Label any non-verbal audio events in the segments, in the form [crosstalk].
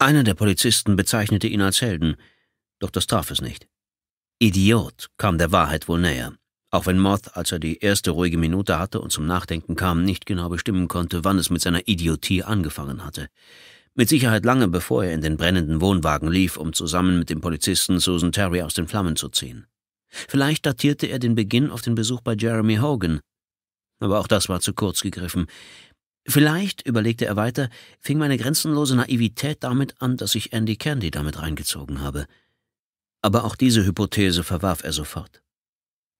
Einer der Polizisten bezeichnete ihn als Helden, doch das traf es nicht. Idiot kam der Wahrheit wohl näher, auch wenn Moth, als er die erste ruhige Minute hatte und zum Nachdenken kam, nicht genau bestimmen konnte, wann es mit seiner Idiotie angefangen hatte. Mit Sicherheit lange bevor er in den brennenden Wohnwagen lief, um zusammen mit dem Polizisten Susan Terry aus den Flammen zu ziehen. Vielleicht datierte er den Beginn auf den Besuch bei Jeremy Hogan, aber auch das war zu kurz gegriffen. Vielleicht, überlegte er weiter, fing meine grenzenlose Naivität damit an, dass ich Andy Candy damit reingezogen habe. Aber auch diese Hypothese verwarf er sofort.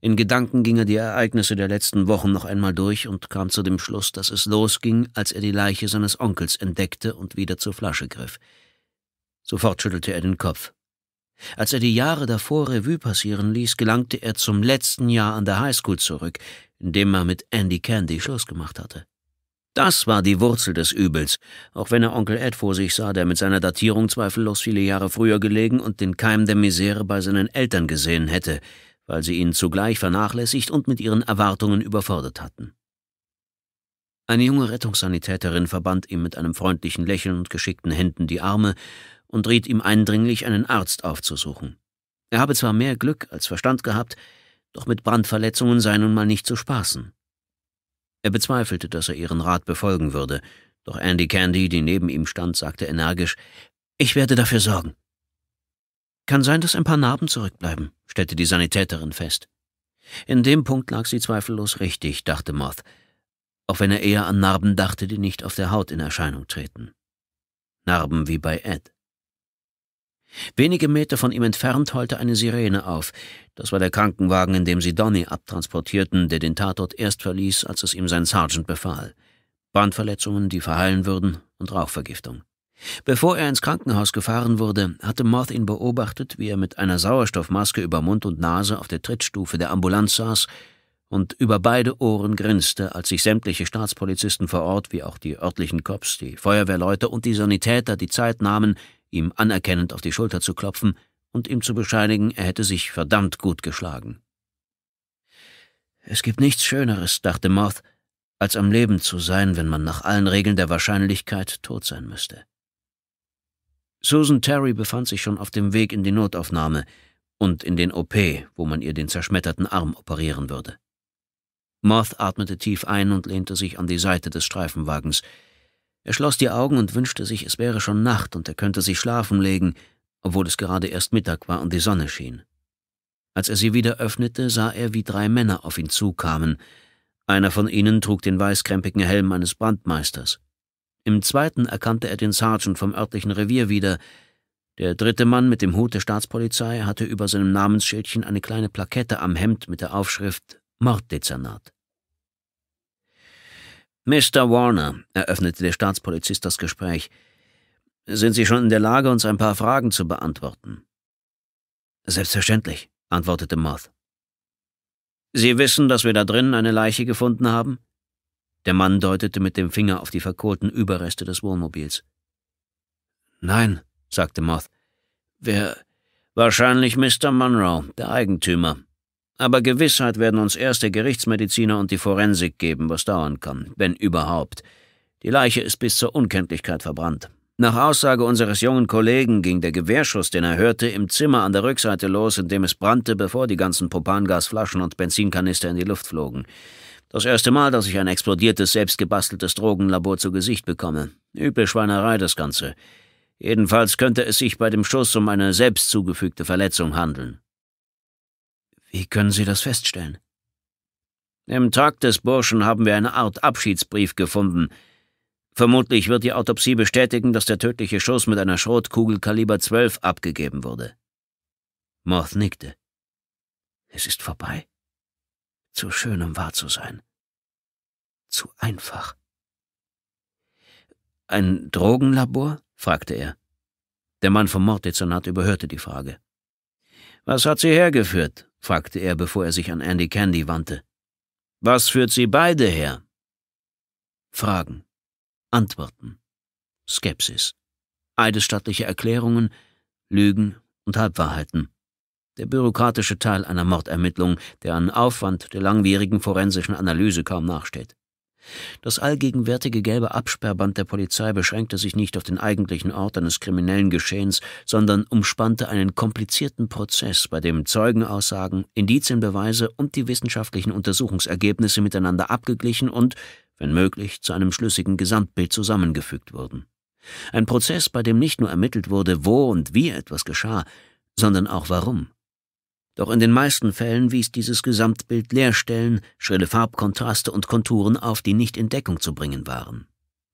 In Gedanken ging er die Ereignisse der letzten Wochen noch einmal durch und kam zu dem Schluss, dass es losging, als er die Leiche seines Onkels entdeckte und wieder zur Flasche griff. Sofort schüttelte er den Kopf. Als er die Jahre davor Revue passieren ließ, gelangte er zum letzten Jahr an der Highschool zurück, in dem er mit Andy Candy Schluss gemacht hatte. Das war die Wurzel des Übels, auch wenn er Onkel Ed vor sich sah, der mit seiner Datierung zweifellos viele Jahre früher gelegen und den Keim der Misere bei seinen Eltern gesehen hätte, weil sie ihn zugleich vernachlässigt und mit ihren Erwartungen überfordert hatten. Eine junge Rettungssanitäterin verband ihm mit einem freundlichen Lächeln und geschickten Händen die Arme und riet ihm eindringlich, einen Arzt aufzusuchen. Er habe zwar mehr Glück als Verstand gehabt, doch mit Brandverletzungen sei nun mal nicht zu spaßen. Er bezweifelte, dass er ihren Rat befolgen würde, doch Andy Candy, die neben ihm stand, sagte energisch, »Ich werde dafür sorgen.« »Kann sein, dass ein paar Narben zurückbleiben«, stellte die Sanitäterin fest. In dem Punkt lag sie zweifellos richtig, dachte Moth, auch wenn er eher an Narben dachte, die nicht auf der Haut in Erscheinung treten. Narben wie bei Ed. Wenige Meter von ihm entfernt heulte eine Sirene auf. Das war der Krankenwagen, in dem sie Donny abtransportierten, der den Tatort erst verließ, als es ihm sein Sergeant befahl. Brandverletzungen, die verheilen würden, und Rauchvergiftung. Bevor er ins Krankenhaus gefahren wurde, hatte Moth ihn beobachtet, wie er mit einer Sauerstoffmaske über Mund und Nase auf der Trittstufe der Ambulanz saß und über beide Ohren grinste, als sich sämtliche Staatspolizisten vor Ort, wie auch die örtlichen Cops, die Feuerwehrleute und die Sanitäter die Zeit nahmen, ihm anerkennend auf die Schulter zu klopfen und ihm zu bescheinigen, er hätte sich verdammt gut geschlagen. Es gibt nichts Schöneres, dachte Moth, als am Leben zu sein, wenn man nach allen Regeln der Wahrscheinlichkeit tot sein müsste. Susan Terry befand sich schon auf dem Weg in die Notaufnahme und in den OP, wo man ihr den zerschmetterten Arm operieren würde. Moth atmete tief ein und lehnte sich an die Seite des Streifenwagens, er schloss die Augen und wünschte sich, es wäre schon Nacht und er könnte sich schlafen legen, obwohl es gerade erst Mittag war und die Sonne schien. Als er sie wieder öffnete, sah er, wie drei Männer auf ihn zukamen. Einer von ihnen trug den weißkrempigen Helm eines Brandmeisters. Im zweiten erkannte er den Sergeant vom örtlichen Revier wieder. Der dritte Mann mit dem Hut der Staatspolizei hatte über seinem Namensschildchen eine kleine Plakette am Hemd mit der Aufschrift Morddezernat. Mr. Warner, eröffnete der Staatspolizist das Gespräch, sind Sie schon in der Lage, uns ein paar Fragen zu beantworten? Selbstverständlich, antwortete Moth. Sie wissen, dass wir da drinnen eine Leiche gefunden haben? Der Mann deutete mit dem Finger auf die verkohlten Überreste des Wohnmobils. Nein, sagte Moth. Wer. Wahrscheinlich Mr. Monroe, der Eigentümer, aber Gewissheit werden uns erst der Gerichtsmediziner und die Forensik geben, was dauern kann, wenn überhaupt. Die Leiche ist bis zur Unkenntlichkeit verbrannt. Nach Aussage unseres jungen Kollegen ging der Gewehrschuss, den er hörte, im Zimmer an der Rückseite los, in dem es brannte, bevor die ganzen Propangasflaschen und Benzinkanister in die Luft flogen. Das erste Mal, dass ich ein explodiertes, selbstgebasteltes Drogenlabor zu Gesicht bekomme. Üble Schweinerei das Ganze. Jedenfalls könnte es sich bei dem Schuss um eine selbst zugefügte Verletzung handeln. Wie können Sie das feststellen? Im Tag des Burschen haben wir eine Art Abschiedsbrief gefunden. Vermutlich wird die Autopsie bestätigen, dass der tödliche Schuss mit einer Schrotkugel Kaliber 12 abgegeben wurde. Moth nickte. Es ist vorbei. Zu schön, um wahr zu sein. Zu einfach. Ein Drogenlabor? fragte er. Der Mann vom Morddezernat überhörte die Frage. Was hat sie hergeführt? fragte er, bevor er sich an Andy Candy wandte. Was führt Sie beide her? Fragen, Antworten, Skepsis, eidesstattliche Erklärungen, Lügen und Halbwahrheiten. Der bürokratische Teil einer Mordermittlung, der an Aufwand der langwierigen forensischen Analyse kaum nachsteht. Das allgegenwärtige gelbe Absperrband der Polizei beschränkte sich nicht auf den eigentlichen Ort eines kriminellen Geschehens, sondern umspannte einen komplizierten Prozess, bei dem Zeugenaussagen, Indizienbeweise und die wissenschaftlichen Untersuchungsergebnisse miteinander abgeglichen und, wenn möglich, zu einem schlüssigen Gesamtbild zusammengefügt wurden. Ein Prozess, bei dem nicht nur ermittelt wurde, wo und wie etwas geschah, sondern auch warum. Doch in den meisten Fällen wies dieses Gesamtbild Leerstellen, schrille Farbkontraste und Konturen auf, die nicht in Deckung zu bringen waren.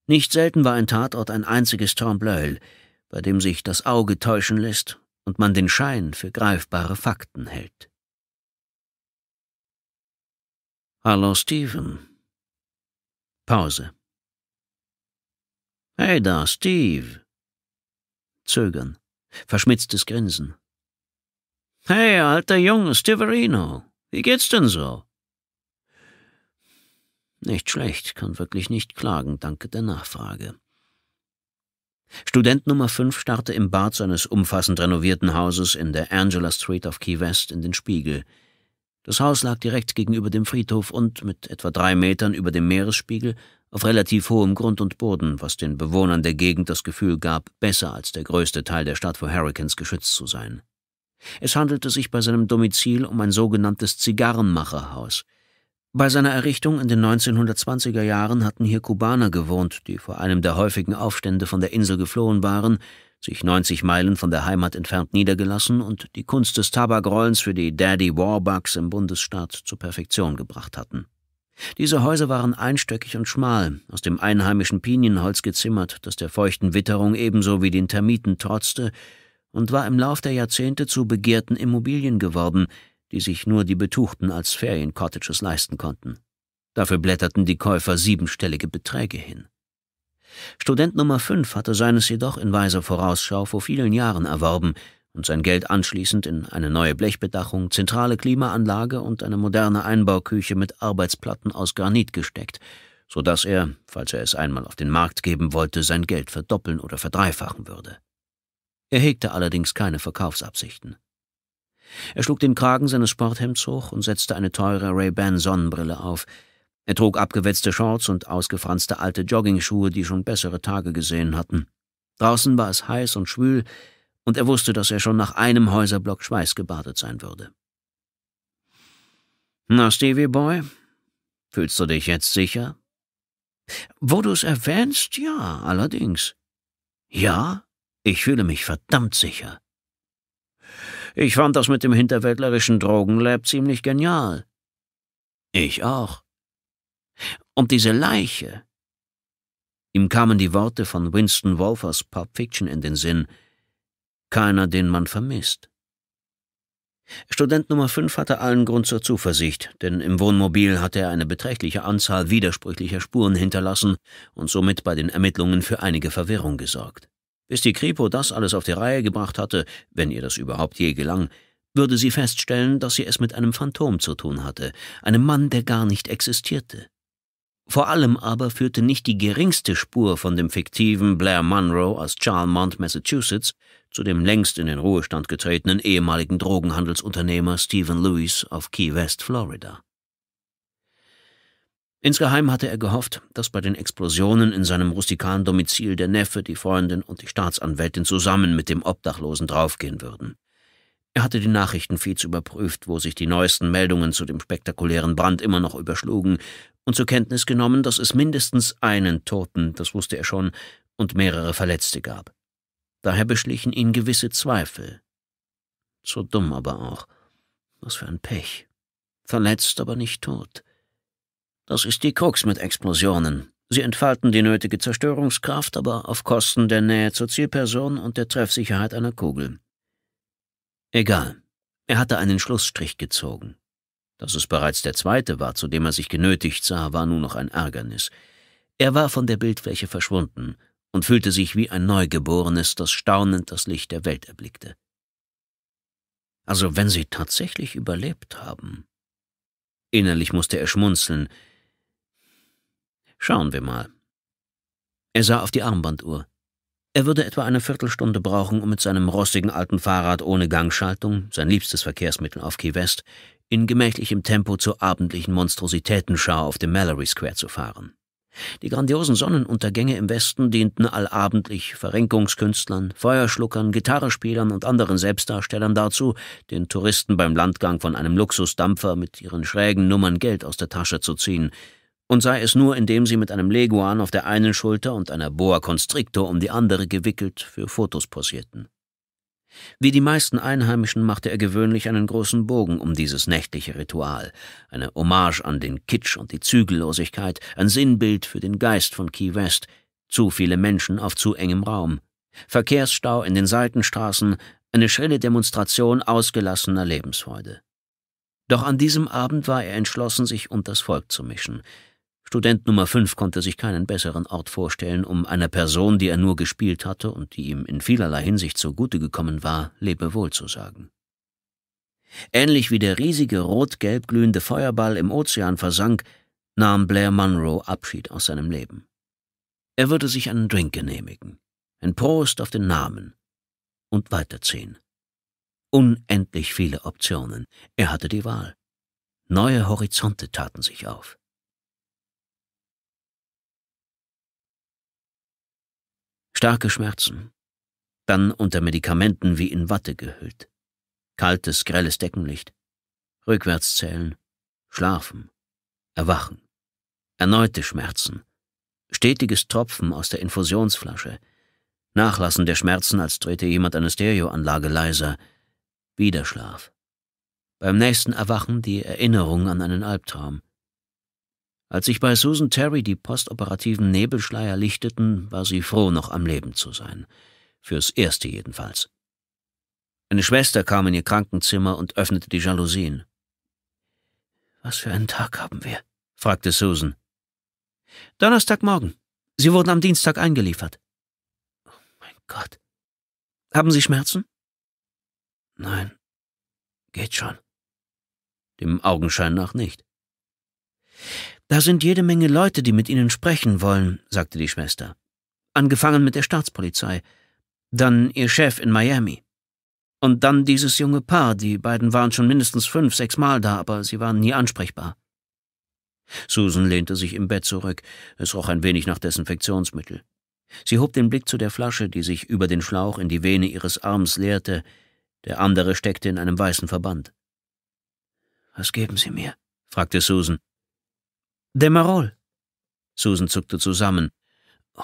Nicht selten war ein Tatort ein einziges trompe bei dem sich das Auge täuschen lässt und man den Schein für greifbare Fakten hält. Hallo, Steven. Pause. Hey da, Steve. Zögern. Verschmitztes Grinsen. Hey, alter Junge, Steverino, wie geht's denn so? Nicht schlecht, kann wirklich nicht klagen, danke der Nachfrage. Student Nummer 5 starrte im Bad seines umfassend renovierten Hauses in der Angela Street of Key West in den Spiegel. Das Haus lag direkt gegenüber dem Friedhof und mit etwa drei Metern über dem Meeresspiegel auf relativ hohem Grund und Boden, was den Bewohnern der Gegend das Gefühl gab, besser als der größte Teil der Stadt vor Hurricanes geschützt zu sein. Es handelte sich bei seinem Domizil um ein sogenanntes Zigarrenmacherhaus. Bei seiner Errichtung in den 1920er Jahren hatten hier Kubaner gewohnt, die vor einem der häufigen Aufstände von der Insel geflohen waren, sich 90 Meilen von der Heimat entfernt niedergelassen und die Kunst des Tabakrollens für die Daddy Warbucks im Bundesstaat zur Perfektion gebracht hatten. Diese Häuser waren einstöckig und schmal, aus dem einheimischen Pinienholz gezimmert, das der feuchten Witterung ebenso wie den Termiten trotzte und war im Lauf der Jahrzehnte zu begehrten Immobilien geworden, die sich nur die Betuchten als Ferien-Cottages leisten konnten. Dafür blätterten die Käufer siebenstellige Beträge hin. Student Nummer 5 hatte seines jedoch in weiser Vorausschau vor vielen Jahren erworben und sein Geld anschließend in eine neue Blechbedachung, zentrale Klimaanlage und eine moderne Einbauküche mit Arbeitsplatten aus Granit gesteckt, so dass er, falls er es einmal auf den Markt geben wollte, sein Geld verdoppeln oder verdreifachen würde. Er hegte allerdings keine Verkaufsabsichten. Er schlug den Kragen seines Sporthemds hoch und setzte eine teure Ray-Ban-Sonnenbrille auf. Er trug abgewetzte Shorts und ausgefranste alte Joggingschuhe, die schon bessere Tage gesehen hatten. Draußen war es heiß und schwül, und er wusste, dass er schon nach einem Häuserblock schweißgebadet sein würde. Na, Stevie Boy, fühlst du dich jetzt sicher? Wo du es erwähnst, ja, allerdings. Ja? Ich fühle mich verdammt sicher. Ich fand das mit dem hinterwäldlerischen Drogenlab ziemlich genial. Ich auch. Und diese Leiche. Ihm kamen die Worte von Winston Wolfers Pop Fiction in den Sinn. Keiner, den man vermisst. Student Nummer 5 hatte allen Grund zur Zuversicht, denn im Wohnmobil hatte er eine beträchtliche Anzahl widersprüchlicher Spuren hinterlassen und somit bei den Ermittlungen für einige Verwirrung gesorgt. Bis die Kripo das alles auf die Reihe gebracht hatte, wenn ihr das überhaupt je gelang, würde sie feststellen, dass sie es mit einem Phantom zu tun hatte, einem Mann, der gar nicht existierte. Vor allem aber führte nicht die geringste Spur von dem fiktiven Blair Monroe aus Charlemont, Massachusetts, zu dem längst in den Ruhestand getretenen ehemaligen Drogenhandelsunternehmer Stephen Lewis auf Key West, Florida. Insgeheim hatte er gehofft, dass bei den Explosionen in seinem rustikalen Domizil der Neffe, die Freundin und die Staatsanwältin zusammen mit dem Obdachlosen draufgehen würden. Er hatte die Nachrichtenfeeds überprüft, wo sich die neuesten Meldungen zu dem spektakulären Brand immer noch überschlugen, und zur Kenntnis genommen, dass es mindestens einen Toten, das wusste er schon, und mehrere Verletzte gab. Daher beschlichen ihn gewisse Zweifel. So dumm aber auch. Was für ein Pech. Verletzt, aber nicht tot. Das ist die Krux mit Explosionen. Sie entfalten die nötige Zerstörungskraft, aber auf Kosten der Nähe zur Zielperson und der Treffsicherheit einer Kugel. Egal. Er hatte einen Schlussstrich gezogen. Dass es bereits der zweite war, zu dem er sich genötigt sah, war nur noch ein Ärgernis. Er war von der Bildfläche verschwunden und fühlte sich wie ein Neugeborenes, das staunend das Licht der Welt erblickte. Also wenn sie tatsächlich überlebt haben. Innerlich musste er schmunzeln, Schauen wir mal. Er sah auf die Armbanduhr. Er würde etwa eine Viertelstunde brauchen, um mit seinem rostigen alten Fahrrad ohne Gangschaltung, sein liebstes Verkehrsmittel auf Key West, in gemächlichem Tempo zur abendlichen Monstrositätenschau auf dem Mallory Square zu fahren. Die grandiosen Sonnenuntergänge im Westen dienten allabendlich Verrenkungskünstlern, Feuerschluckern, Gitarrespielern und anderen Selbstdarstellern dazu, den Touristen beim Landgang von einem Luxusdampfer mit ihren schrägen Nummern Geld aus der Tasche zu ziehen, und sei es nur, indem sie mit einem Leguan auf der einen Schulter und einer Boa Constrictor um die andere gewickelt für Fotos posierten. Wie die meisten Einheimischen machte er gewöhnlich einen großen Bogen um dieses nächtliche Ritual, eine Hommage an den Kitsch und die Zügellosigkeit, ein Sinnbild für den Geist von Key West, zu viele Menschen auf zu engem Raum, Verkehrsstau in den Seitenstraßen, eine schrille Demonstration ausgelassener Lebensfreude. Doch an diesem Abend war er entschlossen, sich unters Volk zu mischen, Student Nummer 5 konnte sich keinen besseren Ort vorstellen, um einer Person, die er nur gespielt hatte und die ihm in vielerlei Hinsicht zugute gekommen war, Lebewohl zu sagen. Ähnlich wie der riesige rot-gelb glühende Feuerball im Ozean versank, nahm Blair Monroe Abschied aus seinem Leben. Er würde sich einen Drink genehmigen, ein Prost auf den Namen und weiterziehen. Unendlich viele Optionen. Er hatte die Wahl. Neue Horizonte taten sich auf. starke Schmerzen, dann unter Medikamenten wie in Watte gehüllt, kaltes, grelles Deckenlicht, rückwärts zählen, schlafen, erwachen, erneute Schmerzen, stetiges Tropfen aus der Infusionsflasche, Nachlassen der Schmerzen, als drehte jemand eine Stereoanlage leiser, Wiederschlaf. Beim nächsten Erwachen die Erinnerung an einen Albtraum, als sich bei Susan Terry die postoperativen Nebelschleier lichteten, war sie froh, noch am Leben zu sein. Fürs Erste jedenfalls. Eine Schwester kam in ihr Krankenzimmer und öffnete die Jalousien. Was für einen Tag haben wir? fragte Susan. Donnerstagmorgen. Sie wurden am Dienstag eingeliefert. Oh mein Gott. Haben Sie Schmerzen? Nein. Geht schon. Dem Augenschein nach nicht. Da sind jede Menge Leute, die mit Ihnen sprechen wollen, sagte die Schwester. Angefangen mit der Staatspolizei, dann Ihr Chef in Miami. Und dann dieses junge Paar, die beiden waren schon mindestens fünf, sechs Mal da, aber sie waren nie ansprechbar. Susan lehnte sich im Bett zurück, es roch ein wenig nach Desinfektionsmittel. Sie hob den Blick zu der Flasche, die sich über den Schlauch in die Vene ihres Arms leerte, der andere steckte in einem weißen Verband. Was geben Sie mir? fragte Susan. Demerol. Susan zuckte zusammen. Oh,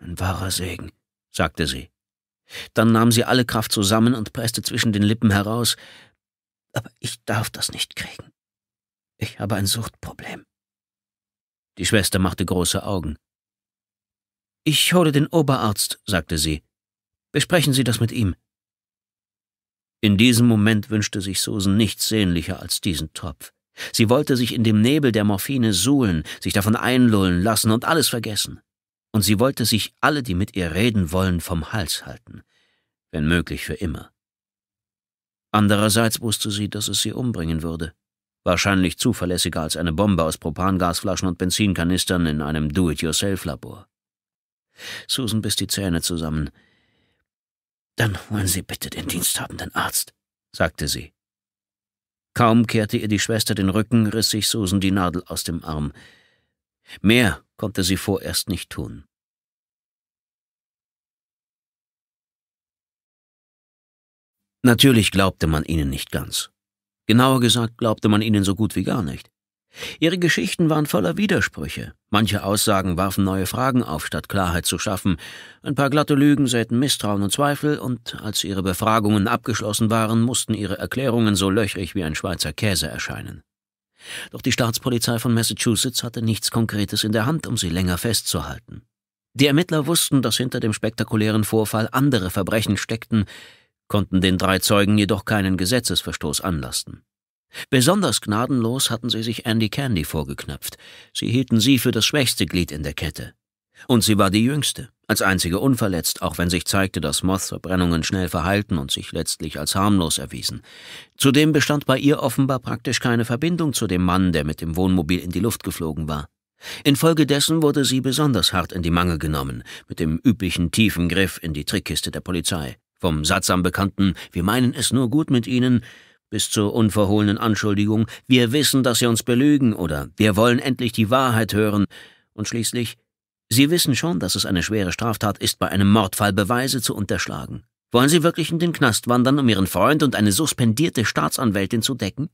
ein wahrer Segen, sagte sie. Dann nahm sie alle Kraft zusammen und presste zwischen den Lippen heraus. Aber ich darf das nicht kriegen. Ich habe ein Suchtproblem. Die Schwester machte große Augen. Ich hole den Oberarzt, sagte sie. Besprechen Sie das mit ihm. In diesem Moment wünschte sich Susan nichts sehnlicher als diesen Tropf. Sie wollte sich in dem Nebel der Morphine suhlen, sich davon einlullen lassen und alles vergessen. Und sie wollte sich alle, die mit ihr reden wollen, vom Hals halten, wenn möglich für immer. Andererseits wusste sie, dass es sie umbringen würde. Wahrscheinlich zuverlässiger als eine Bombe aus Propangasflaschen und Benzinkanistern in einem Do-it-yourself-Labor. Susan biss die Zähne zusammen. Dann holen Sie bitte den diensthabenden Arzt, sagte sie. Kaum kehrte ihr die Schwester den Rücken, riss sich Susan die Nadel aus dem Arm. Mehr konnte sie vorerst nicht tun. Natürlich glaubte man ihnen nicht ganz. Genauer gesagt glaubte man ihnen so gut wie gar nicht. Ihre Geschichten waren voller Widersprüche. Manche Aussagen warfen neue Fragen auf, statt Klarheit zu schaffen. Ein paar glatte Lügen säten Misstrauen und Zweifel, und als ihre Befragungen abgeschlossen waren, mussten ihre Erklärungen so löchrig wie ein Schweizer Käse erscheinen. Doch die Staatspolizei von Massachusetts hatte nichts Konkretes in der Hand, um sie länger festzuhalten. Die Ermittler wussten, dass hinter dem spektakulären Vorfall andere Verbrechen steckten, konnten den drei Zeugen jedoch keinen Gesetzesverstoß anlasten. Besonders gnadenlos hatten sie sich Andy Candy vorgeknöpft. Sie hielten sie für das schwächste Glied in der Kette. Und sie war die jüngste, als einzige unverletzt, auch wenn sich zeigte, dass Moths Verbrennungen schnell verhalten und sich letztlich als harmlos erwiesen. Zudem bestand bei ihr offenbar praktisch keine Verbindung zu dem Mann, der mit dem Wohnmobil in die Luft geflogen war. Infolgedessen wurde sie besonders hart in die Mangel genommen, mit dem üblichen tiefen Griff in die Trickkiste der Polizei. Vom Satz am Bekannten, wir meinen es nur gut mit Ihnen, bis zur unverhohlenen Anschuldigung, wir wissen, dass Sie uns belügen oder wir wollen endlich die Wahrheit hören und schließlich, Sie wissen schon, dass es eine schwere Straftat ist, bei einem Mordfall Beweise zu unterschlagen. Wollen Sie wirklich in den Knast wandern, um Ihren Freund und eine suspendierte Staatsanwältin zu decken?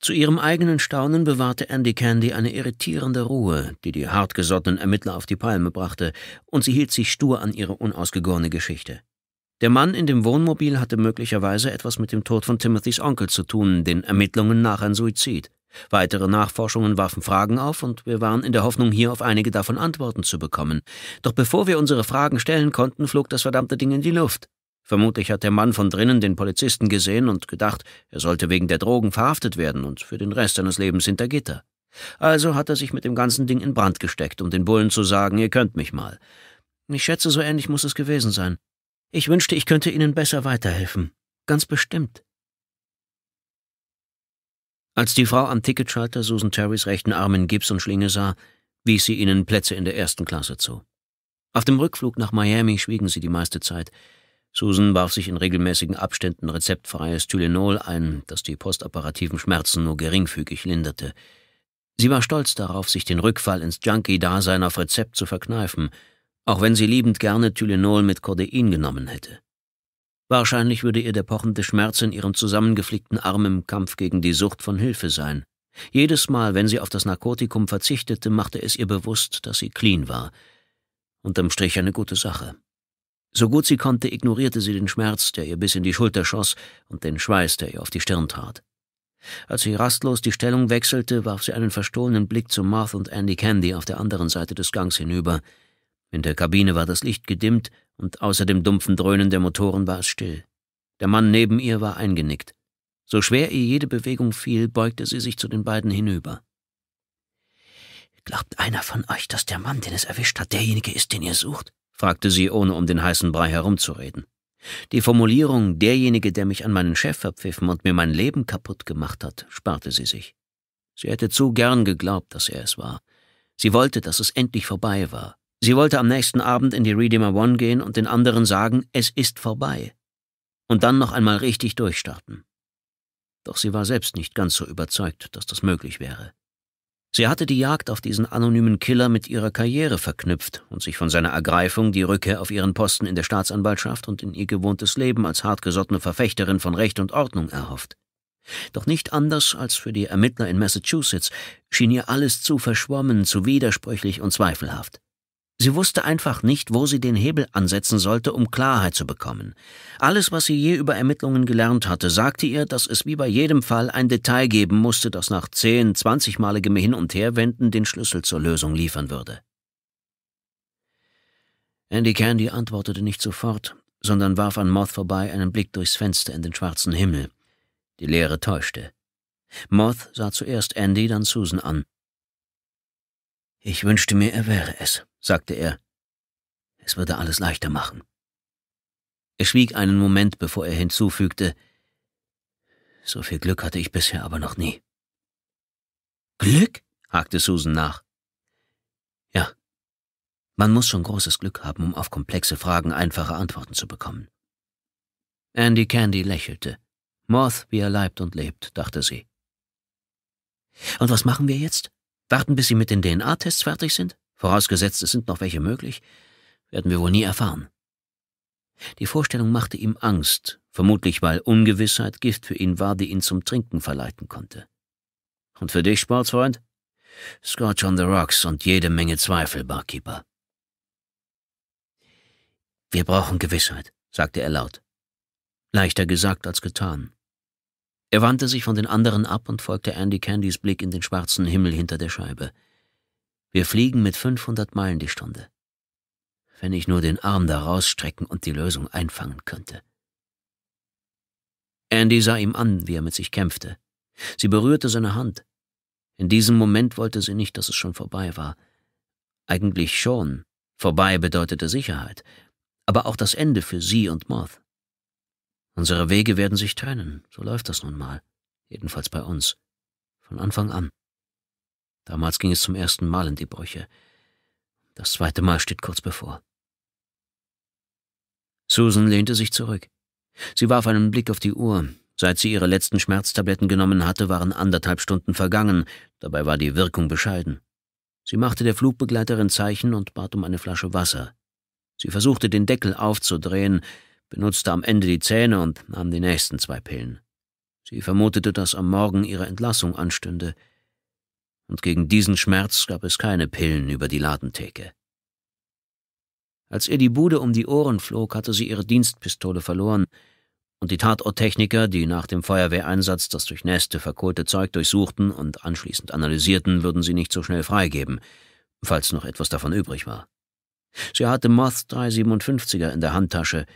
Zu ihrem eigenen Staunen bewahrte Andy Candy eine irritierende Ruhe, die die hartgesottenen Ermittler auf die Palme brachte, und sie hielt sich stur an ihre unausgegorene Geschichte. Der Mann in dem Wohnmobil hatte möglicherweise etwas mit dem Tod von Timothys Onkel zu tun, den Ermittlungen nach ein Suizid. Weitere Nachforschungen warfen Fragen auf, und wir waren in der Hoffnung, hier auf einige davon Antworten zu bekommen. Doch bevor wir unsere Fragen stellen konnten, flog das verdammte Ding in die Luft. Vermutlich hat der Mann von drinnen den Polizisten gesehen und gedacht, er sollte wegen der Drogen verhaftet werden und für den Rest seines Lebens hinter Gitter. Also hat er sich mit dem ganzen Ding in Brand gesteckt, um den Bullen zu sagen, ihr könnt mich mal. Ich schätze, so ähnlich muss es gewesen sein. Ich wünschte, ich könnte Ihnen besser weiterhelfen. Ganz bestimmt. Als die Frau am Ticketschalter Susan Terrys rechten Arm in Gips und Schlinge sah, wies sie ihnen Plätze in der ersten Klasse zu. Auf dem Rückflug nach Miami schwiegen sie die meiste Zeit. Susan warf sich in regelmäßigen Abständen rezeptfreies Tylenol ein, das die postapparativen Schmerzen nur geringfügig linderte. Sie war stolz darauf, sich den Rückfall ins Junkie-Dasein auf Rezept zu verkneifen – auch wenn sie liebend gerne Tylenol mit Codein genommen hätte. Wahrscheinlich würde ihr der pochende Schmerz in ihrem zusammengeflickten Arm im Kampf gegen die Sucht von Hilfe sein. Jedes Mal, wenn sie auf das Narkotikum verzichtete, machte es ihr bewusst, dass sie clean war. Unterm Strich eine gute Sache. So gut sie konnte, ignorierte sie den Schmerz, der ihr bis in die Schulter schoss, und den Schweiß, der ihr auf die Stirn trat. Als sie rastlos die Stellung wechselte, warf sie einen verstohlenen Blick zu Marth und Andy Candy auf der anderen Seite des Gangs hinüber. In der Kabine war das Licht gedimmt und außer dem dumpfen Dröhnen der Motoren war es still. Der Mann neben ihr war eingenickt. So schwer ihr jede Bewegung fiel, beugte sie sich zu den beiden hinüber. Glaubt einer von euch, dass der Mann, den es erwischt hat, derjenige ist, den ihr sucht? fragte sie, ohne um den heißen Brei herumzureden. Die Formulierung derjenige, der mich an meinen Chef verpfiffen und mir mein Leben kaputt gemacht hat, sparte sie sich. Sie hätte zu gern geglaubt, dass er es war. Sie wollte, dass es endlich vorbei war. Sie wollte am nächsten Abend in die Redeemer One gehen und den anderen sagen, es ist vorbei. Und dann noch einmal richtig durchstarten. Doch sie war selbst nicht ganz so überzeugt, dass das möglich wäre. Sie hatte die Jagd auf diesen anonymen Killer mit ihrer Karriere verknüpft und sich von seiner Ergreifung die Rückkehr auf ihren Posten in der Staatsanwaltschaft und in ihr gewohntes Leben als hartgesottene Verfechterin von Recht und Ordnung erhofft. Doch nicht anders als für die Ermittler in Massachusetts schien ihr alles zu verschwommen, zu widersprüchlich und zweifelhaft. Sie wusste einfach nicht, wo sie den Hebel ansetzen sollte, um Klarheit zu bekommen. Alles, was sie je über Ermittlungen gelernt hatte, sagte ihr, dass es wie bei jedem Fall ein Detail geben musste, das nach zehn, zwanzigmaligem Hin- und Herwenden den Schlüssel zur Lösung liefern würde. Andy Candy antwortete nicht sofort, sondern warf an Moth vorbei einen Blick durchs Fenster in den schwarzen Himmel. Die Leere täuschte. Moth sah zuerst Andy, dann Susan an. Ich wünschte mir, er wäre es sagte er. Es würde alles leichter machen. Er schwieg einen Moment, bevor er hinzufügte, so viel Glück hatte ich bisher aber noch nie. Glück? hakte Susan nach. Ja. Man muss schon großes Glück haben, um auf komplexe Fragen einfache Antworten zu bekommen. Andy Candy lächelte. Moth, wie er leibt und lebt, dachte sie. Und was machen wir jetzt? Warten, bis Sie mit den DNA-Tests fertig sind? Vorausgesetzt, es sind noch welche möglich, werden wir wohl nie erfahren. Die Vorstellung machte ihm Angst, vermutlich weil Ungewissheit Gift für ihn war, die ihn zum Trinken verleiten konnte. Und für dich, Sportsfreund? Scotch on the Rocks und jede Menge Zweifel, Barkeeper. Wir brauchen Gewissheit, sagte er laut. Leichter gesagt als getan. Er wandte sich von den anderen ab und folgte Andy Candys Blick in den schwarzen Himmel hinter der Scheibe. Wir fliegen mit 500 Meilen die Stunde. Wenn ich nur den Arm da rausstrecken und die Lösung einfangen könnte. Andy sah ihm an, wie er mit sich kämpfte. Sie berührte seine Hand. In diesem Moment wollte sie nicht, dass es schon vorbei war. Eigentlich schon. Vorbei bedeutete Sicherheit. Aber auch das Ende für sie und Moth. Unsere Wege werden sich trennen, so läuft das nun mal. Jedenfalls bei uns. Von Anfang an. Damals ging es zum ersten Mal in die Brüche. Das zweite Mal steht kurz bevor. Susan lehnte sich zurück. Sie warf einen Blick auf die Uhr. Seit sie ihre letzten Schmerztabletten genommen hatte, waren anderthalb Stunden vergangen. Dabei war die Wirkung bescheiden. Sie machte der Flugbegleiterin Zeichen und bat um eine Flasche Wasser. Sie versuchte, den Deckel aufzudrehen, benutzte am Ende die Zähne und nahm die nächsten zwei Pillen. Sie vermutete, dass am Morgen ihre Entlassung anstünde und gegen diesen Schmerz gab es keine Pillen über die Ladentheke. Als ihr die Bude um die Ohren flog, hatte sie ihre Dienstpistole verloren, und die Tatorttechniker, die nach dem Feuerwehreinsatz das durch Näste verkohlte Zeug durchsuchten und anschließend analysierten, würden sie nicht so schnell freigeben, falls noch etwas davon übrig war. Sie hatte Moth 357er in der Handtasche.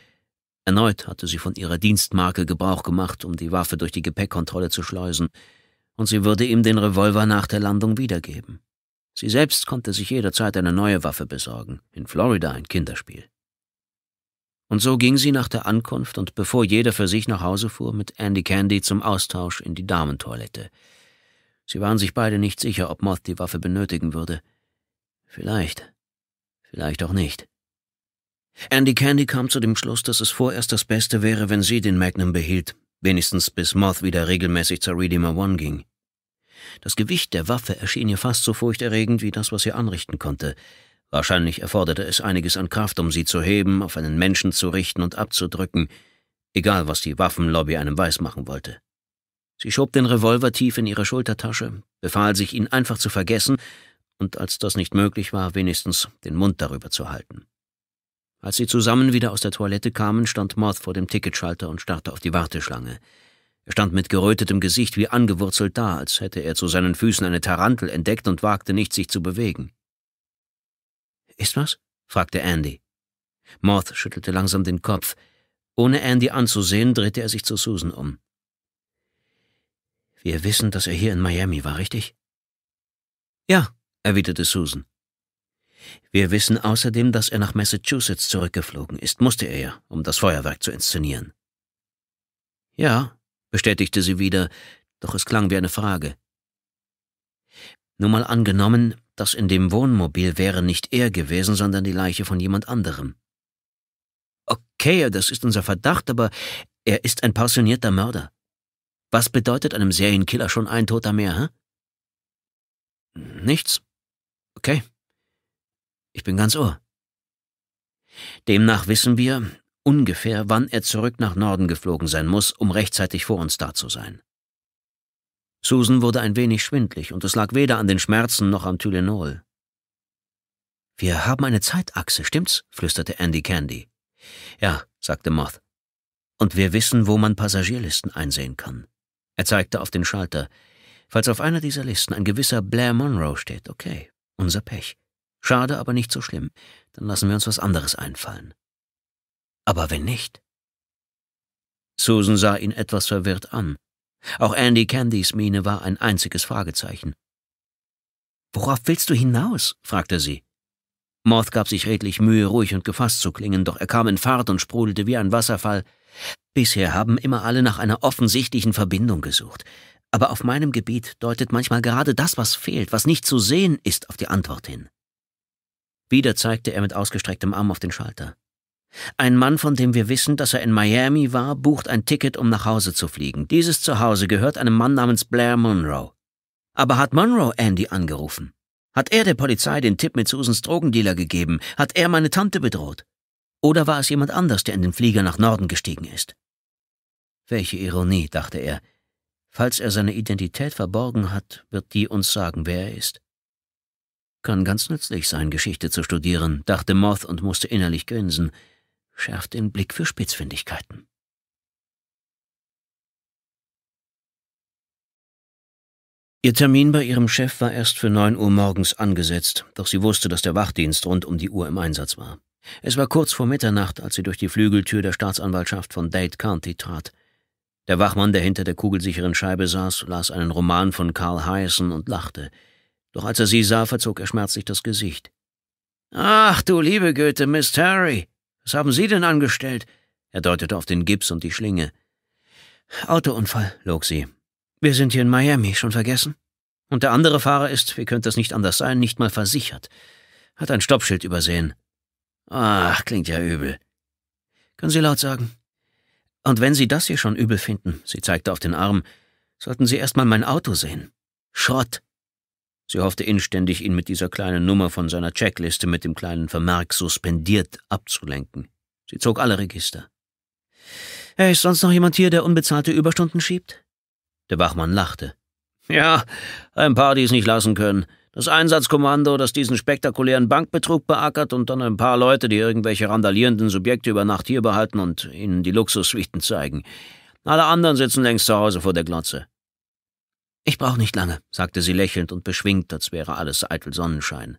Erneut hatte sie von ihrer Dienstmarke Gebrauch gemacht, um die Waffe durch die Gepäckkontrolle zu schleusen, und sie würde ihm den Revolver nach der Landung wiedergeben. Sie selbst konnte sich jederzeit eine neue Waffe besorgen, in Florida ein Kinderspiel. Und so ging sie nach der Ankunft und bevor jeder für sich nach Hause fuhr, mit Andy Candy zum Austausch in die Damentoilette. Sie waren sich beide nicht sicher, ob Moth die Waffe benötigen würde. Vielleicht, vielleicht auch nicht. Andy Candy kam zu dem Schluss, dass es vorerst das Beste wäre, wenn sie den Magnum behielt, wenigstens bis Moth wieder regelmäßig zur Redeemer One ging. Das Gewicht der Waffe erschien ihr fast so furchterregend wie das, was sie anrichten konnte. Wahrscheinlich erforderte es einiges an Kraft, um sie zu heben, auf einen Menschen zu richten und abzudrücken, egal was die Waffenlobby einem weismachen wollte. Sie schob den Revolver tief in ihre Schultertasche, befahl sich, ihn einfach zu vergessen und, als das nicht möglich war, wenigstens den Mund darüber zu halten. Als sie zusammen wieder aus der Toilette kamen, stand Moth vor dem Ticketschalter und starrte auf die Warteschlange. Er stand mit gerötetem Gesicht wie angewurzelt da, als hätte er zu seinen Füßen eine Tarantel entdeckt und wagte nicht, sich zu bewegen. Ist was? fragte Andy. Moth schüttelte langsam den Kopf. Ohne Andy anzusehen, drehte er sich zu Susan um. Wir wissen, dass er hier in Miami war, richtig? Ja, erwiderte Susan. Wir wissen außerdem, dass er nach Massachusetts zurückgeflogen ist, musste er ja, um das Feuerwerk zu inszenieren. Ja, bestätigte sie wieder, doch es klang wie eine Frage. Nur mal angenommen, das in dem Wohnmobil wäre nicht er gewesen, sondern die Leiche von jemand anderem. Okay, das ist unser Verdacht, aber er ist ein passionierter Mörder. Was bedeutet einem Serienkiller schon ein Toter mehr, hä? Nichts. Okay. Ich bin ganz ohr. Demnach wissen wir ungefähr, wann er zurück nach Norden geflogen sein muss, um rechtzeitig vor uns da zu sein. Susan wurde ein wenig schwindlig und es lag weder an den Schmerzen noch am Tylenol. Wir haben eine Zeitachse, stimmt's? flüsterte Andy Candy. Ja, sagte Moth. Und wir wissen, wo man Passagierlisten einsehen kann. Er zeigte auf den Schalter. Falls auf einer dieser Listen ein gewisser Blair Monroe steht, okay, unser Pech. Schade, aber nicht so schlimm. Dann lassen wir uns was anderes einfallen. Aber wenn nicht? Susan sah ihn etwas verwirrt an. Auch Andy Candys Miene war ein einziges Fragezeichen. Worauf willst du hinaus? fragte sie. Moth gab sich redlich Mühe, ruhig und gefasst zu klingen, doch er kam in Fahrt und sprudelte wie ein Wasserfall. Bisher haben immer alle nach einer offensichtlichen Verbindung gesucht. Aber auf meinem Gebiet deutet manchmal gerade das, was fehlt, was nicht zu sehen ist, auf die Antwort hin. Wieder zeigte er mit ausgestrecktem Arm auf den Schalter. Ein Mann, von dem wir wissen, dass er in Miami war, bucht ein Ticket, um nach Hause zu fliegen. Dieses Zuhause gehört einem Mann namens Blair Monroe. Aber hat Monroe Andy angerufen? Hat er der Polizei den Tipp mit Susans Drogendealer gegeben? Hat er meine Tante bedroht? Oder war es jemand anders, der in den Flieger nach Norden gestiegen ist? Welche Ironie, dachte er. Falls er seine Identität verborgen hat, wird die uns sagen, wer er ist. Kann ganz nützlich sein, Geschichte zu studieren, dachte Moth und musste innerlich grinsen. Schärft den Blick für Spitzfindigkeiten. Ihr Termin bei ihrem Chef war erst für neun Uhr morgens angesetzt, doch sie wusste, dass der Wachdienst rund um die Uhr im Einsatz war. Es war kurz vor Mitternacht, als sie durch die Flügeltür der Staatsanwaltschaft von Dade County trat. Der Wachmann, der hinter der kugelsicheren Scheibe saß, las einen Roman von Carl Heysen und lachte. Doch als er sie sah, verzog er schmerzlich das Gesicht. Ach, du liebe Goethe, Miss Terry, was haben Sie denn angestellt? Er deutete auf den Gips und die Schlinge. Autounfall, log sie. Wir sind hier in Miami, schon vergessen? Und der andere Fahrer ist, wie könnte es nicht anders sein, nicht mal versichert. Hat ein Stoppschild übersehen. Ach, klingt ja übel. Können Sie laut sagen? Und wenn Sie das hier schon übel finden, sie zeigte auf den Arm, sollten Sie erst mal mein Auto sehen. Schrott, Sie hoffte inständig, ihn mit dieser kleinen Nummer von seiner Checkliste mit dem kleinen Vermerk suspendiert abzulenken. Sie zog alle Register. Hey, ist sonst noch jemand hier, der unbezahlte Überstunden schiebt? Der Wachmann lachte. Ja, ein paar, die es nicht lassen können. Das Einsatzkommando, das diesen spektakulären Bankbetrug beackert und dann ein paar Leute, die irgendwelche randalierenden Subjekte über Nacht hier behalten und ihnen die Luxussuiten zeigen. Alle anderen sitzen längst zu Hause vor der Glotze. Ich brauche nicht lange, sagte sie lächelnd und beschwingt, als wäre alles eitel Sonnenschein.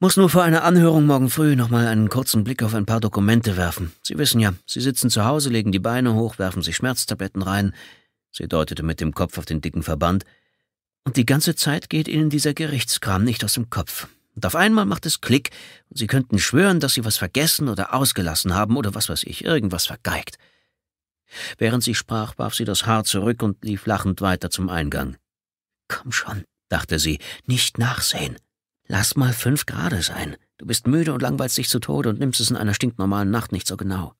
Muss nur vor einer Anhörung morgen früh noch mal einen kurzen Blick auf ein paar Dokumente werfen. Sie wissen ja, Sie sitzen zu Hause, legen die Beine hoch, werfen sich Schmerztabletten rein. Sie deutete mit dem Kopf auf den dicken Verband. Und die ganze Zeit geht Ihnen dieser Gerichtskram nicht aus dem Kopf. Und auf einmal macht es Klick, und Sie könnten schwören, dass Sie was vergessen oder ausgelassen haben oder was weiß ich, irgendwas vergeigt. Während sie sprach, warf sie das Haar zurück und lief lachend weiter zum Eingang. Komm schon, dachte sie, nicht nachsehen. Lass mal fünf Grade sein. Du bist müde und langweilst dich zu Tode und nimmst es in einer stinknormalen Nacht nicht so genau.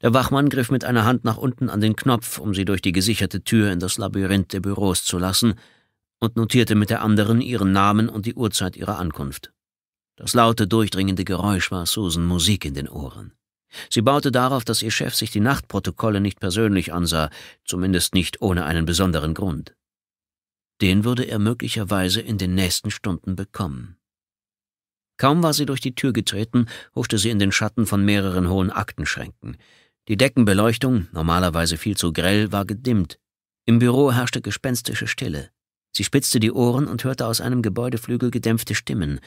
Der Wachmann griff mit einer Hand nach unten an den Knopf, um sie durch die gesicherte Tür in das Labyrinth der Büros zu lassen, und notierte mit der anderen ihren Namen und die Uhrzeit ihrer Ankunft. Das laute, durchdringende Geräusch war Susan Musik in den Ohren. Sie baute darauf, dass ihr Chef sich die Nachtprotokolle nicht persönlich ansah, zumindest nicht ohne einen besonderen Grund. Den würde er möglicherweise in den nächsten Stunden bekommen. Kaum war sie durch die Tür getreten, huschte sie in den Schatten von mehreren hohen Aktenschränken. Die Deckenbeleuchtung, normalerweise viel zu grell, war gedimmt. Im Büro herrschte gespenstische Stille. Sie spitzte die Ohren und hörte aus einem Gebäudeflügel gedämpfte Stimmen.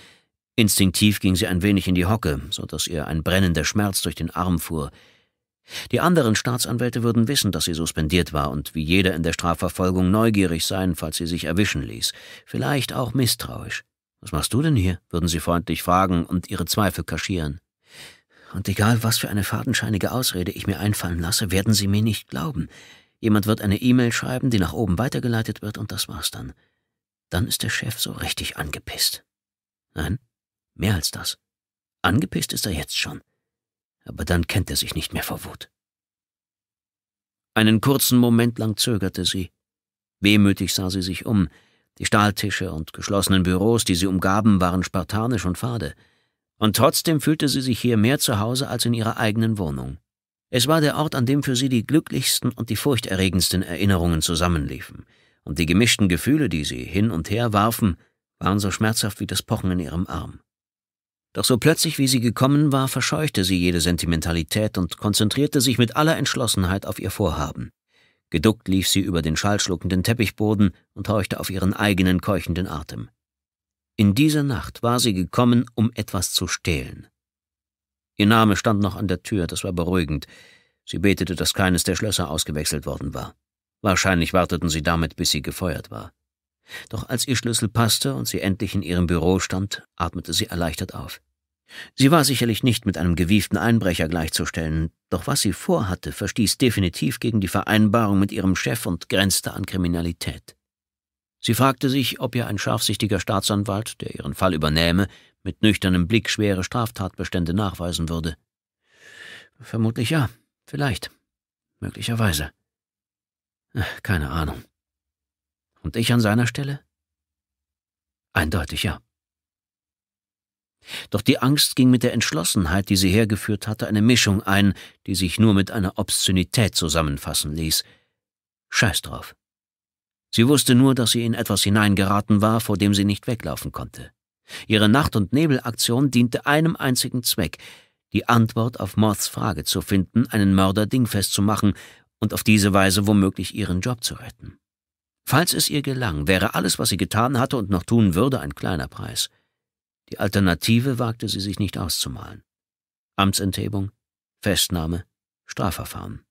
Instinktiv ging sie ein wenig in die Hocke, so dass ihr ein brennender Schmerz durch den Arm fuhr. Die anderen Staatsanwälte würden wissen, dass sie suspendiert war und wie jeder in der Strafverfolgung neugierig sein, falls sie sich erwischen ließ, vielleicht auch misstrauisch. Was machst du denn hier? würden sie freundlich fragen und ihre Zweifel kaschieren. Und egal, was für eine fadenscheinige Ausrede ich mir einfallen lasse, werden sie mir nicht glauben. Jemand wird eine E-Mail schreiben, die nach oben weitergeleitet wird, und das war's dann. Dann ist der Chef so richtig angepisst. Nein, Mehr als das. Angepisst ist er jetzt schon. Aber dann kennt er sich nicht mehr vor Wut. Einen kurzen Moment lang zögerte sie. Wehmütig sah sie sich um. Die Stahltische und geschlossenen Büros, die sie umgaben, waren spartanisch und fade. Und trotzdem fühlte sie sich hier mehr zu Hause als in ihrer eigenen Wohnung. Es war der Ort, an dem für sie die glücklichsten und die furchterregendsten Erinnerungen zusammenliefen, und die gemischten Gefühle, die sie hin und her warfen, waren so schmerzhaft wie das Pochen in ihrem Arm. Doch so plötzlich wie sie gekommen war, verscheuchte sie jede Sentimentalität und konzentrierte sich mit aller Entschlossenheit auf ihr Vorhaben. Geduckt lief sie über den schallschluckenden Teppichboden und horchte auf ihren eigenen keuchenden Atem. In dieser Nacht war sie gekommen, um etwas zu stehlen. Ihr Name stand noch an der Tür, das war beruhigend. Sie betete, dass keines der Schlösser ausgewechselt worden war. Wahrscheinlich warteten sie damit, bis sie gefeuert war. Doch als ihr Schlüssel passte und sie endlich in ihrem Büro stand, atmete sie erleichtert auf. Sie war sicherlich nicht mit einem gewieften Einbrecher gleichzustellen, doch was sie vorhatte, verstieß definitiv gegen die Vereinbarung mit ihrem Chef und grenzte an Kriminalität. Sie fragte sich, ob ihr ein scharfsichtiger Staatsanwalt, der ihren Fall übernähme, mit nüchternem Blick schwere Straftatbestände nachweisen würde. Vermutlich ja, vielleicht, möglicherweise. Äh, keine Ahnung. Und ich an seiner Stelle? Eindeutig ja. Doch die Angst ging mit der Entschlossenheit, die sie hergeführt hatte, eine Mischung ein, die sich nur mit einer Obszönität zusammenfassen ließ. Scheiß drauf. Sie wusste nur, dass sie in etwas hineingeraten war, vor dem sie nicht weglaufen konnte. Ihre Nacht- und Nebelaktion diente einem einzigen Zweck, die Antwort auf Morths Frage zu finden, einen Mörder dingfest zu machen und auf diese Weise womöglich ihren Job zu retten. Falls es ihr gelang, wäre alles, was sie getan hatte und noch tun würde, ein kleiner Preis. Die Alternative wagte sie sich nicht auszumalen. Amtsenthebung, Festnahme, Strafverfahren.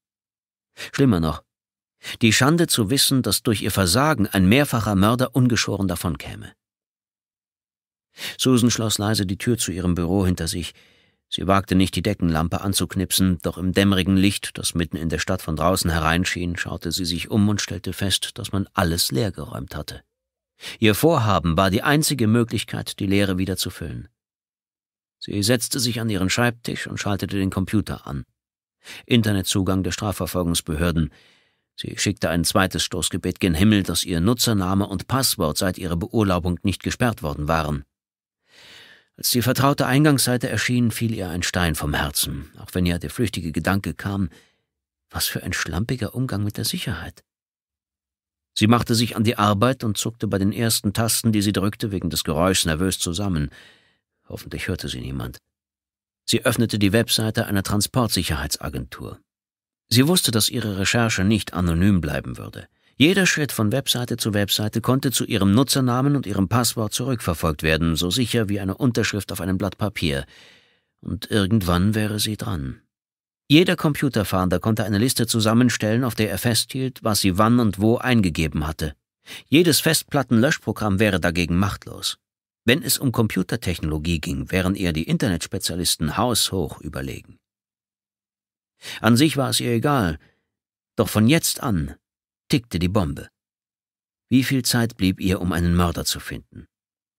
Schlimmer noch, die Schande zu wissen, dass durch ihr Versagen ein mehrfacher Mörder ungeschoren davonkäme. Susan schloss leise die Tür zu ihrem Büro hinter sich, Sie wagte nicht, die Deckenlampe anzuknipsen, doch im dämmerigen Licht, das mitten in der Stadt von draußen hereinschien, schaute sie sich um und stellte fest, dass man alles leergeräumt hatte. Ihr Vorhaben war die einzige Möglichkeit, die Leere wieder zu füllen. Sie setzte sich an ihren Schreibtisch und schaltete den Computer an. Internetzugang der Strafverfolgungsbehörden. Sie schickte ein zweites Stoßgebet gen Himmel, dass ihr Nutzername und Passwort seit ihrer Beurlaubung nicht gesperrt worden waren. Als die vertraute Eingangsseite erschien, fiel ihr ein Stein vom Herzen, auch wenn ihr der flüchtige Gedanke kam, was für ein schlampiger Umgang mit der Sicherheit. Sie machte sich an die Arbeit und zuckte bei den ersten Tasten, die sie drückte, wegen des Geräuschs nervös zusammen. Hoffentlich hörte sie niemand. Sie öffnete die Webseite einer Transportsicherheitsagentur. Sie wusste, dass ihre Recherche nicht anonym bleiben würde. Jeder Schritt von Webseite zu Webseite konnte zu Ihrem Nutzernamen und Ihrem Passwort zurückverfolgt werden, so sicher wie eine Unterschrift auf einem Blatt Papier. Und irgendwann wäre sie dran. Jeder Computerfahnder konnte eine Liste zusammenstellen, auf der er festhielt, was sie wann und wo eingegeben hatte. Jedes Festplattenlöschprogramm wäre dagegen machtlos. Wenn es um Computertechnologie ging, wären eher die Internetspezialisten haushoch überlegen. An sich war es ihr egal, doch von jetzt an tickte die Bombe. Wie viel Zeit blieb ihr, um einen Mörder zu finden?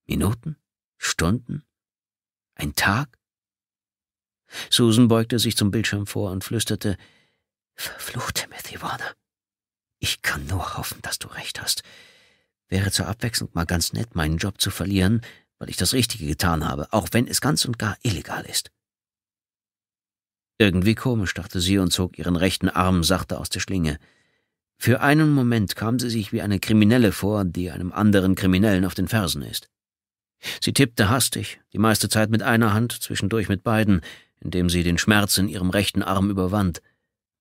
Minuten? Stunden? Ein Tag? Susan beugte sich zum Bildschirm vor und flüsterte, Verfluchte Matthew Warner. Ich kann nur hoffen, dass du recht hast. Wäre zur Abwechslung mal ganz nett, meinen Job zu verlieren, weil ich das Richtige getan habe, auch wenn es ganz und gar illegal ist. Irgendwie komisch, dachte sie und zog ihren rechten Arm sachte aus der Schlinge. Für einen Moment kam sie sich wie eine Kriminelle vor, die einem anderen Kriminellen auf den Fersen ist. Sie tippte hastig, die meiste Zeit mit einer Hand, zwischendurch mit beiden, indem sie den Schmerz in ihrem rechten Arm überwand,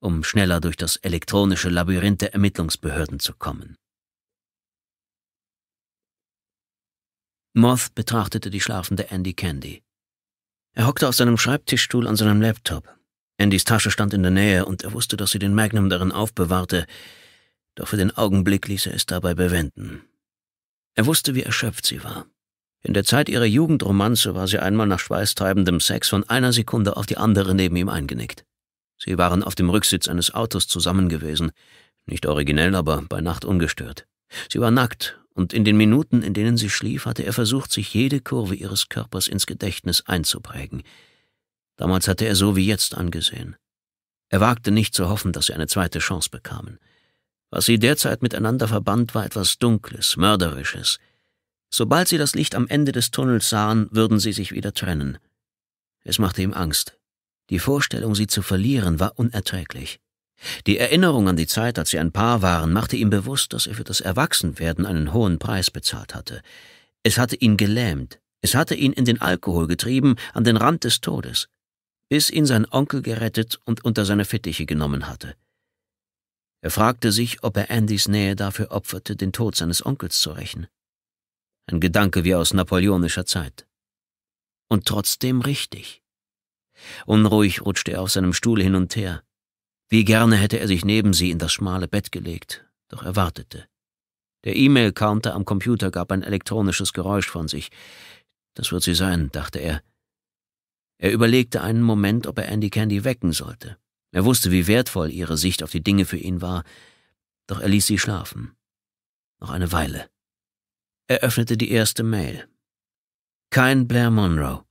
um schneller durch das elektronische Labyrinth der Ermittlungsbehörden zu kommen. Moth betrachtete die schlafende Andy Candy. Er hockte auf seinem Schreibtischstuhl an seinem Laptop. Andys Tasche stand in der Nähe und er wusste, dass sie den Magnum darin aufbewahrte, doch für den Augenblick ließ er es dabei bewenden. Er wusste, wie erschöpft sie war. In der Zeit ihrer Jugendromanze war sie einmal nach schweißtreibendem Sex von einer Sekunde auf die andere neben ihm eingenickt. Sie waren auf dem Rücksitz eines Autos zusammen gewesen, nicht originell, aber bei Nacht ungestört. Sie war nackt, und in den Minuten, in denen sie schlief, hatte er versucht, sich jede Kurve ihres Körpers ins Gedächtnis einzuprägen. Damals hatte er so wie jetzt angesehen. Er wagte nicht zu hoffen, dass sie eine zweite Chance bekamen. Was sie derzeit miteinander verband, war etwas Dunkles, Mörderisches. Sobald sie das Licht am Ende des Tunnels sahen, würden sie sich wieder trennen. Es machte ihm Angst. Die Vorstellung, sie zu verlieren, war unerträglich. Die Erinnerung an die Zeit, als sie ein Paar waren, machte ihm bewusst, dass er für das Erwachsenwerden einen hohen Preis bezahlt hatte. Es hatte ihn gelähmt, es hatte ihn in den Alkohol getrieben, an den Rand des Todes, bis ihn sein Onkel gerettet und unter seine Fittiche genommen hatte. Er fragte sich, ob er Andys Nähe dafür opferte, den Tod seines Onkels zu rächen. Ein Gedanke wie aus napoleonischer Zeit. Und trotzdem richtig. Unruhig rutschte er auf seinem Stuhl hin und her. Wie gerne hätte er sich neben sie in das schmale Bett gelegt, doch er wartete. Der E-Mail-Counter am Computer gab ein elektronisches Geräusch von sich. Das wird sie sein, dachte er. Er überlegte einen Moment, ob er Andy Candy wecken sollte. Er wusste, wie wertvoll ihre Sicht auf die Dinge für ihn war, doch er ließ sie schlafen. Noch eine Weile. Er öffnete die erste Mail. Kein Blair Monroe.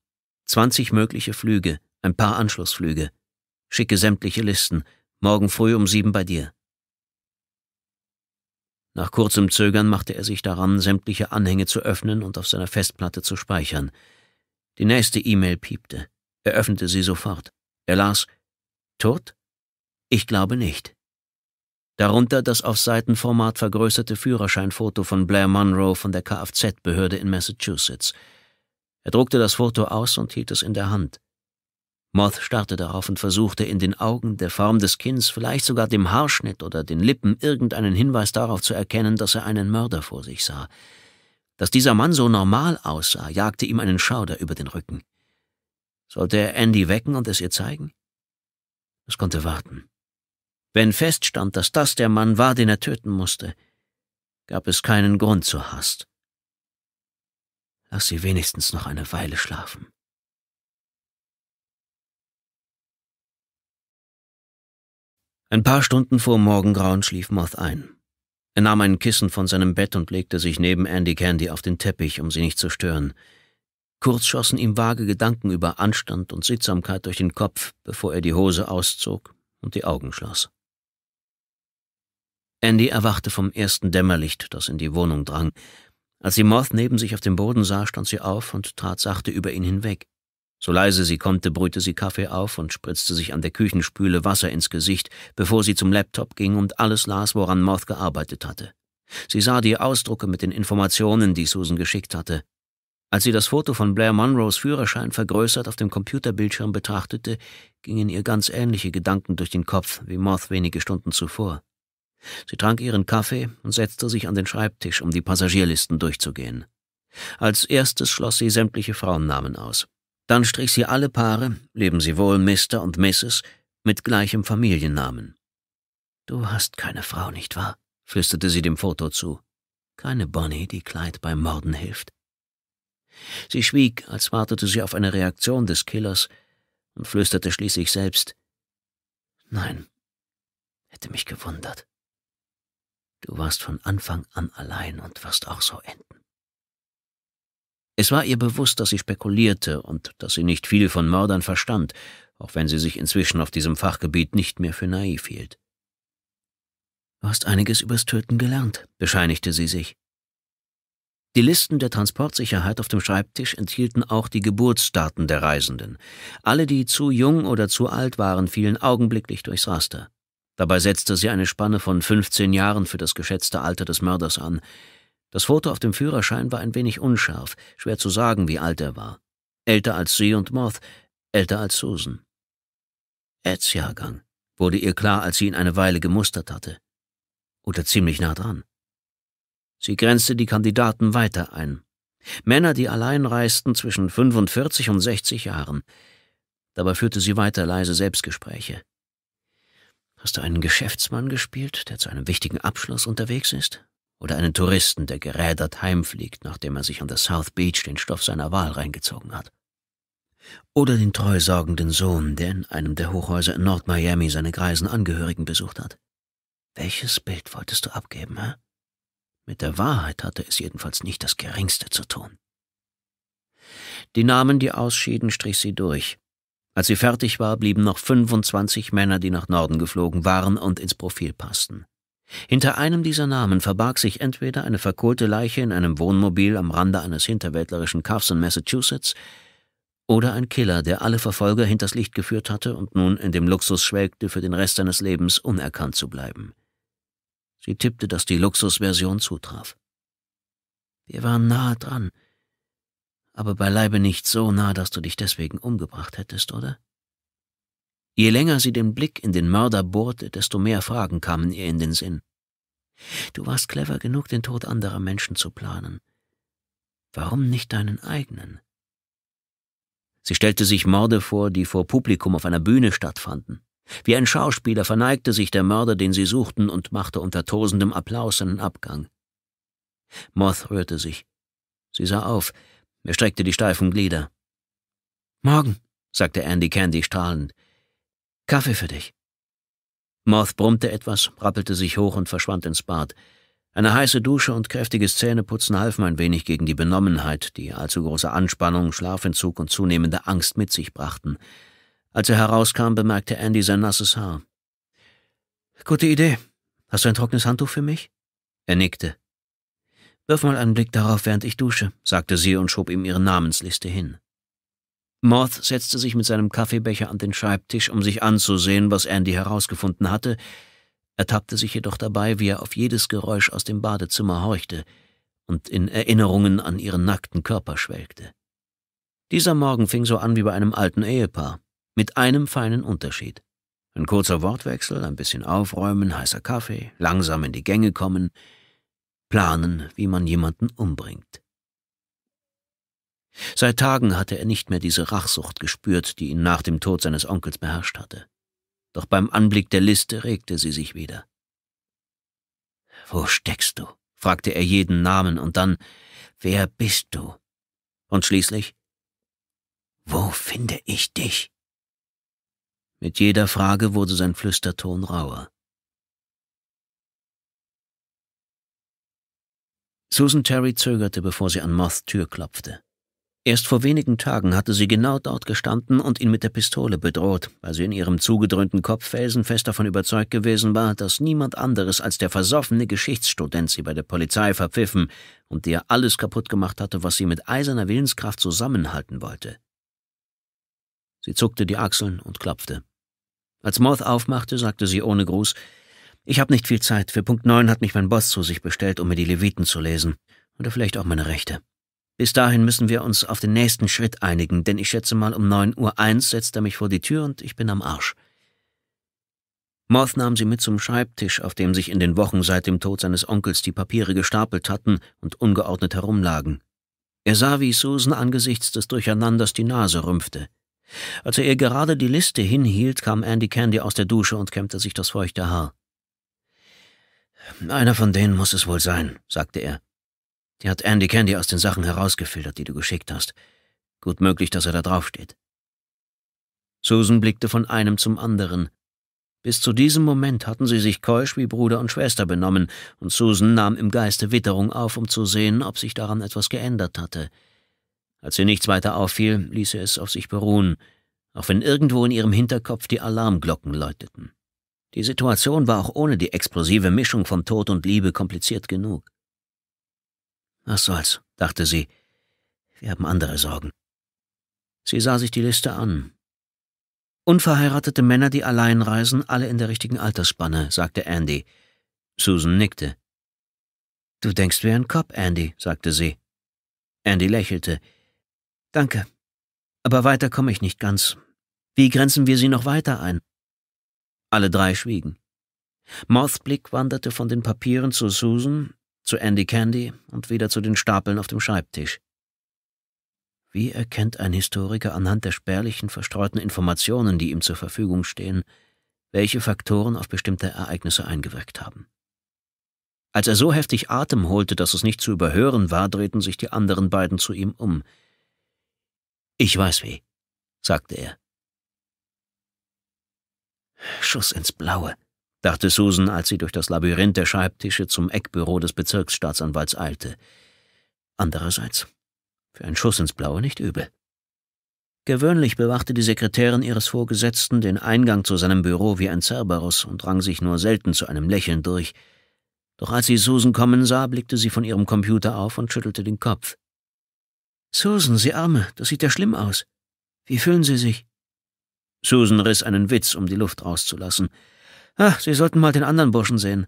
20 mögliche Flüge, ein paar Anschlussflüge. Schicke sämtliche Listen. Morgen früh um sieben bei dir. Nach kurzem Zögern machte er sich daran, sämtliche Anhänge zu öffnen und auf seiner Festplatte zu speichern. Die nächste E-Mail piepte. Er öffnete sie sofort. Er las Tot? Ich glaube nicht. Darunter das auf Seitenformat vergrößerte Führerscheinfoto von Blair Monroe von der Kfz-Behörde in Massachusetts. Er druckte das Foto aus und hielt es in der Hand. Moth starrte darauf und versuchte, in den Augen, der Form des Kinns, vielleicht sogar dem Haarschnitt oder den Lippen irgendeinen Hinweis darauf zu erkennen, dass er einen Mörder vor sich sah. Dass dieser Mann so normal aussah, jagte ihm einen Schauder über den Rücken. Sollte er Andy wecken und es ihr zeigen? Es konnte warten. Wenn feststand, dass das der Mann war, den er töten musste, gab es keinen Grund zur Hast. Lass sie wenigstens noch eine Weile schlafen. Ein paar Stunden vor Morgengrauen schlief Moth ein. Er nahm ein Kissen von seinem Bett und legte sich neben Andy Candy auf den Teppich, um sie nicht zu stören. Kurz schossen ihm vage Gedanken über Anstand und Sittsamkeit durch den Kopf, bevor er die Hose auszog und die Augen schloss. Andy erwachte vom ersten Dämmerlicht, das in die Wohnung drang. Als sie Moth neben sich auf dem Boden sah, stand sie auf und trat sachte über ihn hinweg. So leise sie konnte, brühte sie Kaffee auf und spritzte sich an der Küchenspüle Wasser ins Gesicht, bevor sie zum Laptop ging und alles las, woran Moth gearbeitet hatte. Sie sah die Ausdrucke mit den Informationen, die Susan geschickt hatte. Als sie das Foto von Blair Monroes Führerschein vergrößert auf dem Computerbildschirm betrachtete, gingen ihr ganz ähnliche Gedanken durch den Kopf wie Moth wenige Stunden zuvor. Sie trank ihren Kaffee und setzte sich an den Schreibtisch, um die Passagierlisten durchzugehen. Als erstes schloss sie sämtliche Frauennamen aus. Dann strich sie alle Paare, leben sie wohl, Mr. und Mrs., mit gleichem Familiennamen. Du hast keine Frau, nicht wahr? flüsterte sie dem Foto zu. Keine Bonnie, die Clyde beim Morden hilft. Sie schwieg, als wartete sie auf eine Reaktion des Killers und flüsterte schließlich selbst Nein, hätte mich gewundert. Du warst von Anfang an allein und wirst auch so enden. Es war ihr bewusst, dass sie spekulierte und dass sie nicht viel von Mördern verstand, auch wenn sie sich inzwischen auf diesem Fachgebiet nicht mehr für naiv hielt. Du hast einiges übers Töten gelernt, bescheinigte sie sich. Die Listen der Transportsicherheit auf dem Schreibtisch enthielten auch die Geburtsdaten der Reisenden. Alle, die zu jung oder zu alt waren, fielen augenblicklich durchs Raster. Dabei setzte sie eine Spanne von 15 Jahren für das geschätzte Alter des Mörders an. Das Foto auf dem Führerschein war ein wenig unscharf, schwer zu sagen, wie alt er war. Älter als sie und Moth, älter als Susan. Eds Jahrgang, wurde ihr klar, als sie ihn eine Weile gemustert hatte. Oder ziemlich nah dran. Sie grenzte die Kandidaten weiter ein. Männer, die allein reisten, zwischen 45 und 60 Jahren. Dabei führte sie weiter leise Selbstgespräche. Hast du einen Geschäftsmann gespielt, der zu einem wichtigen Abschluss unterwegs ist? Oder einen Touristen, der gerädert heimfliegt, nachdem er sich an der South Beach den Stoff seiner Wahl reingezogen hat? Oder den treusorgenden Sohn, der in einem der Hochhäuser in Nord-Miami seine greisen Angehörigen besucht hat? Welches Bild wolltest du abgeben, hä? Mit der Wahrheit hatte es jedenfalls nicht das geringste zu tun. Die Namen, die ausschieden, strich sie durch. Als sie fertig war, blieben noch 25 Männer, die nach Norden geflogen waren und ins Profil passten. Hinter einem dieser Namen verbarg sich entweder eine verkohlte Leiche in einem Wohnmobil am Rande eines hinterwäldlerischen Kaffs in Massachusetts oder ein Killer, der alle Verfolger hinters Licht geführt hatte und nun in dem Luxus schwelgte, für den Rest seines Lebens unerkannt zu bleiben. Sie tippte, dass die Luxusversion zutraf. Wir waren nahe dran, aber beileibe nicht so nah, dass du dich deswegen umgebracht hättest, oder? Je länger sie den Blick in den Mörder bohrte, desto mehr Fragen kamen ihr in den Sinn. Du warst clever genug, den Tod anderer Menschen zu planen. Warum nicht deinen eigenen? Sie stellte sich Morde vor, die vor Publikum auf einer Bühne stattfanden. Wie ein Schauspieler verneigte sich der Mörder, den sie suchten, und machte unter tosendem Applaus einen Abgang. Moth rührte sich. Sie sah auf. Er streckte die steifen Glieder. Morgen, sagte Andy Candy strahlend. Kaffee für dich. Moth brummte etwas, rappelte sich hoch und verschwand ins Bad. Eine heiße Dusche und kräftiges Zähneputzen halfen ein wenig gegen die Benommenheit, die allzu große Anspannung, Schlafentzug und zunehmende Angst mit sich brachten. Als er herauskam, bemerkte Andy sein nasses Haar. Gute Idee. Hast du ein trockenes Handtuch für mich? Er nickte. Wirf mal einen Blick darauf, während ich dusche, sagte sie und schob ihm ihre Namensliste hin. Moth setzte sich mit seinem Kaffeebecher an den Schreibtisch, um sich anzusehen, was Andy herausgefunden hatte, ertappte sich jedoch dabei, wie er auf jedes Geräusch aus dem Badezimmer horchte und in Erinnerungen an ihren nackten Körper schwelgte. Dieser Morgen fing so an wie bei einem alten Ehepaar. Mit einem feinen Unterschied. Ein kurzer Wortwechsel, ein bisschen aufräumen, heißer Kaffee, langsam in die Gänge kommen, planen, wie man jemanden umbringt. Seit Tagen hatte er nicht mehr diese Rachsucht gespürt, die ihn nach dem Tod seines Onkels beherrscht hatte. Doch beim Anblick der Liste regte sie sich wieder. Wo steckst du? fragte er jeden Namen und dann Wer bist du? Und schließlich Wo finde ich dich? Mit jeder Frage wurde sein Flüsterton rauer. Susan Terry zögerte, bevor sie an Moths Tür klopfte. Erst vor wenigen Tagen hatte sie genau dort gestanden und ihn mit der Pistole bedroht, weil sie in ihrem zugedröhnten Kopf felsenfest davon überzeugt gewesen war, dass niemand anderes als der versoffene Geschichtsstudent sie bei der Polizei verpfiffen und der alles kaputt gemacht hatte, was sie mit eiserner Willenskraft zusammenhalten wollte. Sie zuckte die Achseln und klopfte. Als Moth aufmachte, sagte sie ohne Gruß, ich habe nicht viel Zeit. Für Punkt 9 hat mich mein Boss zu sich bestellt, um mir die Leviten zu lesen. Oder vielleicht auch meine Rechte. Bis dahin müssen wir uns auf den nächsten Schritt einigen, denn ich schätze mal, um 9.01 Uhr setzt er mich vor die Tür und ich bin am Arsch. Moth nahm sie mit zum Schreibtisch, auf dem sich in den Wochen seit dem Tod seines Onkels die Papiere gestapelt hatten und ungeordnet herumlagen. Er sah, wie Susan angesichts des Durcheinanders die Nase rümpfte. Als er ihr gerade die Liste hinhielt, kam Andy Candy aus der Dusche und kämmte sich das feuchte Haar. Einer von denen muss es wohl sein, sagte er. Die hat Andy Candy aus den Sachen herausgefiltert, die du geschickt hast. Gut möglich, dass er da draufsteht. Susan blickte von einem zum anderen. Bis zu diesem Moment hatten sie sich keusch wie Bruder und Schwester benommen, und Susan nahm im Geiste Witterung auf, um zu sehen, ob sich daran etwas geändert hatte. Als ihr nichts weiter auffiel, ließ er es auf sich beruhen, auch wenn irgendwo in ihrem Hinterkopf die Alarmglocken läuteten. Die Situation war auch ohne die explosive Mischung von Tod und Liebe kompliziert genug. Was soll's, dachte sie, wir haben andere Sorgen. Sie sah sich die Liste an. Unverheiratete Männer, die allein reisen, alle in der richtigen Altersspanne, sagte Andy. Susan nickte. Du denkst wie ein Cop, Andy, sagte sie. Andy lächelte. Danke. Aber weiter komme ich nicht ganz. Wie grenzen wir sie noch weiter ein? Alle drei schwiegen. Moths Blick wanderte von den Papieren zu Susan, zu Andy Candy und wieder zu den Stapeln auf dem Schreibtisch. Wie erkennt ein Historiker anhand der spärlichen, verstreuten Informationen, die ihm zur Verfügung stehen, welche Faktoren auf bestimmte Ereignisse eingewirkt haben? Als er so heftig Atem holte, dass es nicht zu überhören war, drehten sich die anderen beiden zu ihm um – ich weiß wie, sagte er. Schuss ins Blaue, dachte Susan, als sie durch das Labyrinth der Schreibtische zum Eckbüro des Bezirksstaatsanwalts eilte. Andererseits, für einen Schuss ins Blaue nicht übel. Gewöhnlich bewachte die Sekretärin ihres Vorgesetzten den Eingang zu seinem Büro wie ein Cerberus und rang sich nur selten zu einem Lächeln durch. Doch als sie Susan kommen sah, blickte sie von ihrem Computer auf und schüttelte den Kopf. Susan, Sie Arme, das sieht ja schlimm aus. Wie fühlen Sie sich? Susan riss einen Witz, um die Luft rauszulassen. Ach, Sie sollten mal den anderen Burschen sehen.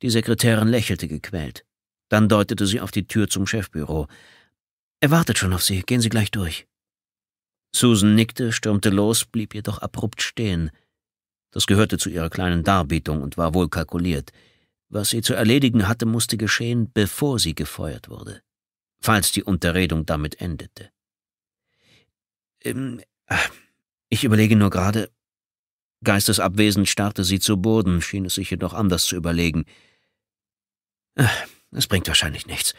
Die Sekretärin lächelte gequält. Dann deutete sie auf die Tür zum Chefbüro. Er wartet schon auf Sie, gehen Sie gleich durch. Susan nickte, stürmte los, blieb jedoch abrupt stehen. Das gehörte zu ihrer kleinen Darbietung und war wohl kalkuliert. Was sie zu erledigen hatte, musste geschehen, bevor sie gefeuert wurde falls die Unterredung damit endete. Äh, ich überlege nur gerade. Geistesabwesend starrte sie zu Boden, schien es sich jedoch anders zu überlegen. Äh, es bringt wahrscheinlich nichts.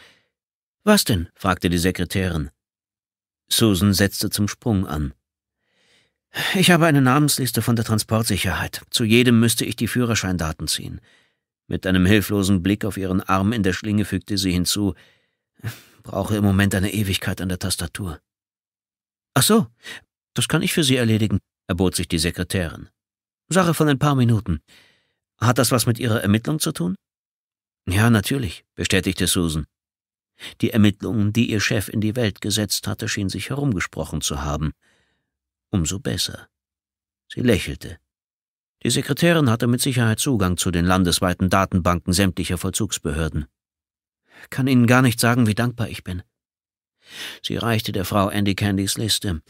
Was denn? fragte die Sekretärin. Susan setzte zum Sprung an. Ich habe eine Namensliste von der Transportsicherheit. Zu jedem müsste ich die Führerscheindaten ziehen. Mit einem hilflosen Blick auf ihren Arm in der Schlinge fügte sie hinzu, brauche im Moment eine Ewigkeit an der Tastatur. Ach so, das kann ich für Sie erledigen, erbot sich die Sekretärin. Sache von ein paar Minuten. Hat das was mit Ihrer Ermittlung zu tun? Ja, natürlich, bestätigte Susan. Die Ermittlungen, die ihr Chef in die Welt gesetzt hatte, schien sich herumgesprochen zu haben. Umso besser. Sie lächelte. Die Sekretärin hatte mit Sicherheit Zugang zu den landesweiten Datenbanken sämtlicher Vollzugsbehörden. Kann Ihnen gar nicht sagen, wie dankbar ich bin. Sie reichte der Frau Andy Candys Liste.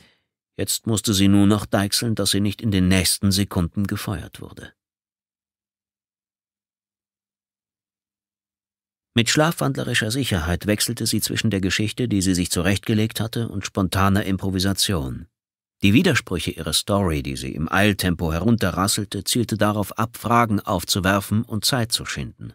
Jetzt musste sie nur noch deichseln, dass sie nicht in den nächsten Sekunden gefeuert wurde. Mit schlafwandlerischer Sicherheit wechselte sie zwischen der Geschichte, die sie sich zurechtgelegt hatte, und spontaner Improvisation. Die Widersprüche ihrer Story, die sie im Eiltempo herunterrasselte, zielte darauf ab, Fragen aufzuwerfen und Zeit zu schinden.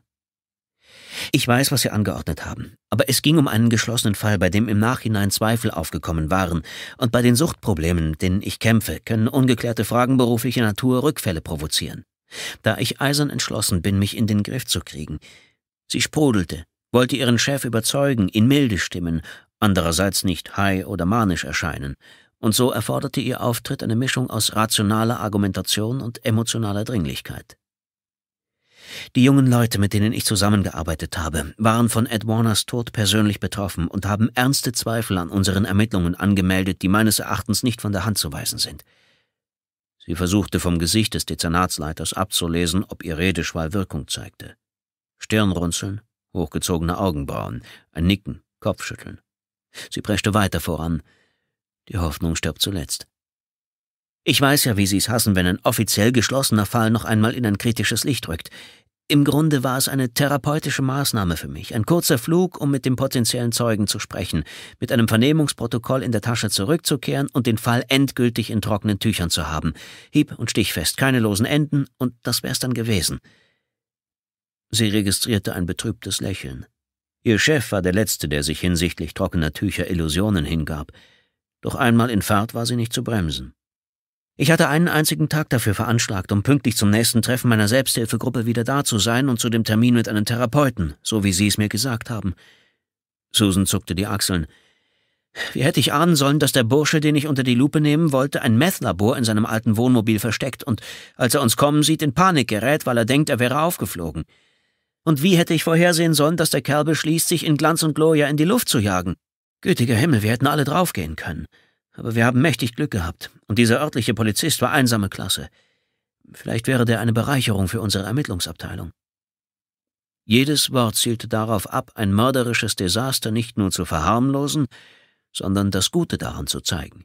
Ich weiß, was Sie angeordnet haben, aber es ging um einen geschlossenen Fall, bei dem im Nachhinein Zweifel aufgekommen waren, und bei den Suchtproblemen, denen ich kämpfe, können ungeklärte Fragen beruflicher Natur Rückfälle provozieren. Da ich eisern entschlossen bin, mich in den Griff zu kriegen. Sie sprudelte, wollte ihren Chef überzeugen, ihn milde stimmen, andererseits nicht high oder manisch erscheinen, und so erforderte ihr Auftritt eine Mischung aus rationaler Argumentation und emotionaler Dringlichkeit. Die jungen Leute, mit denen ich zusammengearbeitet habe, waren von Ed Warners Tod persönlich betroffen und haben ernste Zweifel an unseren Ermittlungen angemeldet, die meines Erachtens nicht von der Hand zu weisen sind. Sie versuchte vom Gesicht des Dezernatsleiters abzulesen, ob ihr Redeschwall Wirkung zeigte. Stirnrunzeln, hochgezogene Augenbrauen, ein Nicken, Kopfschütteln. Sie preschte weiter voran. Die Hoffnung stirbt zuletzt. Ich weiß ja, wie Sie es hassen, wenn ein offiziell geschlossener Fall noch einmal in ein kritisches Licht rückt. Im Grunde war es eine therapeutische Maßnahme für mich, ein kurzer Flug, um mit dem potenziellen Zeugen zu sprechen, mit einem Vernehmungsprotokoll in der Tasche zurückzukehren und den Fall endgültig in trockenen Tüchern zu haben. Hieb- und stichfest, keine losen Enden, und das wär's dann gewesen. Sie registrierte ein betrübtes Lächeln. Ihr Chef war der Letzte, der sich hinsichtlich trockener Tücher Illusionen hingab. Doch einmal in Fahrt war sie nicht zu bremsen. Ich hatte einen einzigen Tag dafür veranschlagt, um pünktlich zum nächsten Treffen meiner Selbsthilfegruppe wieder da zu sein und zu dem Termin mit einem Therapeuten, so wie Sie es mir gesagt haben. Susan zuckte die Achseln. Wie hätte ich ahnen sollen, dass der Bursche, den ich unter die Lupe nehmen wollte, ein Meth-Labor in seinem alten Wohnmobil versteckt und, als er uns kommen sieht, in Panik gerät, weil er denkt, er wäre aufgeflogen. Und wie hätte ich vorhersehen sollen, dass der Kerl beschließt, sich in Glanz und Gloria in die Luft zu jagen? Gütiger Himmel, wir hätten alle draufgehen können. Aber wir haben mächtig Glück gehabt, und dieser örtliche Polizist war einsame Klasse. Vielleicht wäre der eine Bereicherung für unsere Ermittlungsabteilung. Jedes Wort zielte darauf ab, ein mörderisches Desaster nicht nur zu verharmlosen, sondern das Gute daran zu zeigen.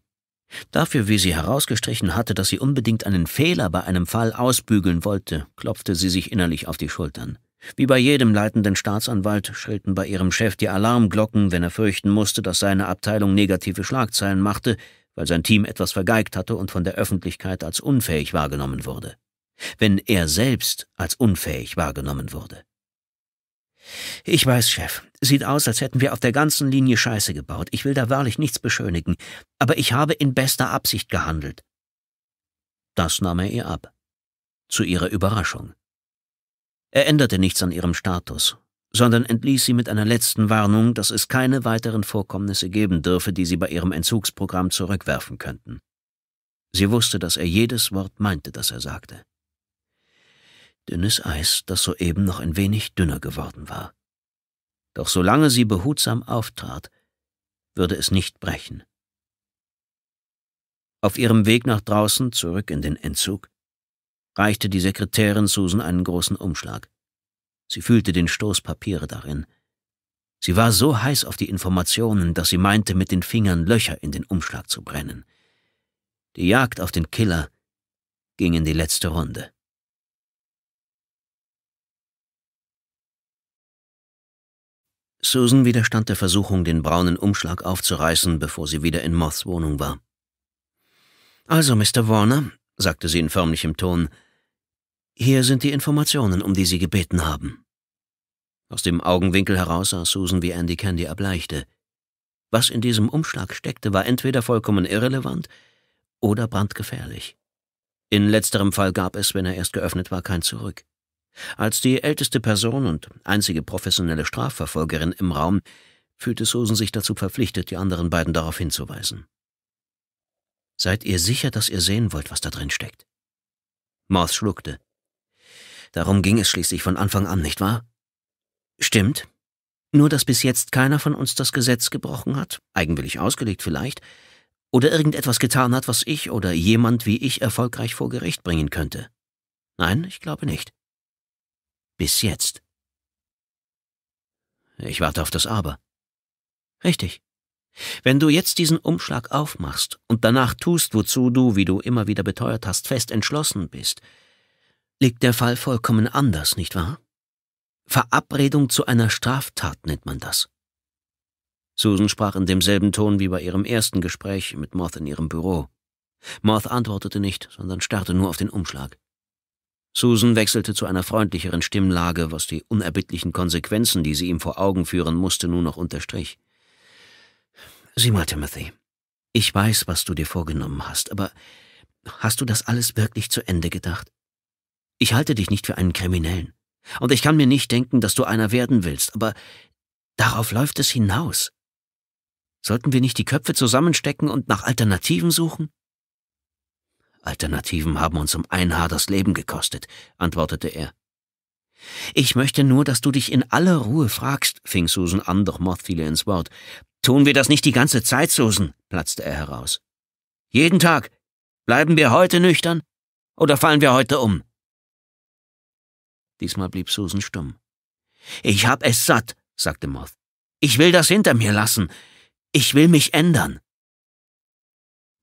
Dafür, wie sie herausgestrichen hatte, dass sie unbedingt einen Fehler bei einem Fall ausbügeln wollte, klopfte sie sich innerlich auf die Schultern. Wie bei jedem leitenden Staatsanwalt schrillten bei ihrem Chef die Alarmglocken, wenn er fürchten musste, dass seine Abteilung negative Schlagzeilen machte, weil sein Team etwas vergeigt hatte und von der Öffentlichkeit als unfähig wahrgenommen wurde. Wenn er selbst als unfähig wahrgenommen wurde. Ich weiß, Chef. Sieht aus, als hätten wir auf der ganzen Linie Scheiße gebaut. Ich will da wahrlich nichts beschönigen. Aber ich habe in bester Absicht gehandelt. Das nahm er ihr ab. Zu ihrer Überraschung. Er änderte nichts an ihrem Status, sondern entließ sie mit einer letzten Warnung, dass es keine weiteren Vorkommnisse geben dürfe, die sie bei ihrem Entzugsprogramm zurückwerfen könnten. Sie wusste, dass er jedes Wort meinte, das er sagte. Dünnes Eis, das soeben noch ein wenig dünner geworden war. Doch solange sie behutsam auftrat, würde es nicht brechen. Auf ihrem Weg nach draußen, zurück in den Entzug, reichte die Sekretärin Susan einen großen Umschlag. Sie fühlte den Stoß Papiere darin. Sie war so heiß auf die Informationen, dass sie meinte, mit den Fingern Löcher in den Umschlag zu brennen. Die Jagd auf den Killer ging in die letzte Runde. Susan widerstand der Versuchung, den braunen Umschlag aufzureißen, bevor sie wieder in Moths Wohnung war. Also, Mr. Warner, sagte sie in förmlichem Ton, hier sind die Informationen, um die Sie gebeten haben. Aus dem Augenwinkel heraus sah Susan, wie Andy Candy erbleichte. Was in diesem Umschlag steckte, war entweder vollkommen irrelevant oder brandgefährlich. In letzterem Fall gab es, wenn er erst geöffnet war, kein Zurück. Als die älteste Person und einzige professionelle Strafverfolgerin im Raum fühlte Susan sich dazu verpflichtet, die anderen beiden darauf hinzuweisen. Seid ihr sicher, dass ihr sehen wollt, was da drin steckt? Morse schluckte. Darum ging es schließlich von Anfang an, nicht wahr? Stimmt. Nur dass bis jetzt keiner von uns das Gesetz gebrochen hat, eigenwillig ausgelegt vielleicht, oder irgendetwas getan hat, was ich oder jemand wie ich erfolgreich vor Gericht bringen könnte. Nein, ich glaube nicht. Bis jetzt. Ich warte auf das Aber. Richtig. Wenn du jetzt diesen Umschlag aufmachst und danach tust, wozu du, wie du immer wieder beteuert hast, fest entschlossen bist, liegt der Fall vollkommen anders, nicht wahr? Verabredung zu einer Straftat nennt man das. Susan sprach in demselben Ton wie bei ihrem ersten Gespräch mit Moth in ihrem Büro. Moth antwortete nicht, sondern starrte nur auf den Umschlag. Susan wechselte zu einer freundlicheren Stimmlage, was die unerbittlichen Konsequenzen, die sie ihm vor Augen führen musste, nur noch unterstrich. Sieh mal, Timothy, ich weiß, was du dir vorgenommen hast, aber hast du das alles wirklich zu Ende gedacht? Ich halte dich nicht für einen Kriminellen. Und ich kann mir nicht denken, dass du einer werden willst, aber darauf läuft es hinaus. Sollten wir nicht die Köpfe zusammenstecken und nach Alternativen suchen? Alternativen haben uns um ein Haar das Leben gekostet, antwortete er. Ich möchte nur, dass du dich in aller Ruhe fragst, fing Susan an, doch Moth fiel ihr ins Wort. Tun wir das nicht die ganze Zeit, Susan, platzte er heraus. Jeden Tag. Bleiben wir heute nüchtern? Oder fallen wir heute um? Diesmal blieb Susan stumm. Ich hab es satt, sagte Moth. Ich will das hinter mir lassen. Ich will mich ändern.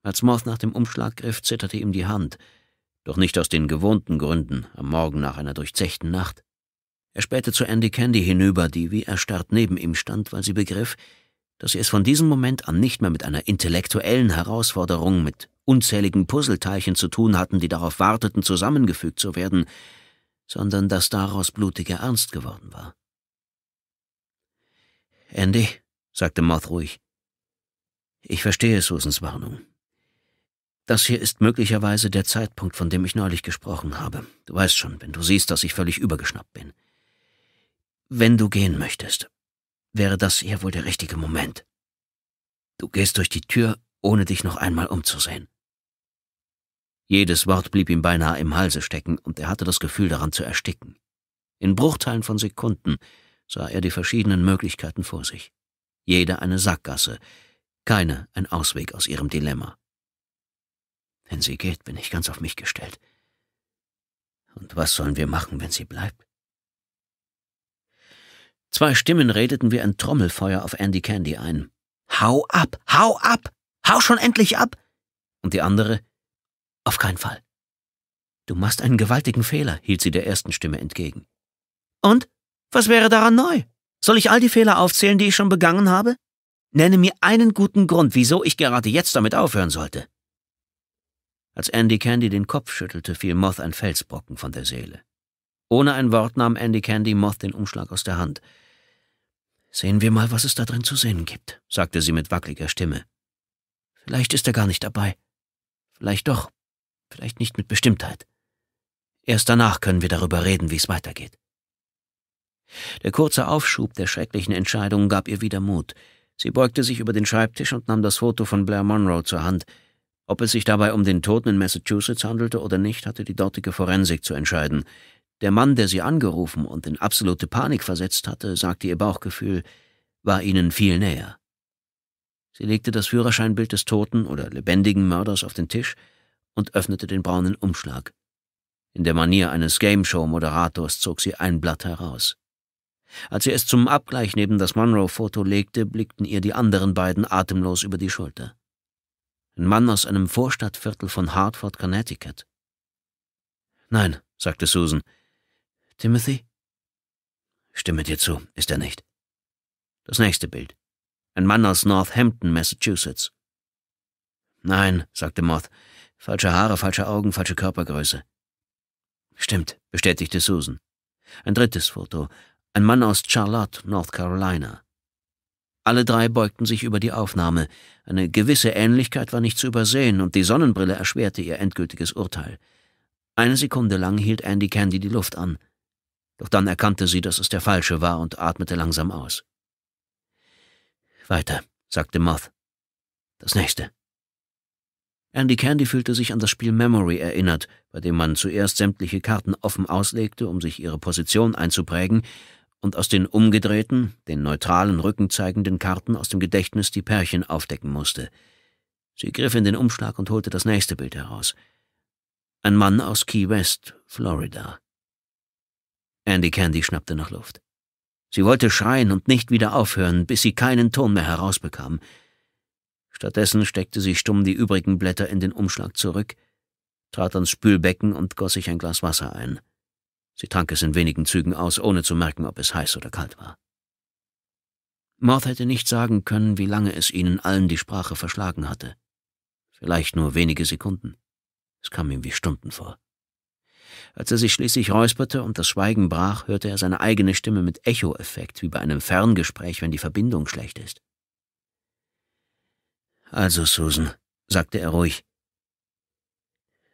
Als Moth nach dem Umschlag griff, zitterte ihm die Hand, doch nicht aus den gewohnten Gründen am Morgen nach einer durchzechten Nacht. Er spähte zu Andy Candy hinüber, die wie erstarrt neben ihm stand, weil sie begriff, dass sie es von diesem Moment an nicht mehr mit einer intellektuellen Herausforderung, mit unzähligen Puzzleteilchen zu tun hatten, die darauf warteten, zusammengefügt zu werden, sondern dass daraus blutiger Ernst geworden war. Andy, sagte Moth ruhig, ich verstehe Susans Warnung. Das hier ist möglicherweise der Zeitpunkt, von dem ich neulich gesprochen habe. Du weißt schon, wenn du siehst, dass ich völlig übergeschnappt bin. Wenn du gehen möchtest, wäre das hier wohl der richtige Moment. Du gehst durch die Tür, ohne dich noch einmal umzusehen. Jedes Wort blieb ihm beinahe im Halse stecken, und er hatte das Gefühl, daran zu ersticken. In Bruchteilen von Sekunden sah er die verschiedenen Möglichkeiten vor sich. Jede eine Sackgasse, keine ein Ausweg aus ihrem Dilemma. Wenn sie geht, bin ich ganz auf mich gestellt. Und was sollen wir machen, wenn sie bleibt? Zwei Stimmen redeten wie ein Trommelfeuer auf Andy Candy ein. Hau ab, hau ab, hau schon endlich ab! Und die andere, auf keinen Fall. Du machst einen gewaltigen Fehler, hielt sie der ersten Stimme entgegen. Und? Was wäre daran neu? Soll ich all die Fehler aufzählen, die ich schon begangen habe? Nenne mir einen guten Grund, wieso ich gerade jetzt damit aufhören sollte. Als Andy Candy den Kopf schüttelte, fiel Moth ein Felsbrocken von der Seele. Ohne ein Wort nahm Andy Candy Moth den Umschlag aus der Hand. Sehen wir mal, was es da drin zu sehen gibt, sagte sie mit wackeliger Stimme. Vielleicht ist er gar nicht dabei. Vielleicht doch vielleicht nicht mit Bestimmtheit. Erst danach können wir darüber reden, wie es weitergeht. Der kurze Aufschub der schrecklichen Entscheidung gab ihr wieder Mut. Sie beugte sich über den Schreibtisch und nahm das Foto von Blair Monroe zur Hand. Ob es sich dabei um den Toten in Massachusetts handelte oder nicht, hatte die dortige Forensik zu entscheiden. Der Mann, der sie angerufen und in absolute Panik versetzt hatte, sagte ihr Bauchgefühl, war ihnen viel näher. Sie legte das Führerscheinbild des toten oder lebendigen Mörders auf den Tisch, und öffnete den braunen Umschlag. In der Manier eines Gameshow-Moderators zog sie ein Blatt heraus. Als sie es zum Abgleich neben das Monroe-Foto legte, blickten ihr die anderen beiden atemlos über die Schulter. Ein Mann aus einem Vorstadtviertel von Hartford, Connecticut. Nein, sagte Susan. Timothy? Stimme dir zu, ist er nicht. Das nächste Bild. Ein Mann aus Northampton, Massachusetts. Nein, sagte Moth, Falsche Haare, falsche Augen, falsche Körpergröße. Stimmt, bestätigte Susan. Ein drittes Foto. Ein Mann aus Charlotte, North Carolina. Alle drei beugten sich über die Aufnahme. Eine gewisse Ähnlichkeit war nicht zu übersehen, und die Sonnenbrille erschwerte ihr endgültiges Urteil. Eine Sekunde lang hielt Andy Candy die Luft an. Doch dann erkannte sie, dass es der falsche war und atmete langsam aus. Weiter, sagte Moth. Das nächste. Andy Candy fühlte sich an das Spiel Memory erinnert, bei dem man zuerst sämtliche Karten offen auslegte, um sich ihre Position einzuprägen, und aus den umgedrehten, den neutralen Rücken zeigenden Karten aus dem Gedächtnis die Pärchen aufdecken musste. Sie griff in den Umschlag und holte das nächste Bild heraus. Ein Mann aus Key West, Florida. Andy Candy schnappte nach Luft. Sie wollte schreien und nicht wieder aufhören, bis sie keinen Ton mehr herausbekam. Stattdessen steckte sie stumm die übrigen Blätter in den Umschlag zurück, trat ans Spülbecken und goss sich ein Glas Wasser ein. Sie trank es in wenigen Zügen aus, ohne zu merken, ob es heiß oder kalt war. Morth hätte nicht sagen können, wie lange es ihnen allen die Sprache verschlagen hatte. Vielleicht nur wenige Sekunden. Es kam ihm wie Stunden vor. Als er sich schließlich räusperte und das Schweigen brach, hörte er seine eigene Stimme mit Echoeffekt, wie bei einem Ferngespräch, wenn die Verbindung schlecht ist. Also, Susan, sagte er ruhig,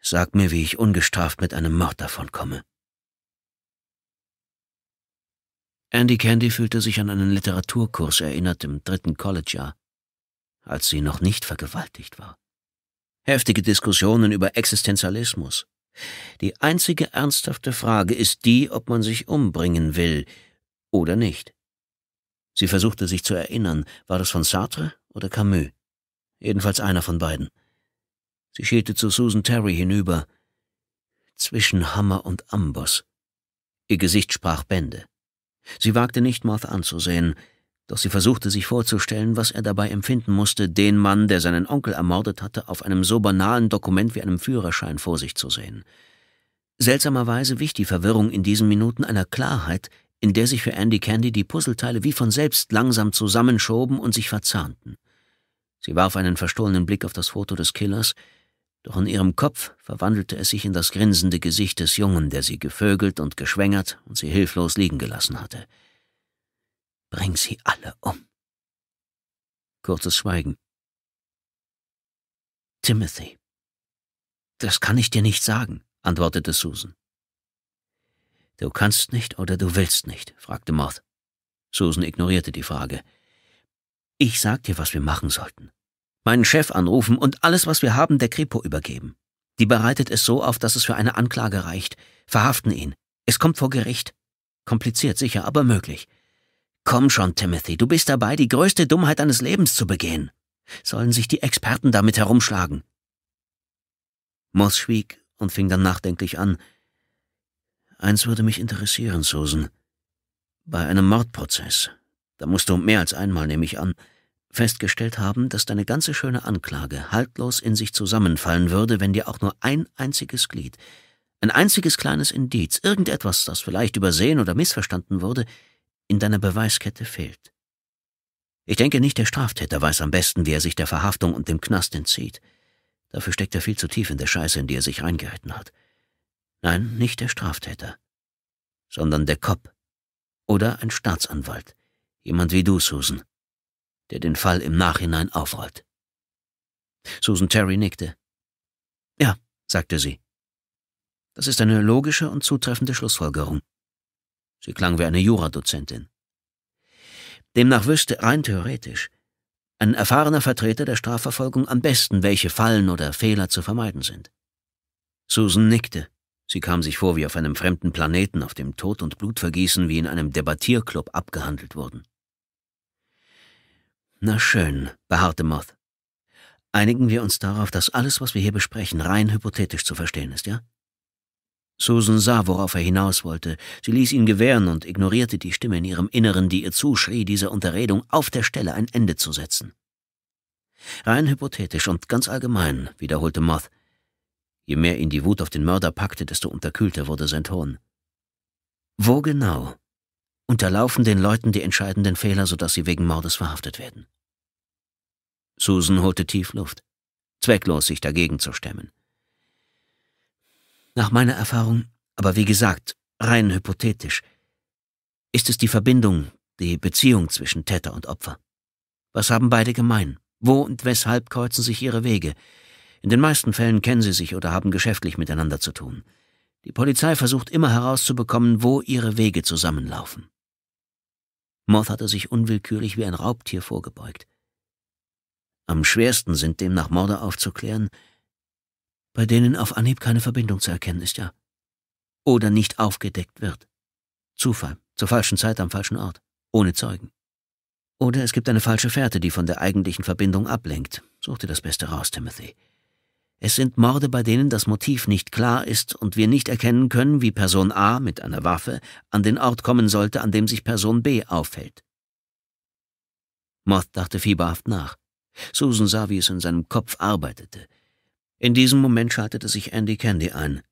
sag mir, wie ich ungestraft mit einem Mord davonkomme. Andy Candy fühlte sich an einen Literaturkurs erinnert im dritten Collegejahr, als sie noch nicht vergewaltigt war. Heftige Diskussionen über Existenzialismus. Die einzige ernsthafte Frage ist die, ob man sich umbringen will oder nicht. Sie versuchte sich zu erinnern, war das von Sartre oder Camus? jedenfalls einer von beiden. Sie schielte zu Susan Terry hinüber, zwischen Hammer und Amboss. Ihr Gesicht sprach Bände. Sie wagte nicht, Martha anzusehen, doch sie versuchte sich vorzustellen, was er dabei empfinden musste, den Mann, der seinen Onkel ermordet hatte, auf einem so banalen Dokument wie einem Führerschein vor sich zu sehen. Seltsamerweise wich die Verwirrung in diesen Minuten einer Klarheit, in der sich für Andy Candy die Puzzleteile wie von selbst langsam zusammenschoben und sich verzahnten. Sie warf einen verstohlenen Blick auf das Foto des Killers, doch in ihrem Kopf verwandelte es sich in das grinsende Gesicht des Jungen, der sie gevögelt und geschwängert und sie hilflos liegen gelassen hatte. Bring sie alle um. Kurzes Schweigen. Timothy. Das kann ich dir nicht sagen, antwortete Susan. Du kannst nicht oder du willst nicht, fragte Moth. Susan ignorierte die Frage. Ich sag dir, was wir machen sollten. Meinen Chef anrufen und alles, was wir haben, der Kripo übergeben. Die bereitet es so auf, dass es für eine Anklage reicht. Verhaften ihn. Es kommt vor Gericht. Kompliziert sicher, aber möglich. Komm schon, Timothy, du bist dabei, die größte Dummheit deines Lebens zu begehen. Sollen sich die Experten damit herumschlagen? Moss schwieg und fing dann nachdenklich an. Eins würde mich interessieren, Susan. Bei einem Mordprozess da musst du mehr als einmal, nehme ich an, festgestellt haben, dass deine ganze schöne Anklage haltlos in sich zusammenfallen würde, wenn dir auch nur ein einziges Glied, ein einziges kleines Indiz, irgendetwas, das vielleicht übersehen oder missverstanden wurde, in deiner Beweiskette fehlt. Ich denke nicht, der Straftäter weiß am besten, wie er sich der Verhaftung und dem Knast entzieht. Dafür steckt er viel zu tief in der Scheiße, in die er sich reingehalten hat. Nein, nicht der Straftäter, sondern der Cop oder ein Staatsanwalt. Jemand wie du, Susan, der den Fall im Nachhinein aufrollt. Susan Terry nickte. Ja, sagte sie. Das ist eine logische und zutreffende Schlussfolgerung. Sie klang wie eine Juradozentin. Demnach wüsste rein theoretisch ein erfahrener Vertreter der Strafverfolgung am besten, welche Fallen oder Fehler zu vermeiden sind. Susan nickte. Sie kam sich vor wie auf einem fremden Planeten, auf dem Tod und Blutvergießen wie in einem Debattierclub abgehandelt wurden. Na schön, beharrte Moth. Einigen wir uns darauf, dass alles, was wir hier besprechen, rein hypothetisch zu verstehen ist, ja? Susan sah, worauf er hinaus wollte. Sie ließ ihn gewähren und ignorierte die Stimme in ihrem Inneren, die ihr zuschrie, dieser Unterredung auf der Stelle ein Ende zu setzen. Rein hypothetisch und ganz allgemein, wiederholte Moth. Je mehr ihn die Wut auf den Mörder packte, desto unterkühlter wurde sein Ton. Wo genau unterlaufen den Leuten die entscheidenden Fehler, sodass sie wegen Mordes verhaftet werden? Susan holte tief Luft. Zwecklos, sich dagegen zu stemmen. Nach meiner Erfahrung, aber wie gesagt, rein hypothetisch, ist es die Verbindung, die Beziehung zwischen Täter und Opfer. Was haben beide gemein? Wo und weshalb kreuzen sich ihre Wege? In den meisten Fällen kennen sie sich oder haben geschäftlich miteinander zu tun. Die Polizei versucht immer herauszubekommen, wo ihre Wege zusammenlaufen. Moth hatte sich unwillkürlich wie ein Raubtier vorgebeugt. Am schwersten sind demnach Morde aufzuklären, bei denen auf Anhieb keine Verbindung zu erkennen ist, ja. Oder nicht aufgedeckt wird. Zufall, zur falschen Zeit am falschen Ort, ohne Zeugen. Oder es gibt eine falsche Fährte, die von der eigentlichen Verbindung ablenkt. Such dir das Beste raus, Timothy. Es sind Morde, bei denen das Motiv nicht klar ist und wir nicht erkennen können, wie Person A mit einer Waffe an den Ort kommen sollte, an dem sich Person B aufhält. Moth dachte fieberhaft nach. Susan sah, wie es in seinem Kopf arbeitete. In diesem Moment schaltete sich Andy Candy ein.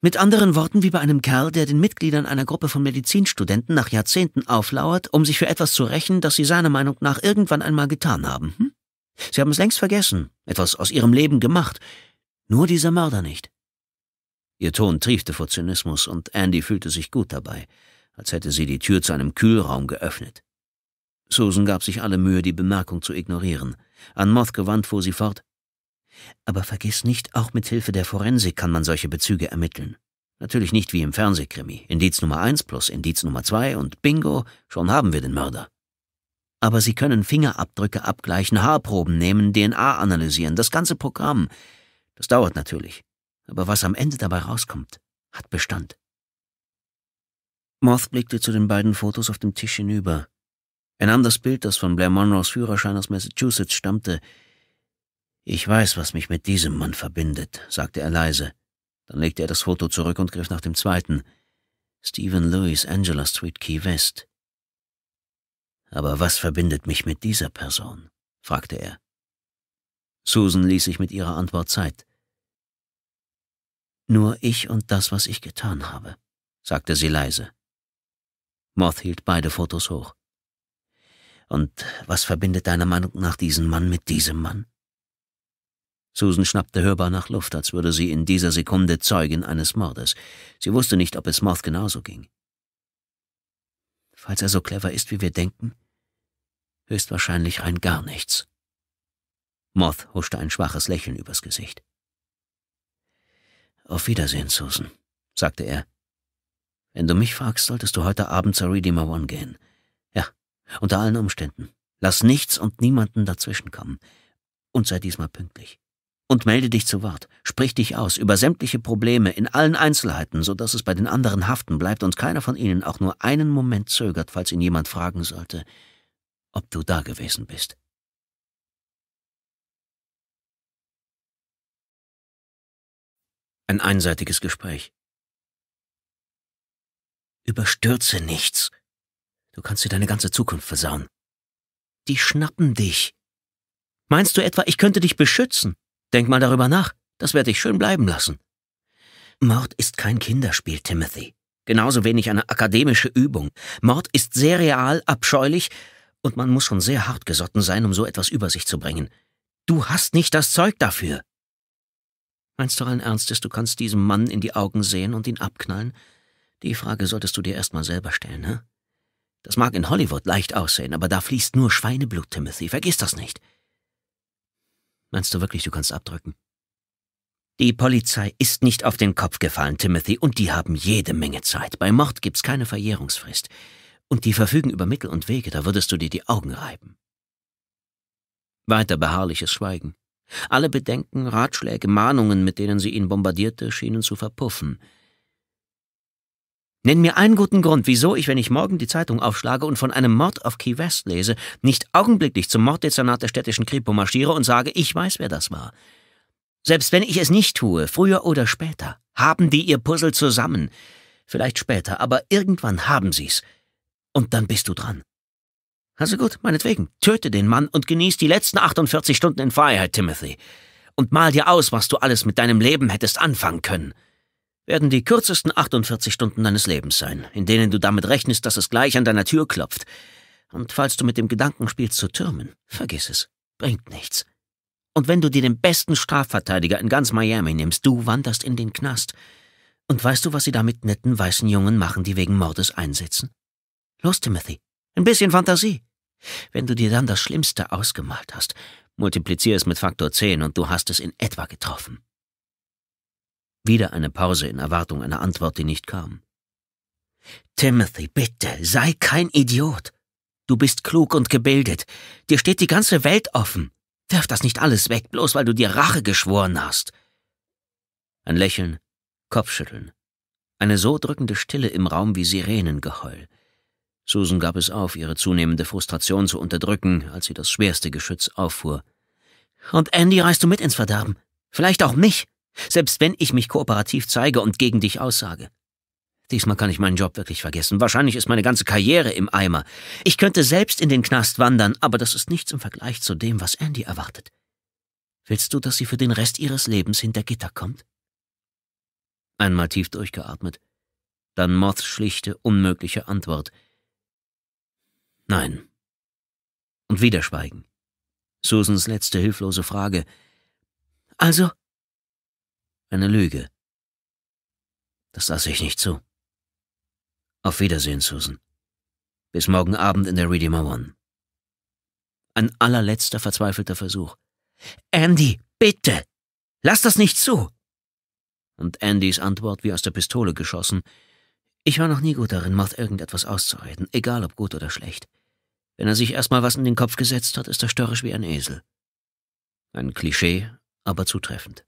Mit anderen Worten wie bei einem Kerl, der den Mitgliedern einer Gruppe von Medizinstudenten nach Jahrzehnten auflauert, um sich für etwas zu rächen, das sie seiner Meinung nach irgendwann einmal getan haben. Hm? Sie haben es längst vergessen, etwas aus ihrem Leben gemacht. Nur dieser Mörder nicht. Ihr Ton triefte vor Zynismus, und Andy fühlte sich gut dabei, als hätte sie die Tür zu einem Kühlraum geöffnet. Susan gab sich alle Mühe, die Bemerkung zu ignorieren. An Moth gewandt fuhr sie fort. Aber vergiss nicht, auch mit Hilfe der Forensik kann man solche Bezüge ermitteln. Natürlich nicht wie im Fernsehkrimi. Indiz Nummer eins plus Indiz Nummer zwei und bingo, schon haben wir den Mörder. Aber sie können Fingerabdrücke abgleichen, Haarproben nehmen, DNA analysieren, das ganze Programm. Das dauert natürlich. Aber was am Ende dabei rauskommt, hat Bestand. Moth blickte zu den beiden Fotos auf dem Tisch hinüber. Ein anderes Bild, das von Blair Monroes Führerschein aus Massachusetts stammte. Ich weiß, was mich mit diesem Mann verbindet, sagte er leise. Dann legte er das Foto zurück und griff nach dem zweiten. Stephen Lewis, Angela Street, Key West. Aber was verbindet mich mit dieser Person? fragte er. Susan ließ sich mit ihrer Antwort Zeit. Nur ich und das, was ich getan habe, sagte sie leise. Moth hielt beide Fotos hoch. Und was verbindet deiner Meinung nach diesen Mann mit diesem Mann? Susan schnappte hörbar nach Luft, als würde sie in dieser Sekunde Zeugin eines Mordes. Sie wusste nicht, ob es Moth genauso ging. Falls er so clever ist, wie wir denken, höchstwahrscheinlich rein gar nichts. Moth huschte ein schwaches Lächeln übers Gesicht. Auf Wiedersehen, Susan, sagte er. Wenn du mich fragst, solltest du heute Abend zur Redeemer One gehen. Unter allen Umständen. Lass nichts und niemanden dazwischenkommen. Und sei diesmal pünktlich. Und melde dich zu Wort. Sprich dich aus über sämtliche Probleme in allen Einzelheiten, so dass es bei den anderen haften bleibt und keiner von ihnen auch nur einen Moment zögert, falls ihn jemand fragen sollte, ob du da gewesen bist. Ein einseitiges Gespräch. Überstürze nichts. Du kannst dir deine ganze Zukunft versauen. Die schnappen dich. Meinst du etwa, ich könnte dich beschützen? Denk mal darüber nach. Das werde ich schön bleiben lassen. Mord ist kein Kinderspiel, Timothy. Genauso wenig eine akademische Übung. Mord ist sehr real, abscheulich und man muss schon sehr hartgesotten sein, um so etwas über sich zu bringen. Du hast nicht das Zeug dafür. Meinst du allen Ernstes, du kannst diesem Mann in die Augen sehen und ihn abknallen? Die Frage solltest du dir erst mal selber stellen, ne? Das mag in Hollywood leicht aussehen, aber da fließt nur Schweineblut, Timothy. Vergiss das nicht. Meinst du wirklich, du kannst abdrücken? Die Polizei ist nicht auf den Kopf gefallen, Timothy, und die haben jede Menge Zeit. Bei Mord gibt's keine Verjährungsfrist. Und die verfügen über Mittel und Wege, da würdest du dir die Augen reiben. Weiter beharrliches Schweigen. Alle Bedenken, Ratschläge, Mahnungen, mit denen sie ihn bombardierte, schienen zu verpuffen. Nenn mir einen guten Grund, wieso ich, wenn ich morgen die Zeitung aufschlage und von einem Mord auf Key West lese, nicht augenblicklich zum Morddezernat der städtischen Kripo marschiere und sage, ich weiß, wer das war. Selbst wenn ich es nicht tue, früher oder später, haben die ihr Puzzle zusammen. Vielleicht später, aber irgendwann haben sie's. Und dann bist du dran. Also gut, meinetwegen, töte den Mann und genieß die letzten 48 Stunden in Freiheit, Timothy. Und mal dir aus, was du alles mit deinem Leben hättest anfangen können werden die kürzesten 48 Stunden deines Lebens sein, in denen du damit rechnest, dass es gleich an deiner Tür klopft. Und falls du mit dem Gedanken spielst zu türmen, vergiss es, bringt nichts. Und wenn du dir den besten Strafverteidiger in ganz Miami nimmst, du wanderst in den Knast. Und weißt du, was sie da mit netten weißen Jungen machen, die wegen Mordes einsitzen? Los, Timothy, ein bisschen Fantasie. Wenn du dir dann das Schlimmste ausgemalt hast, multipliziere es mit Faktor 10 und du hast es in etwa getroffen. Wieder eine Pause in Erwartung einer Antwort, die nicht kam. Timothy, bitte, sei kein Idiot. Du bist klug und gebildet. Dir steht die ganze Welt offen. Wirf das nicht alles weg, bloß weil du dir Rache geschworen hast. Ein Lächeln, Kopfschütteln. Eine so drückende Stille im Raum wie Sirenengeheul. Susan gab es auf, ihre zunehmende Frustration zu unterdrücken, als sie das schwerste Geschütz auffuhr. Und Andy reißt du mit ins Verderben. Vielleicht auch mich. Selbst wenn ich mich kooperativ zeige und gegen dich aussage. Diesmal kann ich meinen Job wirklich vergessen. Wahrscheinlich ist meine ganze Karriere im Eimer. Ich könnte selbst in den Knast wandern, aber das ist nichts im Vergleich zu dem, was Andy erwartet. Willst du, dass sie für den Rest ihres Lebens hinter Gitter kommt? Einmal tief durchgeatmet. Dann Moths schlichte, unmögliche Antwort. Nein. Und wieder Schweigen. Susans letzte hilflose Frage. Also, eine Lüge. Das lasse ich nicht zu. Auf Wiedersehen, Susan. Bis morgen Abend in der Redeemer One. Ein allerletzter verzweifelter Versuch. Andy, bitte! Lass das nicht zu! Und Andys Antwort wie aus der Pistole geschossen. Ich war noch nie gut darin, Moth irgendetwas auszureden, egal ob gut oder schlecht. Wenn er sich erstmal was in den Kopf gesetzt hat, ist er störrisch wie ein Esel. Ein Klischee, aber zutreffend.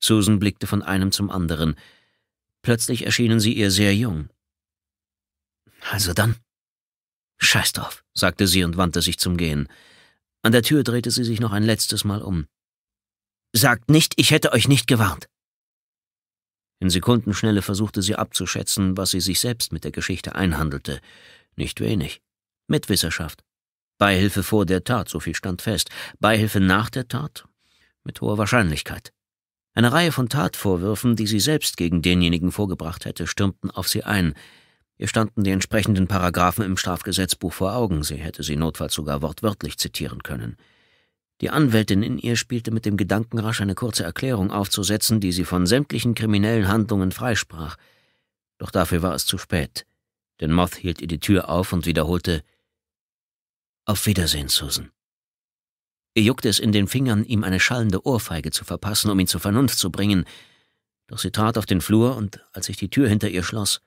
Susan blickte von einem zum anderen. Plötzlich erschienen sie ihr sehr jung. Also dann. Scheiß drauf, sagte sie und wandte sich zum Gehen. An der Tür drehte sie sich noch ein letztes Mal um. Sagt nicht, ich hätte euch nicht gewarnt. In Sekundenschnelle versuchte sie abzuschätzen, was sie sich selbst mit der Geschichte einhandelte. Nicht wenig. Mitwisserschaft. Beihilfe vor der Tat, so viel stand fest. Beihilfe nach der Tat? Mit hoher Wahrscheinlichkeit. Eine Reihe von Tatvorwürfen, die sie selbst gegen denjenigen vorgebracht hätte, stürmten auf sie ein. Ihr standen die entsprechenden Paragraphen im Strafgesetzbuch vor Augen, sie hätte sie notfalls sogar wortwörtlich zitieren können. Die Anwältin in ihr spielte mit dem Gedanken, rasch eine kurze Erklärung aufzusetzen, die sie von sämtlichen kriminellen Handlungen freisprach. Doch dafür war es zu spät, denn Moth hielt ihr die Tür auf und wiederholte Auf Wiedersehen, Susan juckte es in den Fingern, ihm eine schallende Ohrfeige zu verpassen, um ihn zur Vernunft zu bringen. Doch sie trat auf den Flur, und als sich die Tür hinter ihr schloss,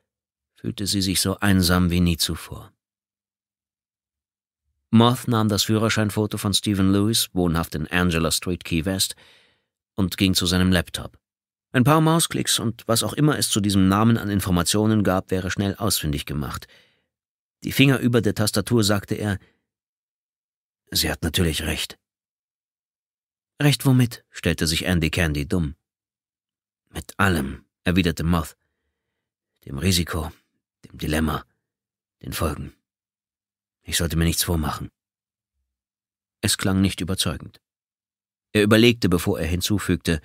fühlte sie sich so einsam wie nie zuvor. Moth nahm das Führerscheinfoto von Stephen Lewis, wohnhaft in Angela Street, Key West, und ging zu seinem Laptop. Ein paar Mausklicks und was auch immer es zu diesem Namen an Informationen gab, wäre schnell ausfindig gemacht. Die Finger über der Tastatur sagte er, Sie hat natürlich recht. Recht womit? stellte sich Andy Candy dumm. Mit allem, erwiderte Moth. Dem Risiko, dem Dilemma, den Folgen. Ich sollte mir nichts vormachen. Es klang nicht überzeugend. Er überlegte, bevor er hinzufügte,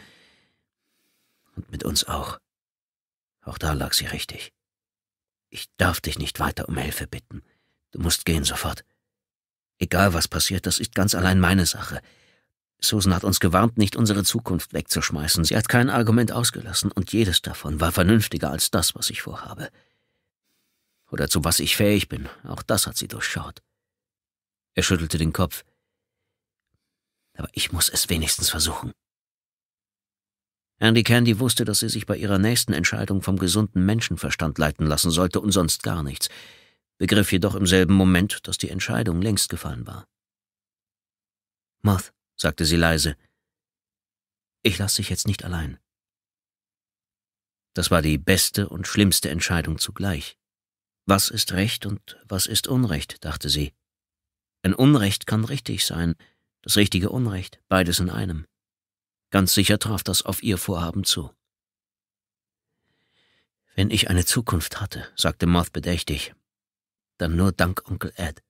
und mit uns auch. Auch da lag sie richtig. Ich darf dich nicht weiter um Hilfe bitten. Du musst gehen sofort. Egal was passiert, das ist ganz allein meine Sache. Susan hat uns gewarnt, nicht unsere Zukunft wegzuschmeißen. Sie hat kein Argument ausgelassen, und jedes davon war vernünftiger als das, was ich vorhabe. Oder zu was ich fähig bin, auch das hat sie durchschaut. Er schüttelte den Kopf. Aber ich muss es wenigstens versuchen. Andy Candy wusste, dass sie sich bei ihrer nächsten Entscheidung vom gesunden Menschenverstand leiten lassen sollte und sonst gar nichts, begriff jedoch im selben Moment, dass die Entscheidung längst gefallen war. Moth, sagte sie leise. Ich lasse dich jetzt nicht allein. Das war die beste und schlimmste Entscheidung zugleich. Was ist Recht und was ist Unrecht, dachte sie. Ein Unrecht kann richtig sein, das richtige Unrecht, beides in einem. Ganz sicher traf das auf ihr Vorhaben zu. Wenn ich eine Zukunft hatte, sagte Moth bedächtig, dann nur dank Onkel Ed.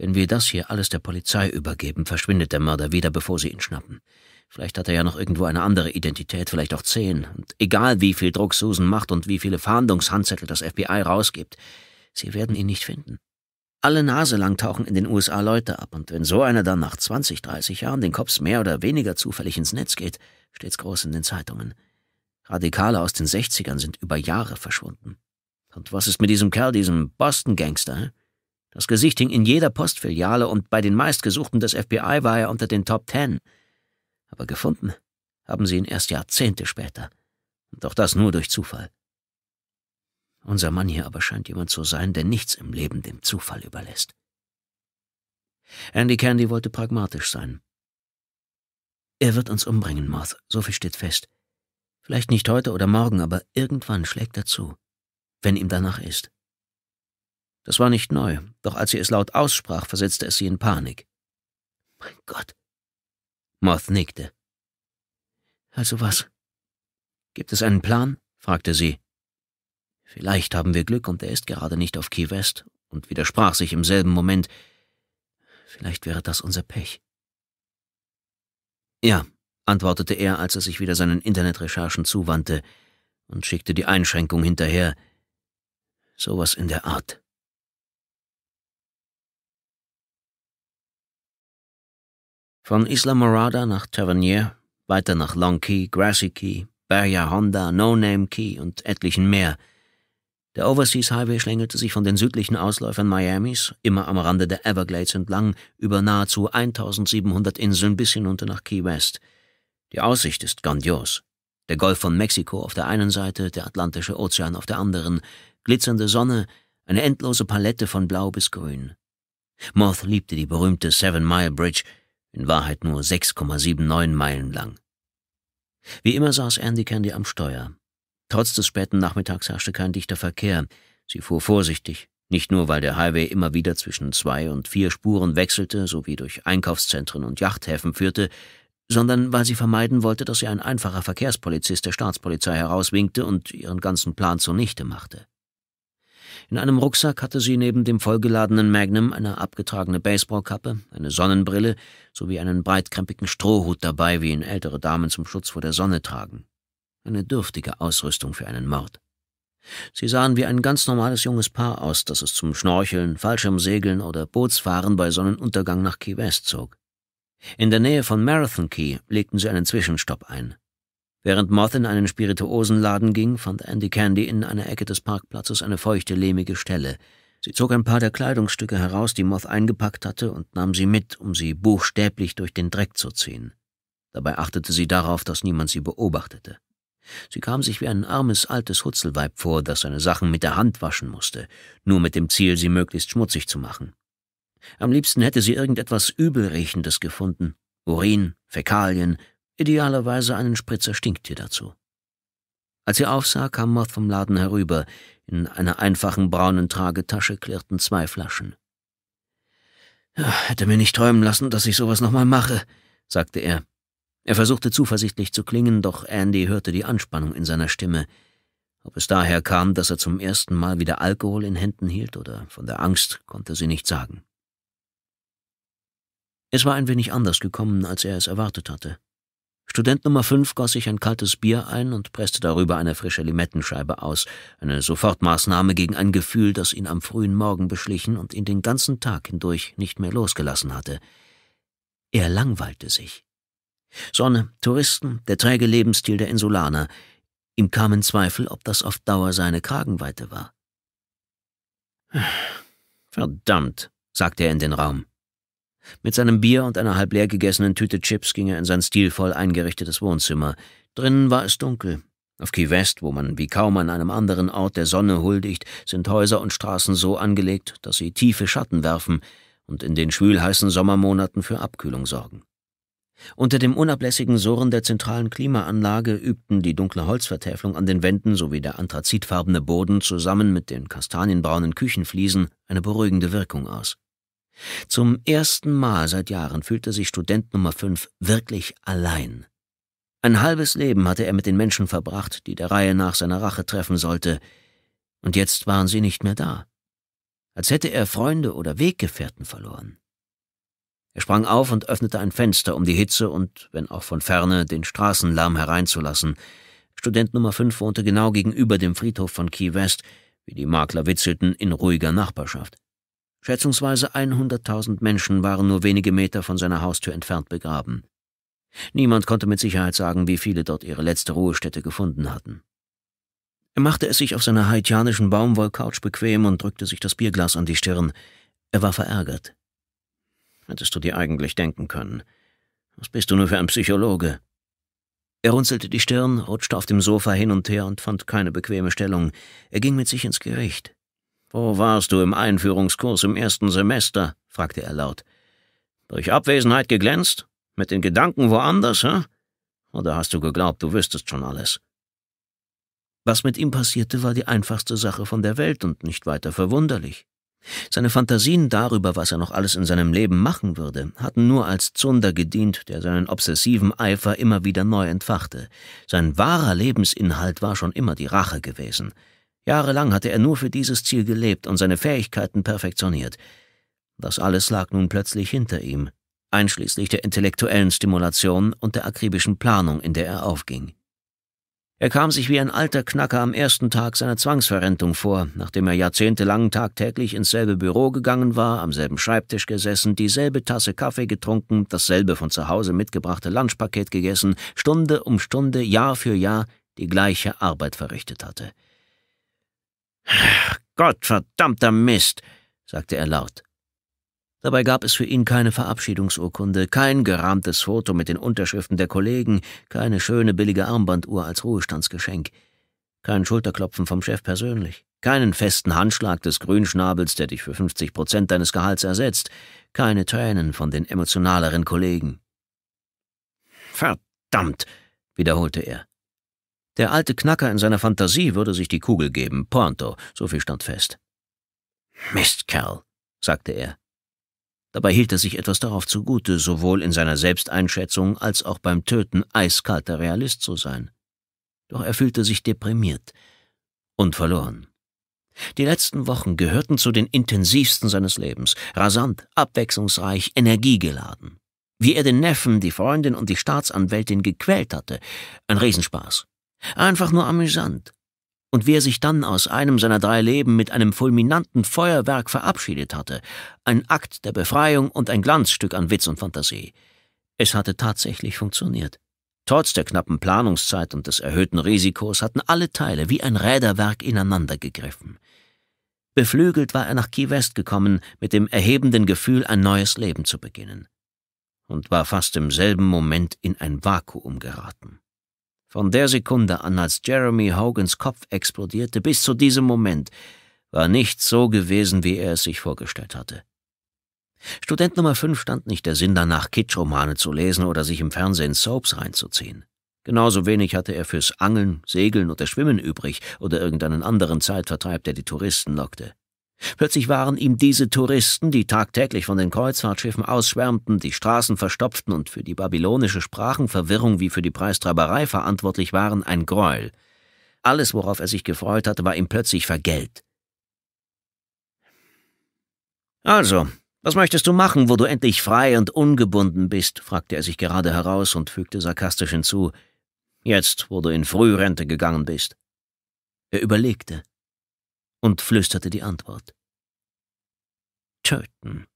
Wenn wir das hier alles der Polizei übergeben, verschwindet der Mörder wieder, bevor sie ihn schnappen. Vielleicht hat er ja noch irgendwo eine andere Identität, vielleicht auch zehn. Und egal, wie viel Druck Susan macht und wie viele Fahndungshandzettel das FBI rausgibt, sie werden ihn nicht finden. Alle Nase lang tauchen in den USA Leute ab, und wenn so einer dann nach 20, 30 Jahren den Kops mehr oder weniger zufällig ins Netz geht, steht's groß in den Zeitungen. Radikale aus den 60ern sind über Jahre verschwunden. Und was ist mit diesem Kerl, diesem Boston-Gangster? hä? Das Gesicht hing in jeder Postfiliale und bei den meistgesuchten des FBI war er unter den Top Ten. Aber gefunden haben sie ihn erst Jahrzehnte später. Und auch das nur durch Zufall. Unser Mann hier aber scheint jemand zu sein, der nichts im Leben dem Zufall überlässt. Andy Candy wollte pragmatisch sein. Er wird uns umbringen, Moth, so viel steht fest. Vielleicht nicht heute oder morgen, aber irgendwann schlägt er zu, wenn ihm danach ist. Das war nicht neu, doch als sie es laut aussprach, versetzte es sie in Panik. Mein Gott. Moth nickte. Also was? Gibt es einen Plan? fragte sie. Vielleicht haben wir Glück und er ist gerade nicht auf Key West und widersprach sich im selben Moment. Vielleicht wäre das unser Pech. Ja, antwortete er, als er sich wieder seinen Internetrecherchen zuwandte und schickte die Einschränkung hinterher. Sowas in der Art. Von Isla Morada nach Tavernier, weiter nach Long Key, Grassy Key, Barrier Honda, No Name Key und etlichen mehr. Der Overseas Highway schlängelte sich von den südlichen Ausläufern Miamis, immer am Rande der Everglades entlang, über nahezu 1700 Inseln bis hinunter nach Key West. Die Aussicht ist grandios. Der Golf von Mexiko auf der einen Seite, der Atlantische Ozean auf der anderen, glitzernde Sonne, eine endlose Palette von Blau bis Grün. Moth liebte die berühmte Seven Mile Bridge, in Wahrheit nur 6,79 Meilen lang. Wie immer saß Andy Candy am Steuer. Trotz des späten Nachmittags herrschte kein dichter Verkehr. Sie fuhr vorsichtig, nicht nur, weil der Highway immer wieder zwischen zwei und vier Spuren wechselte, sowie durch Einkaufszentren und Yachthäfen führte, sondern weil sie vermeiden wollte, dass ihr ein einfacher Verkehrspolizist der Staatspolizei herauswinkte und ihren ganzen Plan zunichte machte. In einem Rucksack hatte sie neben dem vollgeladenen Magnum eine abgetragene Baseballkappe, eine Sonnenbrille sowie einen breitkrempigen Strohhut dabei, wie ihn ältere Damen zum Schutz vor der Sonne tragen. Eine dürftige Ausrüstung für einen Mord. Sie sahen wie ein ganz normales junges Paar aus, das es zum Schnorcheln, Fallschirmsegeln oder Bootsfahren bei Sonnenuntergang nach Key West zog. In der Nähe von Marathon Key legten sie einen Zwischenstopp ein. Während Moth in einen Spirituosenladen ging, fand Andy Candy in einer Ecke des Parkplatzes eine feuchte, lehmige Stelle. Sie zog ein paar der Kleidungsstücke heraus, die Moth eingepackt hatte, und nahm sie mit, um sie buchstäblich durch den Dreck zu ziehen. Dabei achtete sie darauf, dass niemand sie beobachtete. Sie kam sich wie ein armes, altes Hutzelweib vor, das seine Sachen mit der Hand waschen musste, nur mit dem Ziel, sie möglichst schmutzig zu machen. Am liebsten hätte sie irgendetwas Übelriechendes gefunden. Urin, Fäkalien, Idealerweise einen Spritzer Stinktier dazu. Als sie aufsah, kam Moth vom Laden herüber. In einer einfachen braunen Tragetasche klirrten zwei Flaschen. Hätte mir nicht träumen lassen, dass ich sowas nochmal mache, sagte er. Er versuchte zuversichtlich zu klingen, doch Andy hörte die Anspannung in seiner Stimme. Ob es daher kam, dass er zum ersten Mal wieder Alkohol in Händen hielt oder von der Angst, konnte sie nicht sagen. Es war ein wenig anders gekommen, als er es erwartet hatte. Student Nummer 5 goss sich ein kaltes Bier ein und presste darüber eine frische Limettenscheibe aus, eine Sofortmaßnahme gegen ein Gefühl, das ihn am frühen Morgen beschlichen und ihn den ganzen Tag hindurch nicht mehr losgelassen hatte. Er langweilte sich. Sonne, Touristen, der träge Lebensstil der Insulaner, ihm kamen Zweifel, ob das auf Dauer seine Kragenweite war. [sighs] Verdammt, sagte er in den Raum. Mit seinem Bier und einer halb leer gegessenen Tüte Chips ging er in sein stilvoll eingerichtetes Wohnzimmer. Drinnen war es dunkel. Auf Key West, wo man wie kaum an einem anderen Ort der Sonne huldigt, sind Häuser und Straßen so angelegt, dass sie tiefe Schatten werfen und in den schwülheißen Sommermonaten für Abkühlung sorgen. Unter dem unablässigen Surren der zentralen Klimaanlage übten die dunkle Holzvertäfelung an den Wänden sowie der anthrazitfarbene Boden zusammen mit den kastanienbraunen Küchenfliesen eine beruhigende Wirkung aus. Zum ersten Mal seit Jahren fühlte sich Student Nummer 5 wirklich allein. Ein halbes Leben hatte er mit den Menschen verbracht, die der Reihe nach seiner Rache treffen sollte, und jetzt waren sie nicht mehr da. Als hätte er Freunde oder Weggefährten verloren. Er sprang auf und öffnete ein Fenster, um die Hitze und, wenn auch von ferne, den Straßenlärm hereinzulassen. Student Nummer 5 wohnte genau gegenüber dem Friedhof von Key West, wie die Makler witzelten, in ruhiger Nachbarschaft. Schätzungsweise 100.000 Menschen waren nur wenige Meter von seiner Haustür entfernt begraben. Niemand konnte mit Sicherheit sagen, wie viele dort ihre letzte Ruhestätte gefunden hatten. Er machte es sich auf seiner haitianischen Baumwollcouch bequem und drückte sich das Bierglas an die Stirn. Er war verärgert. Hättest du dir eigentlich denken können. Was bist du nur für ein Psychologe? Er runzelte die Stirn, rutschte auf dem Sofa hin und her und fand keine bequeme Stellung. Er ging mit sich ins Gericht. Wo warst du im Einführungskurs im ersten Semester? fragte er laut. Durch Abwesenheit geglänzt? Mit den Gedanken woanders, hä? Oder hast du geglaubt, du wüsstest schon alles? Was mit ihm passierte, war die einfachste Sache von der Welt und nicht weiter verwunderlich. Seine Fantasien darüber, was er noch alles in seinem Leben machen würde, hatten nur als Zunder gedient, der seinen obsessiven Eifer immer wieder neu entfachte. Sein wahrer Lebensinhalt war schon immer die Rache gewesen. Jahrelang hatte er nur für dieses Ziel gelebt und seine Fähigkeiten perfektioniert. Das alles lag nun plötzlich hinter ihm, einschließlich der intellektuellen Stimulation und der akribischen Planung, in der er aufging. Er kam sich wie ein alter Knacker am ersten Tag seiner Zwangsverrentung vor, nachdem er jahrzehntelang tagtäglich ins selbe Büro gegangen war, am selben Schreibtisch gesessen, dieselbe Tasse Kaffee getrunken, dasselbe von zu Hause mitgebrachte Lunchpaket gegessen, Stunde um Stunde, Jahr für Jahr die gleiche Arbeit verrichtet hatte. Gottverdammter Mist, sagte er laut. Dabei gab es für ihn keine Verabschiedungsurkunde, kein gerahmtes Foto mit den Unterschriften der Kollegen, keine schöne billige Armbanduhr als Ruhestandsgeschenk, kein Schulterklopfen vom Chef persönlich, keinen festen Handschlag des Grünschnabels, der dich für 50 Prozent deines Gehalts ersetzt, keine Tränen von den emotionaleren Kollegen. Verdammt, wiederholte er. Der alte Knacker in seiner Fantasie würde sich die Kugel geben, pronto, so viel stand fest. Mist, Mistkerl, sagte er. Dabei hielt er sich etwas darauf zugute, sowohl in seiner Selbsteinschätzung als auch beim Töten eiskalter Realist zu sein. Doch er fühlte sich deprimiert und verloren. Die letzten Wochen gehörten zu den intensivsten seines Lebens, rasant, abwechslungsreich, energiegeladen. Wie er den Neffen, die Freundin und die Staatsanwältin gequält hatte, ein Riesenspaß. Einfach nur amüsant. Und wie er sich dann aus einem seiner drei Leben mit einem fulminanten Feuerwerk verabschiedet hatte, ein Akt der Befreiung und ein Glanzstück an Witz und Fantasie. Es hatte tatsächlich funktioniert. Trotz der knappen Planungszeit und des erhöhten Risikos hatten alle Teile wie ein Räderwerk ineinander gegriffen. Beflügelt war er nach Key West gekommen, mit dem erhebenden Gefühl, ein neues Leben zu beginnen. Und war fast im selben Moment in ein Vakuum geraten. Von der Sekunde an, als Jeremy Hogans Kopf explodierte, bis zu diesem Moment, war nichts so gewesen, wie er es sich vorgestellt hatte. Student Nummer 5 stand nicht der Sinn danach, Kitschromane zu lesen oder sich im Fernsehen Soaps reinzuziehen. Genauso wenig hatte er fürs Angeln, Segeln oder Schwimmen übrig oder irgendeinen anderen Zeitvertreib, der die Touristen lockte. Plötzlich waren ihm diese Touristen, die tagtäglich von den Kreuzfahrtschiffen ausschwärmten, die Straßen verstopften und für die babylonische Sprachenverwirrung wie für die Preistreiberei verantwortlich waren, ein Gräuel. Alles, worauf er sich gefreut hatte, war ihm plötzlich vergällt. Also, was möchtest du machen, wo du endlich frei und ungebunden bist? fragte er sich gerade heraus und fügte sarkastisch hinzu. Jetzt, wo du in Frührente gegangen bist. Er überlegte und flüsterte die Antwort. Töten.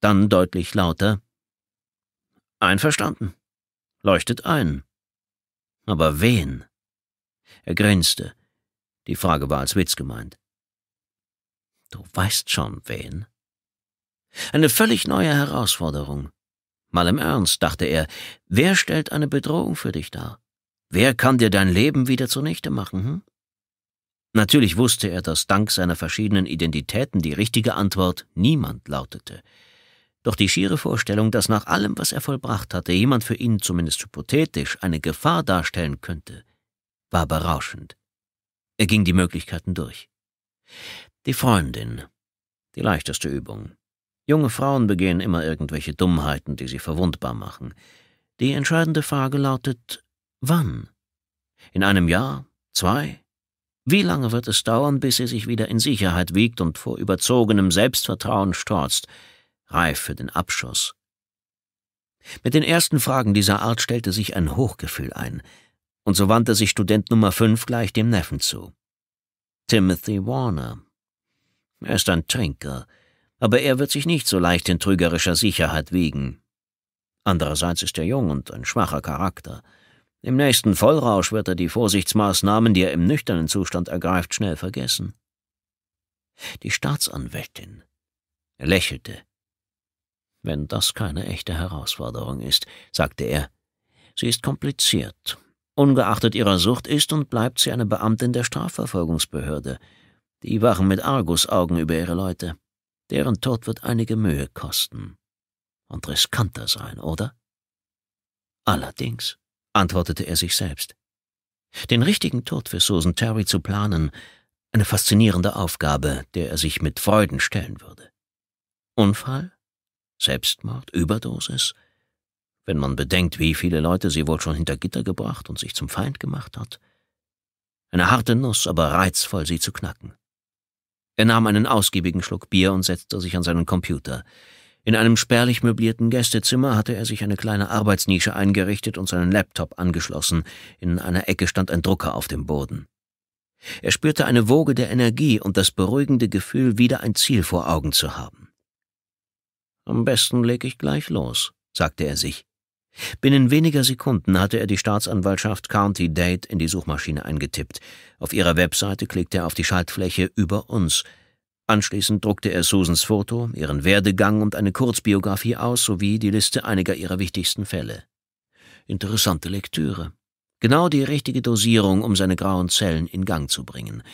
Dann deutlich lauter. Einverstanden. Leuchtet ein. Aber wen? Er grinste. Die Frage war als Witz gemeint. Du weißt schon, wen? Eine völlig neue Herausforderung. Mal im Ernst, dachte er, wer stellt eine Bedrohung für dich dar? Wer kann dir dein Leben wieder zunichte machen? Hm? Natürlich wusste er, dass dank seiner verschiedenen Identitäten die richtige Antwort niemand lautete. Doch die schiere Vorstellung, dass nach allem, was er vollbracht hatte, jemand für ihn zumindest hypothetisch eine Gefahr darstellen könnte, war berauschend. Er ging die Möglichkeiten durch. Die Freundin. Die leichteste Übung. Junge Frauen begehen immer irgendwelche Dummheiten, die sie verwundbar machen. Die entscheidende Frage lautet, wann? In einem Jahr? Zwei? Wie lange wird es dauern, bis sie sich wieder in Sicherheit wiegt und vor überzogenem Selbstvertrauen strotzt, reif für den Abschuss? Mit den ersten Fragen dieser Art stellte sich ein Hochgefühl ein, und so wandte sich Student Nummer 5 gleich dem Neffen zu. Timothy Warner. Er ist ein Trinker, aber er wird sich nicht so leicht in trügerischer Sicherheit wiegen. Andererseits ist er jung und ein schwacher Charakter. Im nächsten Vollrausch wird er die Vorsichtsmaßnahmen, die er im nüchternen Zustand ergreift, schnell vergessen. Die Staatsanwältin lächelte. Wenn das keine echte Herausforderung ist, sagte er, sie ist kompliziert. Ungeachtet ihrer Sucht ist und bleibt sie eine Beamtin der Strafverfolgungsbehörde. Die wachen mit Argusaugen über ihre Leute. Deren Tod wird einige Mühe kosten. Und riskanter sein, oder? Allerdings antwortete er sich selbst. Den richtigen Tod für Susan Terry zu planen, eine faszinierende Aufgabe, der er sich mit Freuden stellen würde. Unfall? Selbstmord? Überdosis? Wenn man bedenkt, wie viele Leute sie wohl schon hinter Gitter gebracht und sich zum Feind gemacht hat. Eine harte Nuss, aber reizvoll, sie zu knacken. Er nahm einen ausgiebigen Schluck Bier und setzte sich an seinen Computer. In einem spärlich möblierten Gästezimmer hatte er sich eine kleine Arbeitsnische eingerichtet und seinen Laptop angeschlossen. In einer Ecke stand ein Drucker auf dem Boden. Er spürte eine Woge der Energie und das beruhigende Gefühl, wieder ein Ziel vor Augen zu haben. Am besten leg ich gleich los, sagte er sich. Binnen weniger Sekunden hatte er die Staatsanwaltschaft County Date in die Suchmaschine eingetippt. Auf ihrer Webseite klickte er auf die Schaltfläche Über uns – Anschließend druckte er Susans Foto, ihren Werdegang und eine Kurzbiografie aus sowie die Liste einiger ihrer wichtigsten Fälle. Interessante Lektüre. Genau die richtige Dosierung, um seine grauen Zellen in Gang zu bringen.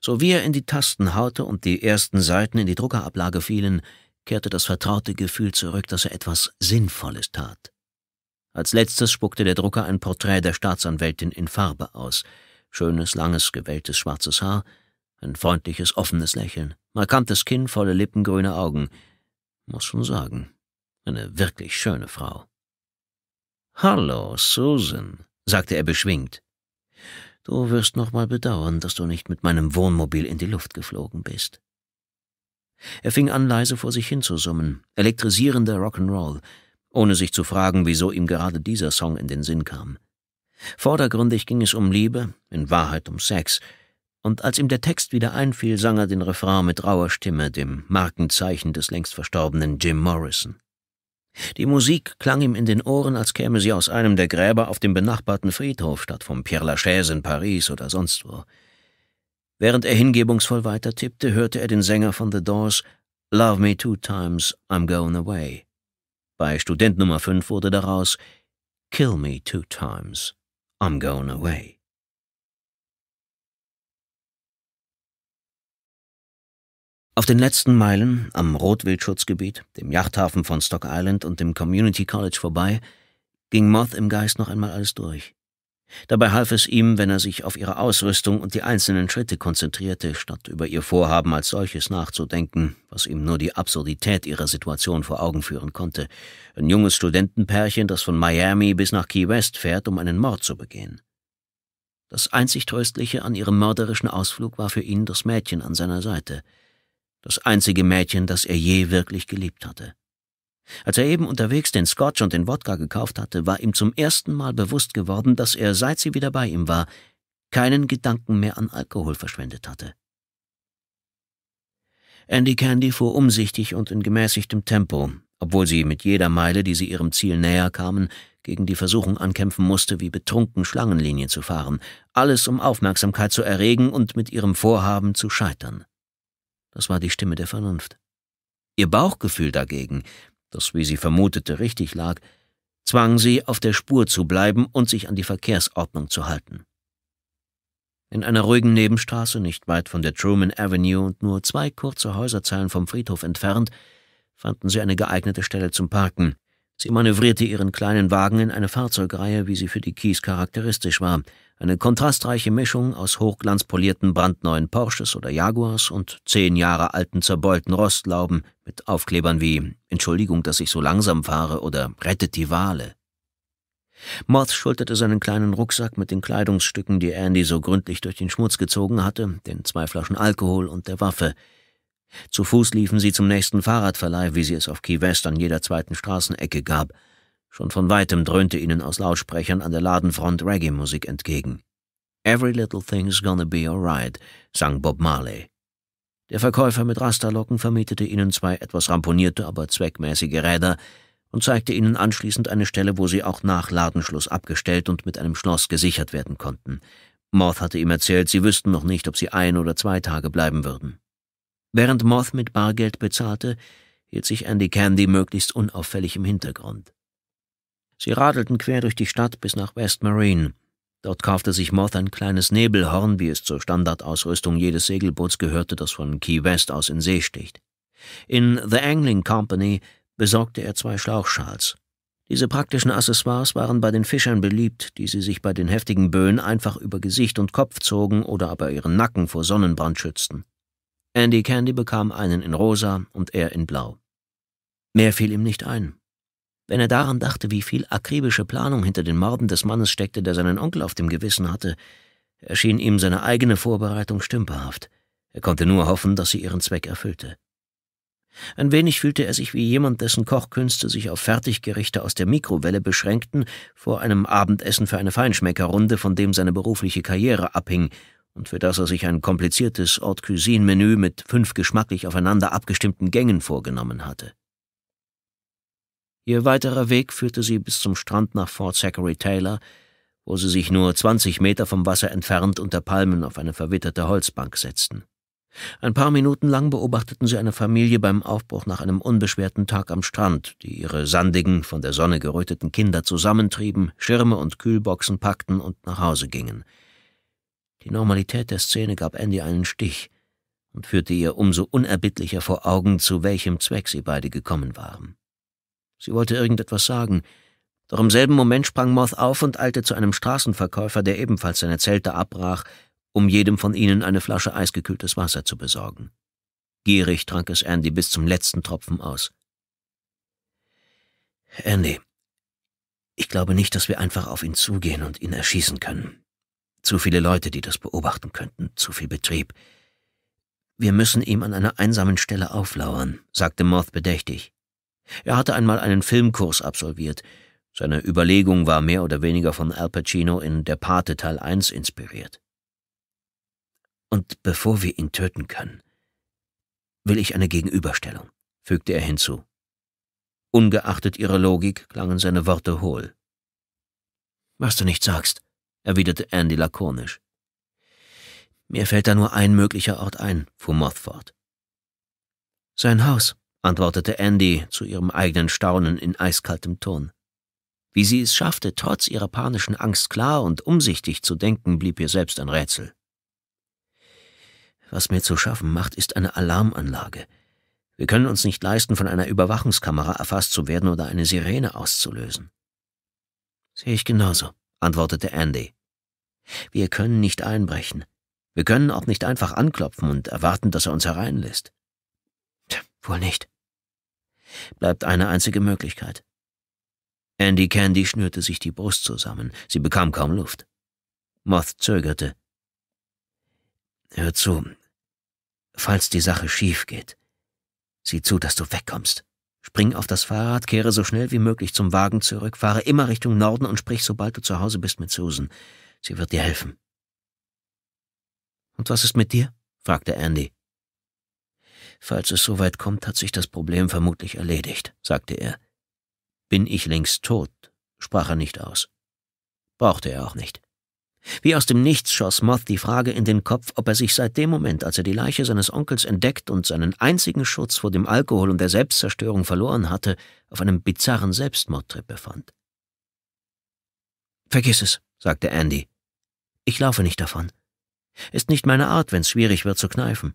So wie er in die Tasten haute und die ersten Seiten in die Druckerablage fielen, kehrte das vertraute Gefühl zurück, dass er etwas Sinnvolles tat. Als letztes spuckte der Drucker ein Porträt der Staatsanwältin in Farbe aus. Schönes, langes, gewelltes schwarzes Haar – ein freundliches, offenes Lächeln, markantes Kinn, volle Lippen, grüne Augen. Muss schon sagen, eine wirklich schöne Frau. Hallo, Susan, sagte er beschwingt. Du wirst noch mal bedauern, dass du nicht mit meinem Wohnmobil in die Luft geflogen bist. Er fing an, leise vor sich hinzusummen, elektrisierender Rock'n'Roll, ohne sich zu fragen, wieso ihm gerade dieser Song in den Sinn kam. Vordergründig ging es um Liebe, in Wahrheit um Sex, und als ihm der Text wieder einfiel, sang er den Refrain mit rauer Stimme, dem Markenzeichen des längst verstorbenen Jim Morrison. Die Musik klang ihm in den Ohren, als käme sie aus einem der Gräber auf dem benachbarten Friedhof statt vom Pierre Lachaise in Paris oder sonst wo. Während er hingebungsvoll weitertippte, hörte er den Sänger von The Doors Love Me Two Times, I'm Going Away. Bei Student Nummer 5 wurde daraus Kill Me Two Times, I'm Going Away. Auf den letzten Meilen am Rotwildschutzgebiet, dem Yachthafen von Stock Island und dem Community College vorbei, ging Moth im Geist noch einmal alles durch. Dabei half es ihm, wenn er sich auf ihre Ausrüstung und die einzelnen Schritte konzentrierte, statt über ihr Vorhaben als solches nachzudenken, was ihm nur die Absurdität ihrer Situation vor Augen führen konnte. Ein junges Studentenpärchen, das von Miami bis nach Key West fährt, um einen Mord zu begehen. Das einzig Tröstliche an ihrem mörderischen Ausflug war für ihn das Mädchen an seiner Seite – das einzige Mädchen, das er je wirklich geliebt hatte. Als er eben unterwegs den Scotch und den Wodka gekauft hatte, war ihm zum ersten Mal bewusst geworden, dass er, seit sie wieder bei ihm war, keinen Gedanken mehr an Alkohol verschwendet hatte. Andy Candy fuhr umsichtig und in gemäßigtem Tempo, obwohl sie mit jeder Meile, die sie ihrem Ziel näher kamen, gegen die Versuchung ankämpfen musste, wie betrunken Schlangenlinien zu fahren, alles um Aufmerksamkeit zu erregen und mit ihrem Vorhaben zu scheitern. Das war die Stimme der Vernunft. Ihr Bauchgefühl dagegen, das, wie sie vermutete, richtig lag, zwang sie, auf der Spur zu bleiben und sich an die Verkehrsordnung zu halten. In einer ruhigen Nebenstraße, nicht weit von der Truman Avenue und nur zwei kurze Häuserzeilen vom Friedhof entfernt, fanden sie eine geeignete Stelle zum Parken. Sie manövrierte ihren kleinen Wagen in eine Fahrzeugreihe, wie sie für die Kies charakteristisch war, eine kontrastreiche Mischung aus hochglanzpolierten brandneuen Porsches oder Jaguars und zehn Jahre alten zerbeulten Rostlauben mit Aufklebern wie Entschuldigung, dass ich so langsam fahre oder Rettet die Wale. Moth schulterte seinen kleinen Rucksack mit den Kleidungsstücken, die Andy so gründlich durch den Schmutz gezogen hatte, den zwei Flaschen Alkohol und der Waffe. Zu Fuß liefen sie zum nächsten Fahrradverleih, wie sie es auf Key West an jeder zweiten Straßenecke gab – Schon von weitem dröhnte ihnen aus Lautsprechern an der Ladenfront Reggae-Musik entgegen. Every little thing's gonna be alright, sang Bob Marley. Der Verkäufer mit Rasterlocken vermietete ihnen zwei etwas ramponierte, aber zweckmäßige Räder und zeigte ihnen anschließend eine Stelle, wo sie auch nach Ladenschluss abgestellt und mit einem Schloss gesichert werden konnten. Moth hatte ihm erzählt, sie wüssten noch nicht, ob sie ein oder zwei Tage bleiben würden. Während Moth mit Bargeld bezahlte, hielt sich Andy Candy möglichst unauffällig im Hintergrund. Sie radelten quer durch die Stadt bis nach West Marine. Dort kaufte sich Moth ein kleines Nebelhorn, wie es zur Standardausrüstung jedes Segelboots gehörte, das von Key West aus in See sticht. In The Angling Company besorgte er zwei Schlauchschals. Diese praktischen Accessoires waren bei den Fischern beliebt, die sie sich bei den heftigen Böen einfach über Gesicht und Kopf zogen oder aber ihren Nacken vor Sonnenbrand schützten. Andy Candy bekam einen in rosa und er in blau. Mehr fiel ihm nicht ein. Wenn er daran dachte, wie viel akribische Planung hinter den Morden des Mannes steckte, der seinen Onkel auf dem Gewissen hatte, erschien ihm seine eigene Vorbereitung stümperhaft. Er konnte nur hoffen, dass sie ihren Zweck erfüllte. Ein wenig fühlte er sich wie jemand, dessen Kochkünste sich auf Fertiggerichte aus der Mikrowelle beschränkten, vor einem Abendessen für eine Feinschmeckerrunde, von dem seine berufliche Karriere abhing und für das er sich ein kompliziertes Haute-Cuisine-Menü mit fünf geschmacklich aufeinander abgestimmten Gängen vorgenommen hatte. Ihr weiterer Weg führte sie bis zum Strand nach Fort Zachary Taylor, wo sie sich nur 20 Meter vom Wasser entfernt unter Palmen auf eine verwitterte Holzbank setzten. Ein paar Minuten lang beobachteten sie eine Familie beim Aufbruch nach einem unbeschwerten Tag am Strand, die ihre sandigen, von der Sonne geröteten Kinder zusammentrieben, Schirme und Kühlboxen packten und nach Hause gingen. Die Normalität der Szene gab Andy einen Stich und führte ihr umso unerbittlicher vor Augen, zu welchem Zweck sie beide gekommen waren. Sie wollte irgendetwas sagen. Doch im selben Moment sprang Moth auf und eilte zu einem Straßenverkäufer, der ebenfalls seine Zelte abbrach, um jedem von ihnen eine Flasche eisgekühltes Wasser zu besorgen. Gierig trank es Andy bis zum letzten Tropfen aus. Andy, ich glaube nicht, dass wir einfach auf ihn zugehen und ihn erschießen können. Zu viele Leute, die das beobachten könnten, zu viel Betrieb. Wir müssen ihm an einer einsamen Stelle auflauern, sagte Moth bedächtig. Er hatte einmal einen Filmkurs absolviert. Seine Überlegung war mehr oder weniger von Al Pacino in Der Pate Teil 1 inspiriert. Und bevor wir ihn töten können, will ich eine Gegenüberstellung, fügte er hinzu. Ungeachtet ihrer Logik klangen seine Worte hohl. Was du nicht sagst, erwiderte Andy lakonisch. Mir fällt da nur ein möglicher Ort ein, fuhr Moth fort. Sein Haus antwortete Andy zu ihrem eigenen Staunen in eiskaltem Ton. Wie sie es schaffte, trotz ihrer panischen Angst klar und umsichtig zu denken, blieb ihr selbst ein Rätsel. Was mir zu schaffen macht, ist eine Alarmanlage. Wir können uns nicht leisten, von einer Überwachungskamera erfasst zu werden oder eine Sirene auszulösen. Sehe ich genauso, antwortete Andy. Wir können nicht einbrechen. Wir können auch nicht einfach anklopfen und erwarten, dass er uns hereinlässt. Tja, wohl nicht bleibt eine einzige Möglichkeit. Andy Candy schnürte sich die Brust zusammen, sie bekam kaum Luft. Moth zögerte. Hör zu, falls die Sache schief geht, sieh zu, dass du wegkommst. Spring auf das Fahrrad, kehre so schnell wie möglich zum Wagen zurück, fahre immer Richtung Norden und sprich, sobald du zu Hause bist, mit Susan. Sie wird dir helfen. Und was ist mit dir? fragte Andy. Falls es soweit kommt, hat sich das Problem vermutlich erledigt, sagte er. Bin ich längst tot, sprach er nicht aus. Brauchte er auch nicht. Wie aus dem Nichts schoss Moth die Frage in den Kopf, ob er sich seit dem Moment, als er die Leiche seines Onkels entdeckt und seinen einzigen Schutz vor dem Alkohol und der Selbstzerstörung verloren hatte, auf einem bizarren Selbstmordtrip befand. Vergiss es, sagte Andy. Ich laufe nicht davon. Ist nicht meine Art, wenn's schwierig wird zu kneifen.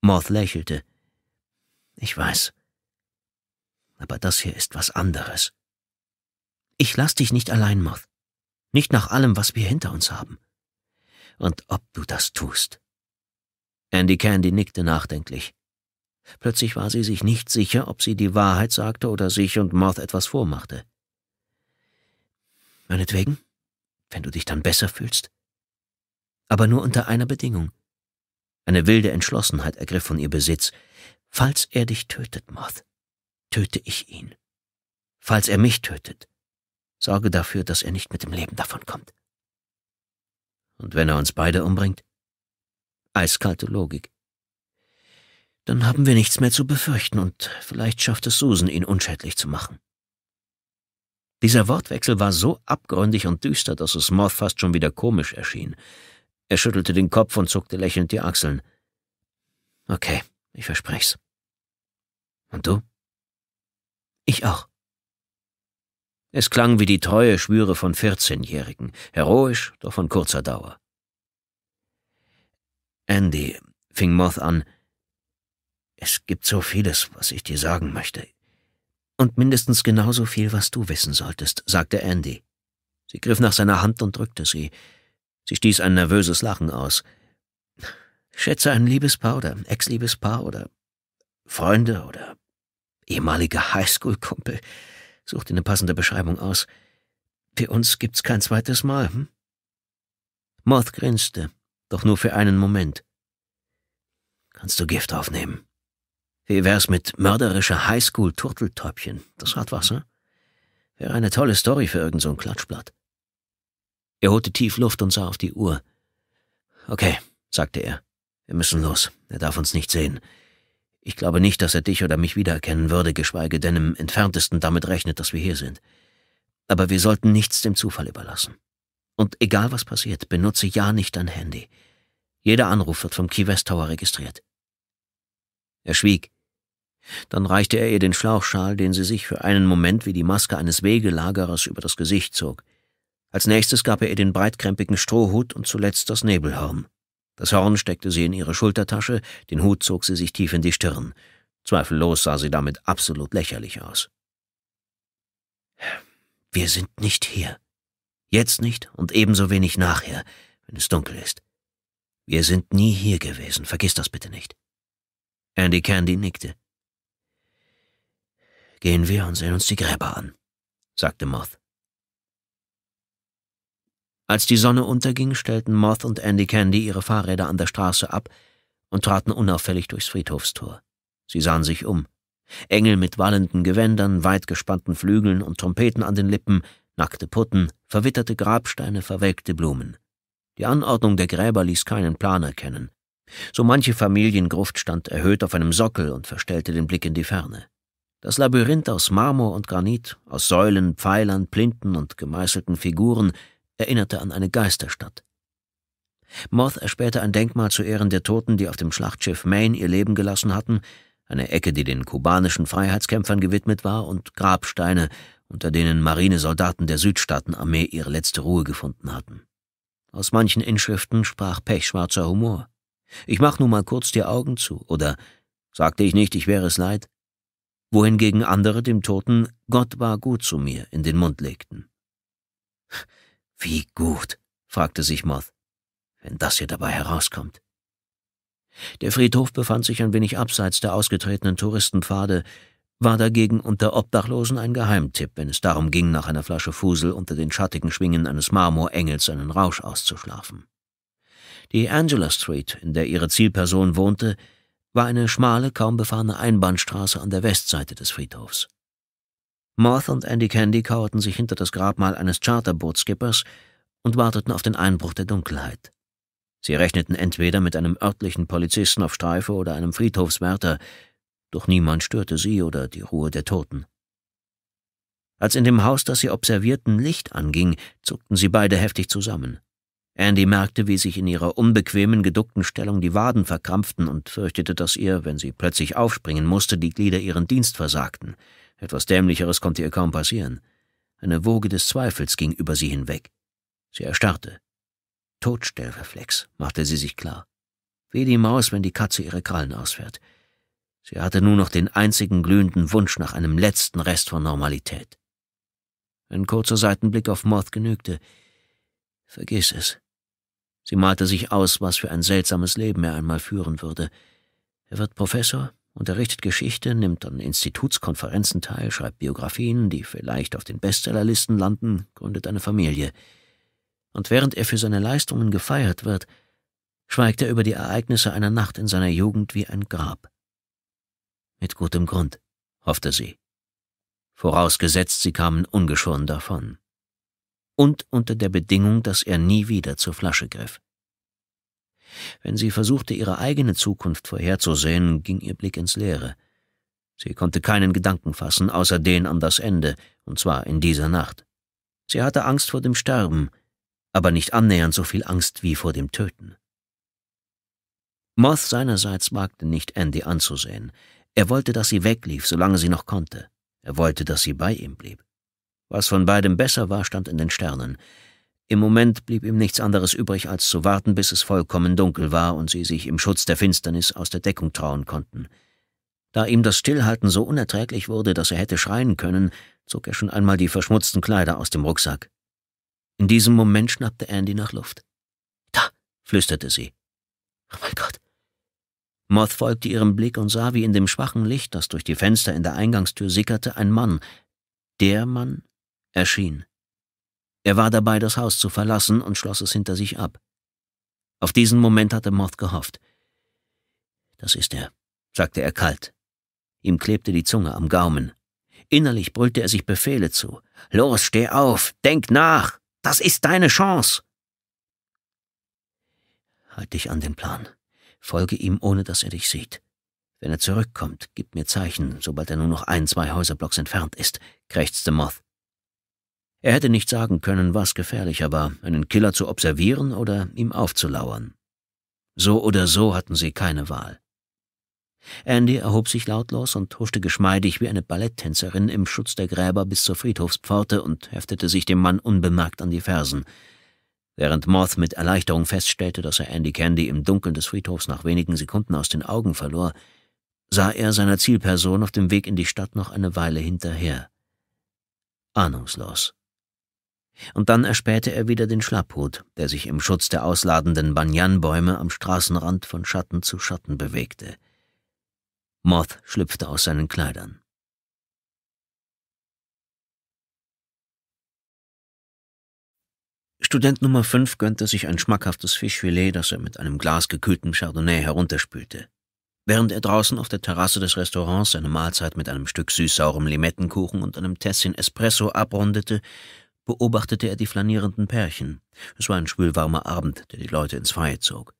Moth lächelte. Ich weiß. Aber das hier ist was anderes. Ich lass dich nicht allein, Moth. Nicht nach allem, was wir hinter uns haben. Und ob du das tust. Andy Candy nickte nachdenklich. Plötzlich war sie sich nicht sicher, ob sie die Wahrheit sagte oder sich und Moth etwas vormachte. Meinetwegen, wenn du dich dann besser fühlst. Aber nur unter einer Bedingung. Eine wilde Entschlossenheit ergriff von ihr Besitz. Falls er dich tötet, Moth, töte ich ihn. Falls er mich tötet, sorge dafür, dass er nicht mit dem Leben davonkommt. Und wenn er uns beide umbringt? Eiskalte Logik. Dann haben wir nichts mehr zu befürchten und vielleicht schafft es Susan, ihn unschädlich zu machen. Dieser Wortwechsel war so abgründig und düster, dass es Moth fast schon wieder komisch erschien. Er schüttelte den Kopf und zuckte lächelnd die Achseln. Okay, ich versprech's. Und du? Ich auch. Es klang wie die treue Schwüre von vierzehnjährigen, heroisch, doch von kurzer Dauer. Andy, fing Moth an, es gibt so vieles, was ich dir sagen möchte. Und mindestens genauso viel, was du wissen solltest, sagte Andy. Sie griff nach seiner Hand und drückte sie. Sie stieß ein nervöses Lachen aus. Schätze ein Liebespaar oder Ex-Liebespaar oder Freunde oder ehemaliger Highschool-Kumpel. Suchte eine passende Beschreibung aus. Für uns gibt's kein zweites Mal, hm? Moth grinste, doch nur für einen Moment. Kannst du Gift aufnehmen? Wie wär's mit mörderischer Highschool-Turteltäubchen? Das hat was, hm? Wäre eine tolle Story für irgendein so Klatschblatt. Er holte tief Luft und sah auf die Uhr. Okay, sagte er. Wir müssen los. Er darf uns nicht sehen. Ich glaube nicht, dass er dich oder mich wiedererkennen würde, geschweige denn im entferntesten damit rechnet, dass wir hier sind. Aber wir sollten nichts dem Zufall überlassen. Und egal was passiert, benutze ja nicht dein Handy. Jeder Anruf wird vom Key West Tower registriert. Er schwieg. Dann reichte er ihr den Schlauchschal, den sie sich für einen Moment wie die Maske eines Wegelagerers über das Gesicht zog. Als nächstes gab er ihr den breitkrempigen Strohhut und zuletzt das Nebelhorn. Das Horn steckte sie in ihre Schultertasche, den Hut zog sie sich tief in die Stirn. Zweifellos sah sie damit absolut lächerlich aus. Wir sind nicht hier. Jetzt nicht und ebenso wenig nachher, wenn es dunkel ist. Wir sind nie hier gewesen, vergiss das bitte nicht. Andy Candy nickte. Gehen wir und sehen uns die Gräber an, sagte Moth. Als die Sonne unterging, stellten Moth und Andy Candy ihre Fahrräder an der Straße ab und traten unauffällig durchs Friedhofstor. Sie sahen sich um. Engel mit wallenden Gewändern, weitgespannten Flügeln und Trompeten an den Lippen, nackte Putten, verwitterte Grabsteine, verwelkte Blumen. Die Anordnung der Gräber ließ keinen Plan erkennen. So manche Familiengruft stand erhöht auf einem Sockel und verstellte den Blick in die Ferne. Das Labyrinth aus Marmor und Granit, aus Säulen, Pfeilern, Plinten und gemeißelten Figuren erinnerte an eine Geisterstadt. Moth erspähte ein Denkmal zu Ehren der Toten, die auf dem Schlachtschiff Maine ihr Leben gelassen hatten, eine Ecke, die den kubanischen Freiheitskämpfern gewidmet war, und Grabsteine, unter denen Marinesoldaten der Südstaatenarmee ihre letzte Ruhe gefunden hatten. Aus manchen Inschriften sprach pechschwarzer Humor. Ich mach nun mal kurz die Augen zu, oder sagte ich nicht, ich wäre es leid, wohingegen andere dem Toten Gott war gut zu mir in den Mund legten. Wie gut, fragte sich Moth, wenn das hier dabei herauskommt. Der Friedhof befand sich ein wenig abseits der ausgetretenen Touristenpfade, war dagegen unter Obdachlosen ein Geheimtipp, wenn es darum ging, nach einer Flasche Fusel unter den schattigen Schwingen eines Marmorengels einen Rausch auszuschlafen. Die Angela Street, in der ihre Zielperson wohnte, war eine schmale, kaum befahrene Einbahnstraße an der Westseite des Friedhofs. Martha und Andy Candy kauerten sich hinter das Grabmal eines Charterbootsskippers und warteten auf den Einbruch der Dunkelheit. Sie rechneten entweder mit einem örtlichen Polizisten auf Streife oder einem Friedhofswärter, doch niemand störte sie oder die Ruhe der Toten. Als in dem Haus, das sie observierten, Licht anging, zuckten sie beide heftig zusammen. Andy merkte, wie sich in ihrer unbequemen, geduckten Stellung die Waden verkrampften und fürchtete, dass ihr, wenn sie plötzlich aufspringen musste, die Glieder ihren Dienst versagten. Etwas Dämlicheres konnte ihr kaum passieren. Eine Woge des Zweifels ging über sie hinweg. Sie erstarrte. Todstellreflex, machte sie sich klar. Wie die Maus, wenn die Katze ihre Krallen ausfährt. Sie hatte nur noch den einzigen glühenden Wunsch nach einem letzten Rest von Normalität. Ein kurzer Seitenblick auf Moth genügte. Vergiss es. Sie malte sich aus, was für ein seltsames Leben er einmal führen würde. Er wird Professor, unterrichtet Geschichte, nimmt an Institutskonferenzen teil, schreibt Biografien, die vielleicht auf den Bestsellerlisten landen, gründet eine Familie. Und während er für seine Leistungen gefeiert wird, schweigt er über die Ereignisse einer Nacht in seiner Jugend wie ein Grab. Mit gutem Grund, hoffte sie. Vorausgesetzt, sie kamen ungeschoren davon. Und unter der Bedingung, dass er nie wieder zur Flasche griff. Wenn sie versuchte, ihre eigene Zukunft vorherzusehen, ging ihr Blick ins Leere. Sie konnte keinen Gedanken fassen, außer den an das Ende, und zwar in dieser Nacht. Sie hatte Angst vor dem Sterben, aber nicht annähernd so viel Angst wie vor dem Töten. Moth seinerseits wagte nicht, Andy anzusehen. Er wollte, dass sie weglief, solange sie noch konnte. Er wollte, dass sie bei ihm blieb. Was von beidem besser war, stand in den Sternen. Im Moment blieb ihm nichts anderes übrig, als zu warten, bis es vollkommen dunkel war und sie sich im Schutz der Finsternis aus der Deckung trauen konnten. Da ihm das Stillhalten so unerträglich wurde, dass er hätte schreien können, zog er schon einmal die verschmutzten Kleider aus dem Rucksack. In diesem Moment schnappte Andy nach Luft. Da, flüsterte sie. Oh mein Gott. Moth folgte ihrem Blick und sah, wie in dem schwachen Licht, das durch die Fenster in der Eingangstür sickerte, ein Mann. Der Mann erschien. Er war dabei, das Haus zu verlassen und schloss es hinter sich ab. Auf diesen Moment hatte Moth gehofft. Das ist er, sagte er kalt. Ihm klebte die Zunge am Gaumen. Innerlich brüllte er sich Befehle zu. Los, steh auf, denk nach, das ist deine Chance. Halt dich an den Plan. Folge ihm, ohne dass er dich sieht. Wenn er zurückkommt, gib mir Zeichen, sobald er nur noch ein, zwei Häuserblocks entfernt ist, krächzte Moth. Er hätte nicht sagen können, was gefährlicher war, einen Killer zu observieren oder ihm aufzulauern. So oder so hatten sie keine Wahl. Andy erhob sich lautlos und huschte geschmeidig wie eine Balletttänzerin im Schutz der Gräber bis zur Friedhofspforte und heftete sich dem Mann unbemerkt an die Fersen. Während Moth mit Erleichterung feststellte, dass er Andy Candy im Dunkeln des Friedhofs nach wenigen Sekunden aus den Augen verlor, sah er seiner Zielperson auf dem Weg in die Stadt noch eine Weile hinterher. Ahnungslos. Und dann erspähte er wieder den Schlapphut, der sich im Schutz der ausladenden Banyanbäume am Straßenrand von Schatten zu Schatten bewegte. Moth schlüpfte aus seinen Kleidern. Student Nummer 5 gönnte sich ein schmackhaftes Fischfilet, das er mit einem Glas gekühltem Chardonnay herunterspülte. Während er draußen auf der Terrasse des Restaurants seine Mahlzeit mit einem Stück süßsaurem Limettenkuchen und einem Tessin Espresso abrundete, beobachtete er die flanierenden Pärchen. Es war ein schwülwarmer Abend, der die Leute ins Freie zog.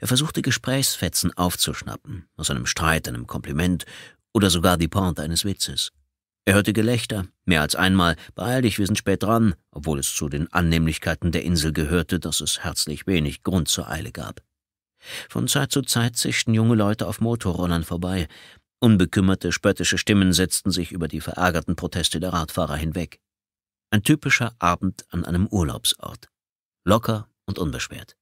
Er versuchte Gesprächsfetzen aufzuschnappen, aus einem Streit, einem Kompliment oder sogar die Pointe eines Witzes. Er hörte Gelächter, mehr als einmal, beeil dich, wir sind spät dran, obwohl es zu den Annehmlichkeiten der Insel gehörte, dass es herzlich wenig Grund zur Eile gab. Von Zeit zu Zeit zischten junge Leute auf Motorrollern vorbei. Unbekümmerte, spöttische Stimmen setzten sich über die verärgerten Proteste der Radfahrer hinweg. Ein typischer Abend an einem Urlaubsort. Locker und unbeschwert.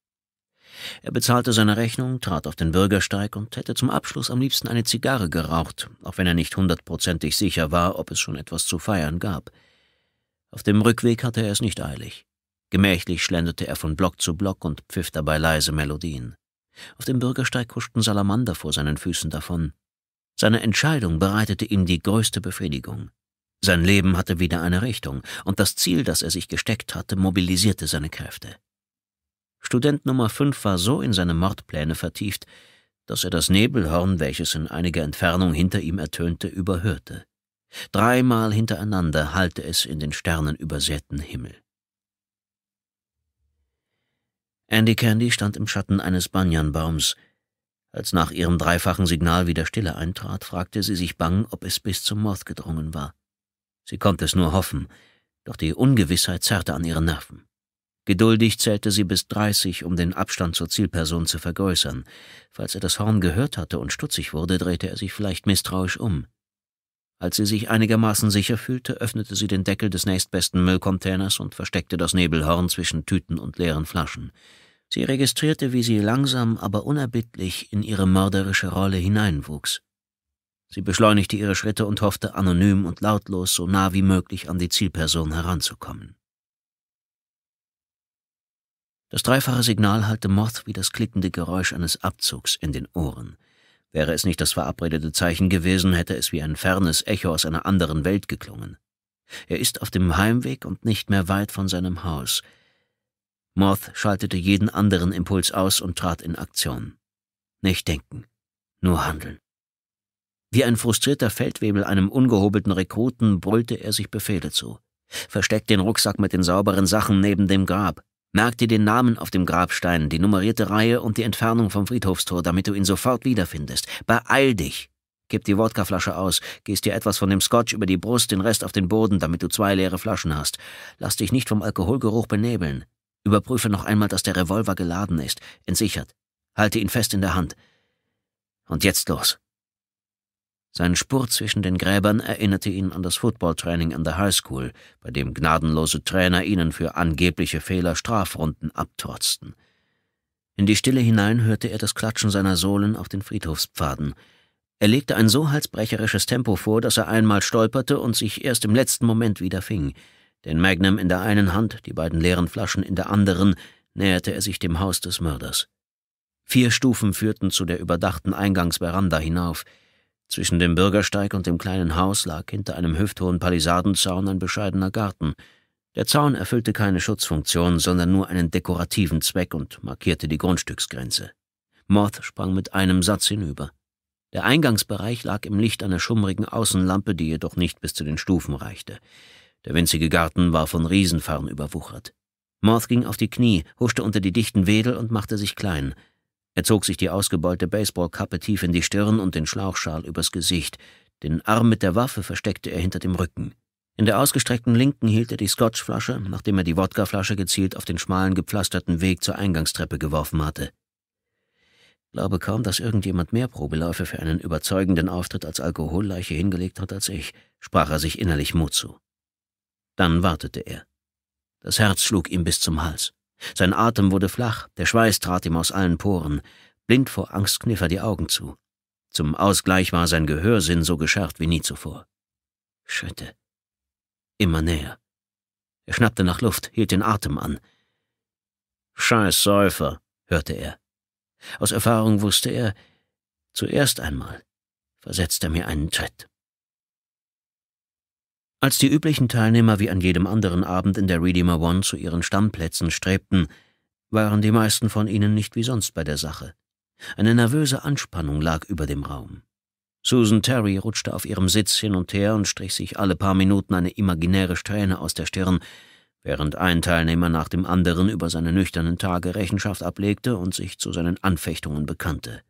Er bezahlte seine Rechnung, trat auf den Bürgersteig und hätte zum Abschluss am liebsten eine Zigarre geraucht, auch wenn er nicht hundertprozentig sicher war, ob es schon etwas zu feiern gab. Auf dem Rückweg hatte er es nicht eilig. Gemächlich schlenderte er von Block zu Block und pfiff dabei leise Melodien. Auf dem Bürgersteig huschten Salamander vor seinen Füßen davon. Seine Entscheidung bereitete ihm die größte Befriedigung. Sein Leben hatte wieder eine Richtung, und das Ziel, das er sich gesteckt hatte, mobilisierte seine Kräfte. Student Nummer 5 war so in seine Mordpläne vertieft, dass er das Nebelhorn, welches in einiger Entfernung hinter ihm ertönte, überhörte. Dreimal hintereinander hallte es in den sternenübersäten Himmel. Andy Candy stand im Schatten eines Banyanbaums. Als nach ihrem dreifachen Signal wieder Stille eintrat, fragte sie sich bang, ob es bis zum Mord gedrungen war. Sie konnte es nur hoffen, doch die Ungewissheit zerrte an ihren Nerven. Geduldig zählte sie bis dreißig, um den Abstand zur Zielperson zu vergrößern. Falls er das Horn gehört hatte und stutzig wurde, drehte er sich vielleicht misstrauisch um. Als sie sich einigermaßen sicher fühlte, öffnete sie den Deckel des nächstbesten Müllcontainers und versteckte das Nebelhorn zwischen Tüten und leeren Flaschen. Sie registrierte, wie sie langsam, aber unerbittlich in ihre mörderische Rolle hineinwuchs. Sie beschleunigte ihre Schritte und hoffte, anonym und lautlos so nah wie möglich an die Zielperson heranzukommen. Das dreifache Signal hallte Moth wie das klickende Geräusch eines Abzugs in den Ohren. Wäre es nicht das verabredete Zeichen gewesen, hätte es wie ein fernes Echo aus einer anderen Welt geklungen. Er ist auf dem Heimweg und nicht mehr weit von seinem Haus. Moth schaltete jeden anderen Impuls aus und trat in Aktion. Nicht denken, nur handeln. Wie ein frustrierter Feldwebel einem ungehobelten Rekruten brüllte er sich Befehle zu. Versteckt den Rucksack mit den sauberen Sachen neben dem Grab. Merk dir den Namen auf dem Grabstein, die nummerierte Reihe und die Entfernung vom Friedhofstor, damit du ihn sofort wiederfindest. Beeil dich! Gib die Wodkaflasche aus, gieß dir etwas von dem Scotch über die Brust, den Rest auf den Boden, damit du zwei leere Flaschen hast. Lass dich nicht vom Alkoholgeruch benebeln. Überprüfe noch einmal, dass der Revolver geladen ist, entsichert. Halte ihn fest in der Hand. Und jetzt los. Sein Spurt zwischen den Gräbern erinnerte ihn an das Footballtraining an der Highschool, bei dem gnadenlose Trainer ihnen für angebliche Fehler Strafrunden abtorzten. In die Stille hinein hörte er das Klatschen seiner Sohlen auf den Friedhofspfaden. Er legte ein so halsbrecherisches Tempo vor, dass er einmal stolperte und sich erst im letzten Moment wieder fing. Den Magnum in der einen Hand, die beiden leeren Flaschen in der anderen, näherte er sich dem Haus des Mörders. Vier Stufen führten zu der überdachten Eingangsveranda hinauf – zwischen dem Bürgersteig und dem kleinen Haus lag hinter einem hüfthohen Palisadenzaun ein bescheidener Garten. Der Zaun erfüllte keine Schutzfunktion, sondern nur einen dekorativen Zweck und markierte die Grundstücksgrenze. Moth sprang mit einem Satz hinüber. Der Eingangsbereich lag im Licht einer schummrigen Außenlampe, die jedoch nicht bis zu den Stufen reichte. Der winzige Garten war von Riesenfarn überwuchert. Moth ging auf die Knie, huschte unter die dichten Wedel und machte sich klein. Er zog sich die ausgebeulte Baseballkappe tief in die Stirn und den Schlauchschal übers Gesicht. Den Arm mit der Waffe versteckte er hinter dem Rücken. In der ausgestreckten Linken hielt er die Scotchflasche, nachdem er die Wodkaflasche gezielt auf den schmalen, gepflasterten Weg zur Eingangstreppe geworfen hatte. Glaube kaum, dass irgendjemand mehr Probeläufe für einen überzeugenden Auftritt als Alkoholleiche hingelegt hat als ich, sprach er sich innerlich Mut zu. Dann wartete er. Das Herz schlug ihm bis zum Hals. Sein Atem wurde flach, der Schweiß trat ihm aus allen Poren, blind vor Angst kniff er die Augen zu. Zum Ausgleich war sein Gehörsinn so geschärft wie nie zuvor. Schritte. Immer näher. Er schnappte nach Luft, hielt den Atem an. Scheiß Säufer, hörte er. Aus Erfahrung wusste er, zuerst einmal versetzt er mir einen Tritt. Als die üblichen Teilnehmer wie an jedem anderen Abend in der Redeemer One zu ihren Stammplätzen strebten, waren die meisten von ihnen nicht wie sonst bei der Sache. Eine nervöse Anspannung lag über dem Raum. Susan Terry rutschte auf ihrem Sitz hin und her und strich sich alle paar Minuten eine imaginäre Strähne aus der Stirn, während ein Teilnehmer nach dem anderen über seine nüchternen Tage Rechenschaft ablegte und sich zu seinen Anfechtungen bekannte.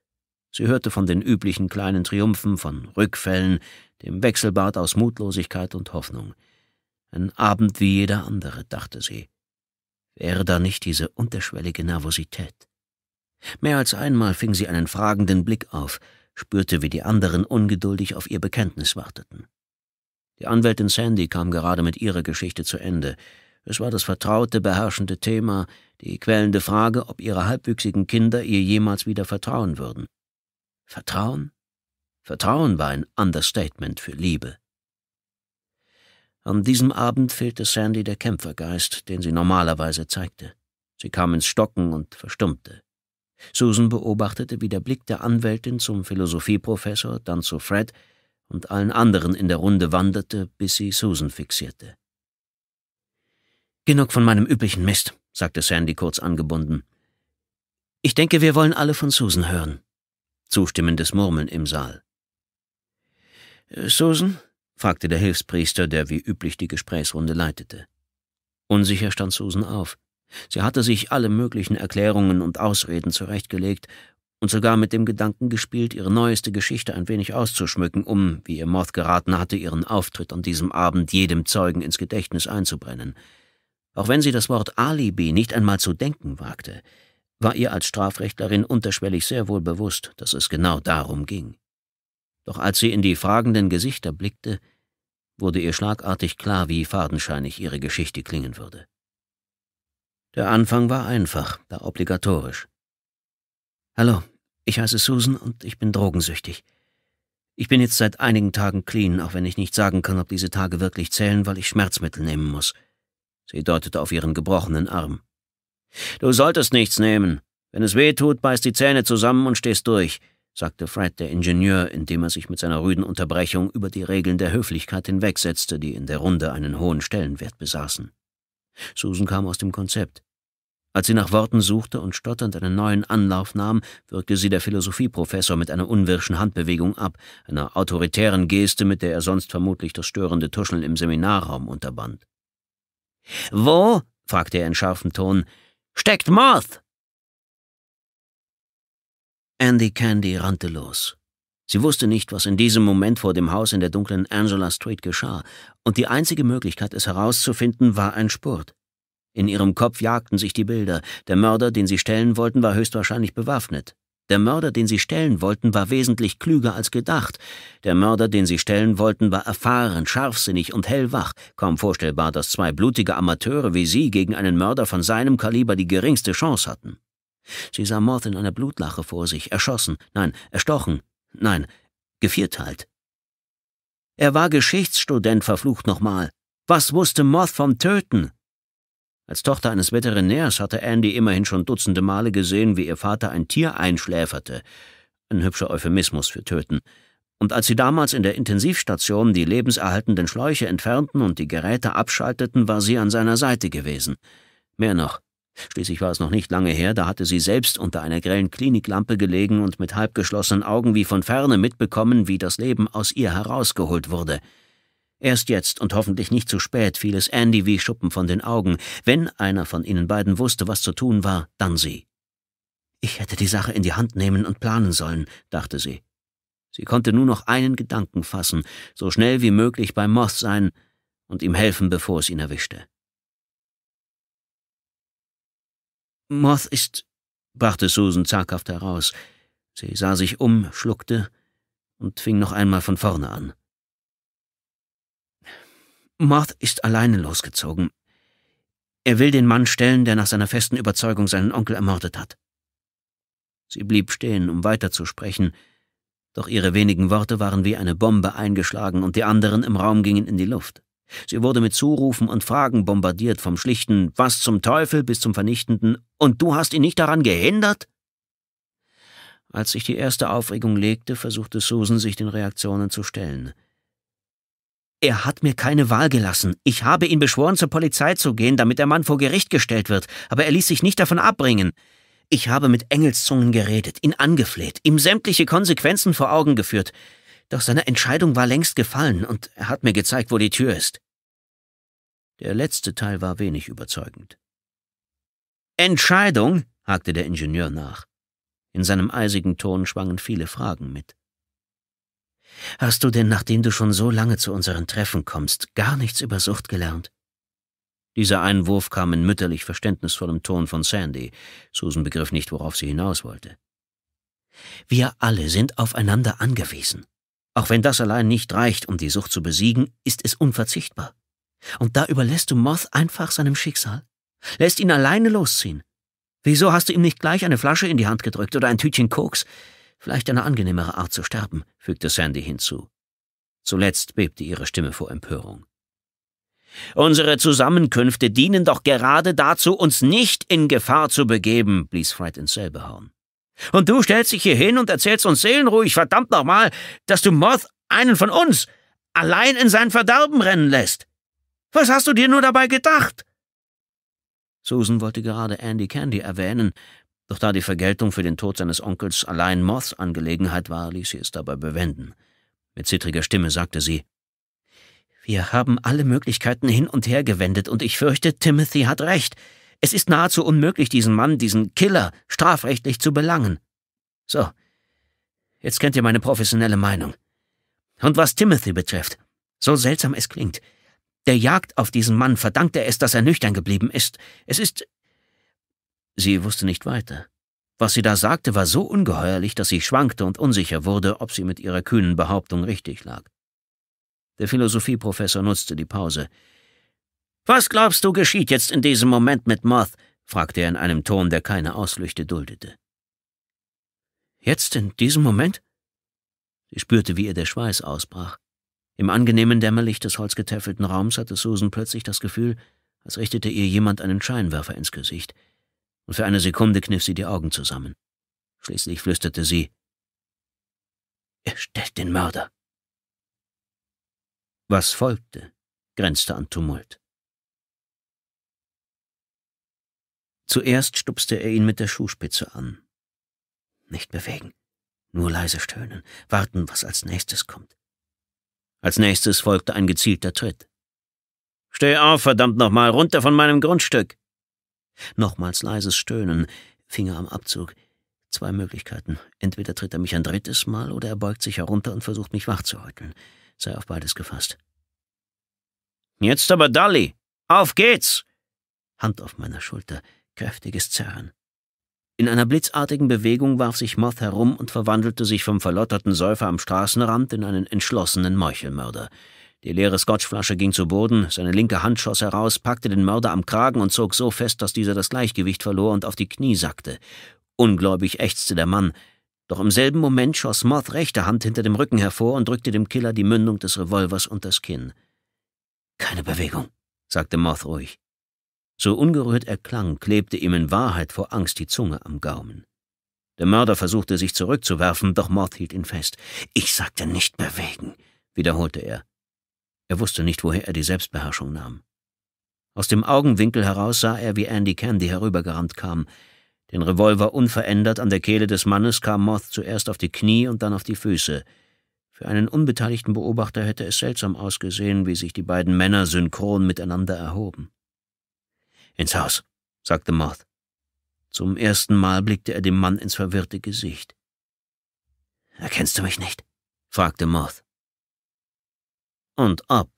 Sie hörte von den üblichen kleinen Triumphen, von Rückfällen, dem Wechselbad aus Mutlosigkeit und Hoffnung. Ein Abend wie jeder andere, dachte sie. Wäre da nicht diese unterschwellige Nervosität? Mehr als einmal fing sie einen fragenden Blick auf, spürte, wie die anderen ungeduldig auf ihr Bekenntnis warteten. Die Anwältin Sandy kam gerade mit ihrer Geschichte zu Ende. Es war das vertraute, beherrschende Thema, die quälende Frage, ob ihre halbwüchsigen Kinder ihr jemals wieder vertrauen würden. Vertrauen? Vertrauen war ein Understatement für Liebe. An diesem Abend fehlte Sandy der Kämpfergeist, den sie normalerweise zeigte. Sie kam ins Stocken und verstummte. Susan beobachtete, wie der Blick der Anwältin zum Philosophieprofessor, dann zu Fred und allen anderen in der Runde wanderte, bis sie Susan fixierte. Genug von meinem üblichen Mist, sagte Sandy kurz angebunden. Ich denke, wir wollen alle von Susan hören. Zustimmendes Murmeln im Saal. Äh, Susan? fragte der Hilfspriester, der wie üblich die Gesprächsrunde leitete. Unsicher stand Susan auf. Sie hatte sich alle möglichen Erklärungen und Ausreden zurechtgelegt und sogar mit dem Gedanken gespielt, ihre neueste Geschichte ein wenig auszuschmücken, um, wie ihr Moth geraten hatte, ihren Auftritt an diesem Abend jedem Zeugen ins Gedächtnis einzubrennen. Auch wenn sie das Wort Alibi nicht einmal zu denken wagte, war ihr als Strafrechtlerin unterschwellig sehr wohl bewusst, dass es genau darum ging. Doch als sie in die fragenden Gesichter blickte, wurde ihr schlagartig klar, wie fadenscheinig ihre Geschichte klingen würde. Der Anfang war einfach, da obligatorisch. Hallo, ich heiße Susan und ich bin drogensüchtig. Ich bin jetzt seit einigen Tagen clean, auch wenn ich nicht sagen kann, ob diese Tage wirklich zählen, weil ich Schmerzmittel nehmen muss. Sie deutete auf ihren gebrochenen Arm. Du solltest nichts nehmen. Wenn es weh tut, beiß die Zähne zusammen und stehst durch, sagte Fred, der Ingenieur, indem er sich mit seiner rüden Unterbrechung über die Regeln der Höflichkeit hinwegsetzte, die in der Runde einen hohen Stellenwert besaßen. Susan kam aus dem Konzept. Als sie nach Worten suchte und stotternd einen neuen Anlauf nahm, wirkte sie der Philosophieprofessor mit einer unwirschen Handbewegung ab, einer autoritären Geste, mit der er sonst vermutlich das störende Tuscheln im Seminarraum unterband. Wo? fragte er in scharfem Ton. Steckt Moth! Andy Candy rannte los. Sie wusste nicht, was in diesem Moment vor dem Haus in der dunklen Angela Street geschah, und die einzige Möglichkeit, es herauszufinden, war ein Spurt. In ihrem Kopf jagten sich die Bilder. Der Mörder, den sie stellen wollten, war höchstwahrscheinlich bewaffnet. Der Mörder, den sie stellen wollten, war wesentlich klüger als gedacht. Der Mörder, den sie stellen wollten, war erfahren, scharfsinnig und hellwach. Kaum vorstellbar, dass zwei blutige Amateure wie sie gegen einen Mörder von seinem Kaliber die geringste Chance hatten. Sie sah Morth in einer Blutlache vor sich, erschossen, nein, erstochen, nein, gevierteilt. Halt. Er war Geschichtsstudent, verflucht nochmal. Was wusste Moth vom Töten? Als Tochter eines Veterinärs hatte Andy immerhin schon dutzende Male gesehen, wie ihr Vater ein Tier einschläferte. Ein hübscher Euphemismus für töten. Und als sie damals in der Intensivstation die lebenserhaltenden Schläuche entfernten und die Geräte abschalteten, war sie an seiner Seite gewesen. Mehr noch. Schließlich war es noch nicht lange her, da hatte sie selbst unter einer grellen Kliniklampe gelegen und mit halbgeschlossenen Augen wie von ferne mitbekommen, wie das Leben aus ihr herausgeholt wurde. Erst jetzt und hoffentlich nicht zu spät fiel es Andy wie Schuppen von den Augen. Wenn einer von ihnen beiden wusste, was zu tun war, dann sie. Ich hätte die Sache in die Hand nehmen und planen sollen, dachte sie. Sie konnte nur noch einen Gedanken fassen, so schnell wie möglich bei Moth sein und ihm helfen, bevor es ihn erwischte. Moth ist, brachte Susan zaghaft heraus. Sie sah sich um, schluckte und fing noch einmal von vorne an. Moth ist alleine losgezogen. Er will den Mann stellen, der nach seiner festen Überzeugung seinen Onkel ermordet hat. Sie blieb stehen, um weiterzusprechen, doch ihre wenigen Worte waren wie eine Bombe eingeschlagen und die anderen im Raum gingen in die Luft. Sie wurde mit Zurufen und Fragen bombardiert, vom schlichten Was zum Teufel bis zum vernichtenden Und du hast ihn nicht daran gehindert? Als sich die erste Aufregung legte, versuchte Susan, sich den Reaktionen zu stellen. Er hat mir keine Wahl gelassen. Ich habe ihn beschworen, zur Polizei zu gehen, damit der Mann vor Gericht gestellt wird, aber er ließ sich nicht davon abbringen. Ich habe mit Engelszungen geredet, ihn angefleht, ihm sämtliche Konsequenzen vor Augen geführt. Doch seine Entscheidung war längst gefallen und er hat mir gezeigt, wo die Tür ist. Der letzte Teil war wenig überzeugend. Entscheidung? hakte der Ingenieur nach. In seinem eisigen Ton schwangen viele Fragen mit. Hast du denn, nachdem du schon so lange zu unseren Treffen kommst, gar nichts über Sucht gelernt? Dieser Einwurf kam in mütterlich verständnisvollem Ton von Sandy. Susan begriff nicht, worauf sie hinaus wollte. Wir alle sind aufeinander angewiesen. Auch wenn das allein nicht reicht, um die Sucht zu besiegen, ist es unverzichtbar. Und da überlässt du Moth einfach seinem Schicksal? Lässt ihn alleine losziehen? Wieso hast du ihm nicht gleich eine Flasche in die Hand gedrückt oder ein Tütchen Koks? vielleicht eine angenehmere Art zu sterben, fügte Sandy hinzu. Zuletzt bebte ihre Stimme vor Empörung. Unsere Zusammenkünfte dienen doch gerade dazu, uns nicht in Gefahr zu begeben, blies Fred ins selbe Horn. Und du stellst dich hier hin und erzählst uns seelenruhig, verdammt nochmal, dass du Moth, einen von uns, allein in sein Verderben rennen lässt. Was hast du dir nur dabei gedacht? Susan wollte gerade Andy Candy erwähnen, doch da die Vergeltung für den Tod seines Onkels allein Moths Angelegenheit war, ließ sie es dabei bewenden. Mit zittriger Stimme sagte sie, wir haben alle Möglichkeiten hin und her gewendet, und ich fürchte, Timothy hat recht. Es ist nahezu unmöglich, diesen Mann, diesen Killer, strafrechtlich zu belangen. So, jetzt kennt ihr meine professionelle Meinung. Und was Timothy betrifft, so seltsam es klingt, der Jagd auf diesen Mann verdankt er es, dass er nüchtern geblieben ist. Es ist Sie wusste nicht weiter. Was sie da sagte, war so ungeheuerlich, dass sie schwankte und unsicher wurde, ob sie mit ihrer kühnen Behauptung richtig lag. Der Philosophieprofessor nutzte die Pause. Was glaubst du, geschieht jetzt in diesem Moment mit Moth? fragte er in einem Ton, der keine Auslüchte duldete. Jetzt, in diesem Moment? Sie spürte, wie ihr der Schweiß ausbrach. Im angenehmen Dämmerlicht des holzgetäfelten Raums hatte Susan plötzlich das Gefühl, als richtete ihr jemand einen Scheinwerfer ins Gesicht und für eine Sekunde kniff sie die Augen zusammen. Schließlich flüsterte sie, er stellt den Mörder. Was folgte, grenzte an Tumult. Zuerst stupste er ihn mit der Schuhspitze an. Nicht bewegen, nur leise stöhnen, warten, was als nächstes kommt. Als nächstes folgte ein gezielter Tritt. Steh auf, verdammt nochmal, runter von meinem Grundstück! Nochmals leises Stöhnen, Finger am Abzug. Zwei Möglichkeiten. Entweder tritt er mich ein drittes Mal oder er beugt sich herunter und versucht mich wachzuhäuteln. Sei auf beides gefasst. Jetzt aber Dolly! Auf geht's! Hand auf meiner Schulter, kräftiges Zerren. In einer blitzartigen Bewegung warf sich Moth herum und verwandelte sich vom verlotterten Säufer am Straßenrand in einen entschlossenen Meuchelmörder. Die leere Scotchflasche ging zu Boden, seine linke Hand schoss heraus, packte den Mörder am Kragen und zog so fest, dass dieser das Gleichgewicht verlor und auf die Knie sackte. Ungläubig ächzte der Mann, doch im selben Moment schoss Moth rechte Hand hinter dem Rücken hervor und drückte dem Killer die Mündung des Revolvers unter das Kinn. Keine Bewegung, sagte Moth ruhig. So ungerührt er klang, klebte ihm in Wahrheit vor Angst die Zunge am Gaumen. Der Mörder versuchte sich zurückzuwerfen, doch Moth hielt ihn fest. Ich sagte nicht bewegen, wiederholte er. Er wusste nicht, woher er die Selbstbeherrschung nahm. Aus dem Augenwinkel heraus sah er, wie Andy Candy herübergerannt kam. Den Revolver unverändert an der Kehle des Mannes kam Moth zuerst auf die Knie und dann auf die Füße. Für einen unbeteiligten Beobachter hätte es seltsam ausgesehen, wie sich die beiden Männer synchron miteinander erhoben. Ins Haus, sagte Moth. Zum ersten Mal blickte er dem Mann ins verwirrte Gesicht. Erkennst du mich nicht? fragte Moth und ob,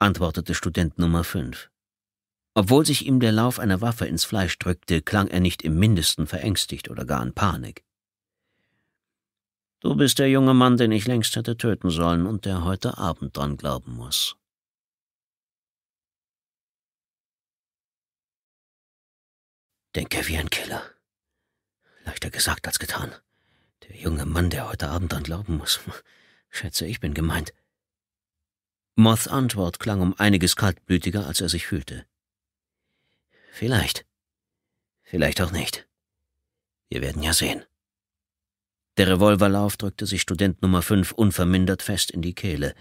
antwortete Student Nummer 5. Obwohl sich ihm der Lauf einer Waffe ins Fleisch drückte, klang er nicht im mindesten verängstigt oder gar in Panik. Du bist der junge Mann, den ich längst hätte töten sollen und der heute Abend dran glauben muss. Denke wie ein Killer. Leichter gesagt als getan. Der junge Mann, der heute Abend dran glauben muss. [laughs] Schätze, ich bin gemeint. Moths Antwort klang um einiges kaltblütiger, als er sich fühlte. Vielleicht. Vielleicht auch nicht. Wir werden ja sehen. Der Revolverlauf drückte sich Student Nummer 5 unvermindert fest in die Kehle.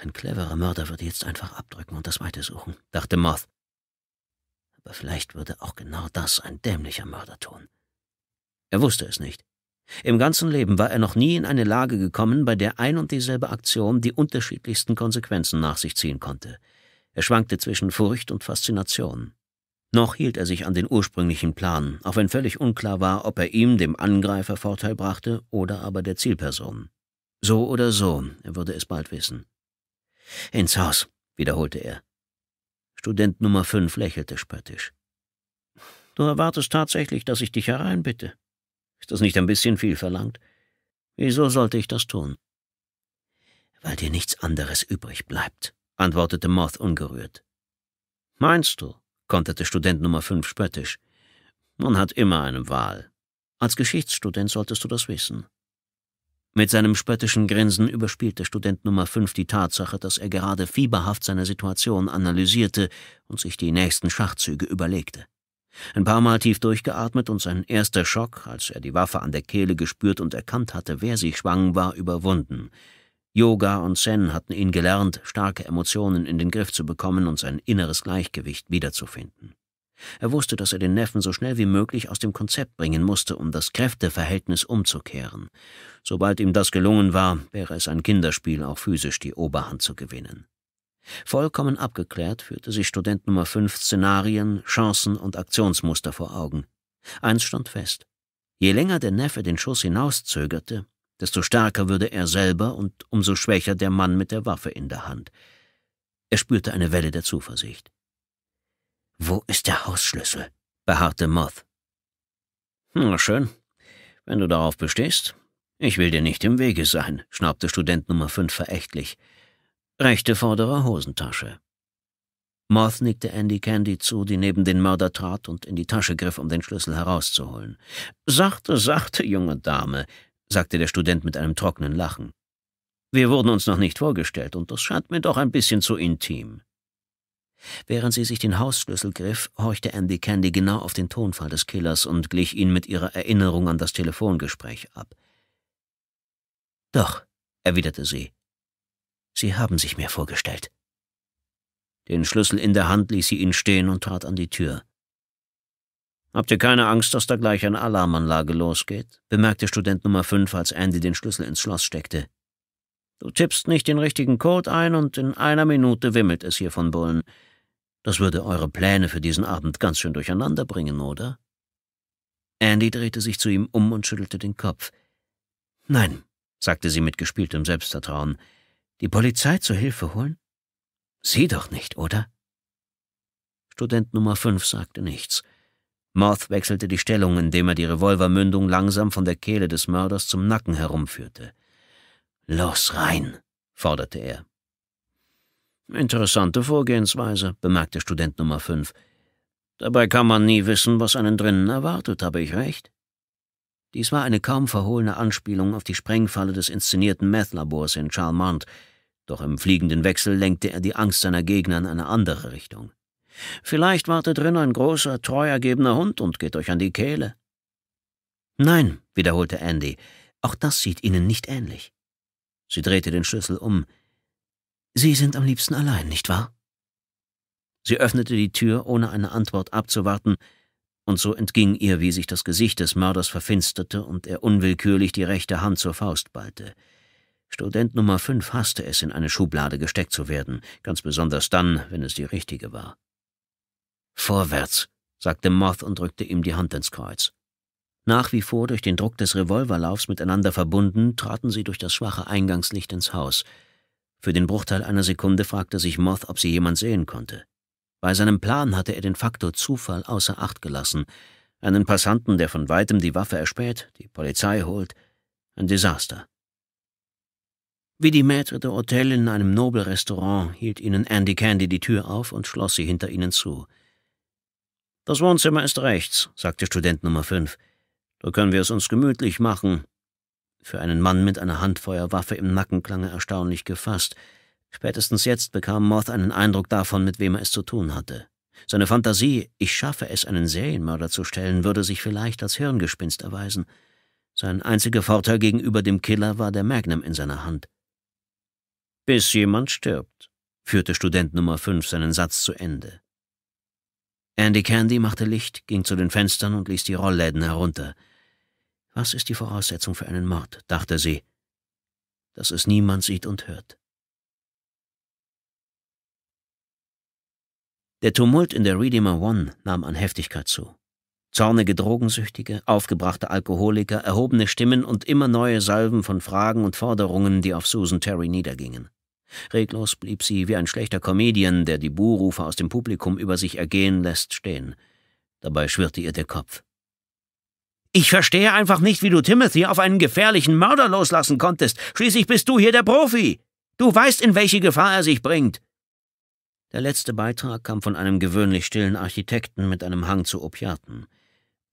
Ein cleverer Mörder würde jetzt einfach abdrücken und das Weite suchen, dachte Moth. Aber vielleicht würde auch genau das ein dämlicher Mörder tun. Er wusste es nicht. Im ganzen Leben war er noch nie in eine Lage gekommen, bei der ein und dieselbe Aktion die unterschiedlichsten Konsequenzen nach sich ziehen konnte. Er schwankte zwischen Furcht und Faszination. Noch hielt er sich an den ursprünglichen Plan, auch wenn völlig unklar war, ob er ihm, dem Angreifer, Vorteil brachte oder aber der Zielperson. So oder so, er würde es bald wissen. Ins Haus, wiederholte er. Student Nummer fünf lächelte spöttisch. Du erwartest tatsächlich, dass ich dich hereinbitte. Ist das nicht ein bisschen viel verlangt? Wieso sollte ich das tun? Weil dir nichts anderes übrig bleibt, antwortete Moth ungerührt. Meinst du? konterte Student Nummer 5 spöttisch. Man hat immer eine Wahl. Als Geschichtsstudent solltest du das wissen. Mit seinem spöttischen Grinsen überspielte Student Nummer 5 die Tatsache, dass er gerade fieberhaft seine Situation analysierte und sich die nächsten Schachzüge überlegte. Ein paar Mal tief durchgeatmet und sein erster Schock, als er die Waffe an der Kehle gespürt und erkannt hatte, wer sie schwang, war überwunden. Yoga und Zen hatten ihn gelernt, starke Emotionen in den Griff zu bekommen und sein inneres Gleichgewicht wiederzufinden. Er wusste, dass er den Neffen so schnell wie möglich aus dem Konzept bringen musste, um das Kräfteverhältnis umzukehren. Sobald ihm das gelungen war, wäre es ein Kinderspiel, auch physisch die Oberhand zu gewinnen. Vollkommen abgeklärt führte sich Student Nummer 5 Szenarien, Chancen und Aktionsmuster vor Augen. Eins stand fest. Je länger der Neffe den Schuss hinauszögerte, desto stärker würde er selber und umso schwächer der Mann mit der Waffe in der Hand. Er spürte eine Welle der Zuversicht. Wo ist der Hausschlüssel? beharrte Moth. Na schön, wenn du darauf bestehst. Ich will dir nicht im Wege sein, schnaubte Student Nummer 5 verächtlich rechte vordere Hosentasche. Moth nickte Andy Candy zu, die neben den Mörder trat und in die Tasche griff, um den Schlüssel herauszuholen. Sachte, sachte, junge Dame, sagte der Student mit einem trockenen Lachen. Wir wurden uns noch nicht vorgestellt, und das scheint mir doch ein bisschen zu intim. Während sie sich den Hausschlüssel griff, horchte Andy Candy genau auf den Tonfall des Killers und glich ihn mit ihrer Erinnerung an das Telefongespräch ab. Doch, erwiderte sie, Sie haben sich mir vorgestellt. Den Schlüssel in der Hand ließ sie ihn stehen und trat an die Tür. Habt ihr keine Angst, dass da gleich eine Alarmanlage losgeht? bemerkte Student Nummer 5, als Andy den Schlüssel ins Schloss steckte. Du tippst nicht den richtigen Code ein und in einer Minute wimmelt es hier von Bullen. Das würde eure Pläne für diesen Abend ganz schön durcheinander bringen, oder? Andy drehte sich zu ihm um und schüttelte den Kopf. Nein, sagte sie mit gespieltem Selbstvertrauen. Die Polizei zur Hilfe holen? Sie doch nicht, oder? Student Nummer 5 sagte nichts. Moth wechselte die Stellung, indem er die Revolvermündung langsam von der Kehle des Mörders zum Nacken herumführte. Los rein, forderte er. Interessante Vorgehensweise, bemerkte Student Nummer 5. Dabei kann man nie wissen, was einen drinnen erwartet, habe ich recht? Dies war eine kaum verhohlene Anspielung auf die Sprengfalle des inszenierten Meth-Labors in Charlemont, doch im fliegenden Wechsel lenkte er die Angst seiner Gegner in eine andere Richtung. Vielleicht wartet drin ein großer, treuergebener Hund und geht euch an die Kehle. Nein, wiederholte Andy, auch das sieht Ihnen nicht ähnlich. Sie drehte den Schlüssel um. Sie sind am liebsten allein, nicht wahr? Sie öffnete die Tür, ohne eine Antwort abzuwarten, und so entging ihr, wie sich das Gesicht des Mörders verfinsterte und er unwillkürlich die rechte Hand zur Faust ballte. Student Nummer 5 hasste es, in eine Schublade gesteckt zu werden, ganz besonders dann, wenn es die richtige war. Vorwärts, sagte Moth und drückte ihm die Hand ins Kreuz. Nach wie vor durch den Druck des Revolverlaufs miteinander verbunden, traten sie durch das schwache Eingangslicht ins Haus. Für den Bruchteil einer Sekunde fragte sich Moth, ob sie jemand sehen konnte. Bei seinem Plan hatte er den Faktor Zufall außer Acht gelassen. Einen Passanten, der von weitem die Waffe erspäht, die Polizei holt. Ein Desaster. Wie die Maitre de Hotel in einem Nobelrestaurant hielt ihnen Andy Candy die Tür auf und schloss sie hinter ihnen zu. Das Wohnzimmer ist rechts, sagte Student Nummer 5. Da können wir es uns gemütlich machen. Für einen Mann mit einer Handfeuerwaffe im Nacken klang er erstaunlich gefasst. Spätestens jetzt bekam Moth einen Eindruck davon, mit wem er es zu tun hatte. Seine Fantasie, ich schaffe es, einen Serienmörder zu stellen, würde sich vielleicht als Hirngespinst erweisen. Sein einziger Vorteil gegenüber dem Killer war der Magnum in seiner Hand bis jemand stirbt, führte Student Nummer 5 seinen Satz zu Ende. Andy Candy machte Licht, ging zu den Fenstern und ließ die Rollläden herunter. Was ist die Voraussetzung für einen Mord, dachte sie, dass es niemand sieht und hört. Der Tumult in der Redeemer One nahm an Heftigkeit zu. Zornige Drogensüchtige, aufgebrachte Alkoholiker, erhobene Stimmen und immer neue Salven von Fragen und Forderungen, die auf Susan Terry niedergingen. Reglos blieb sie wie ein schlechter Comedian, der die Buhrufe aus dem Publikum über sich ergehen lässt, stehen. Dabei schwirrte ihr der Kopf. Ich verstehe einfach nicht, wie du Timothy auf einen gefährlichen Mörder loslassen konntest. Schließlich bist du hier der Profi. Du weißt, in welche Gefahr er sich bringt. Der letzte Beitrag kam von einem gewöhnlich stillen Architekten mit einem Hang zu Opiaten.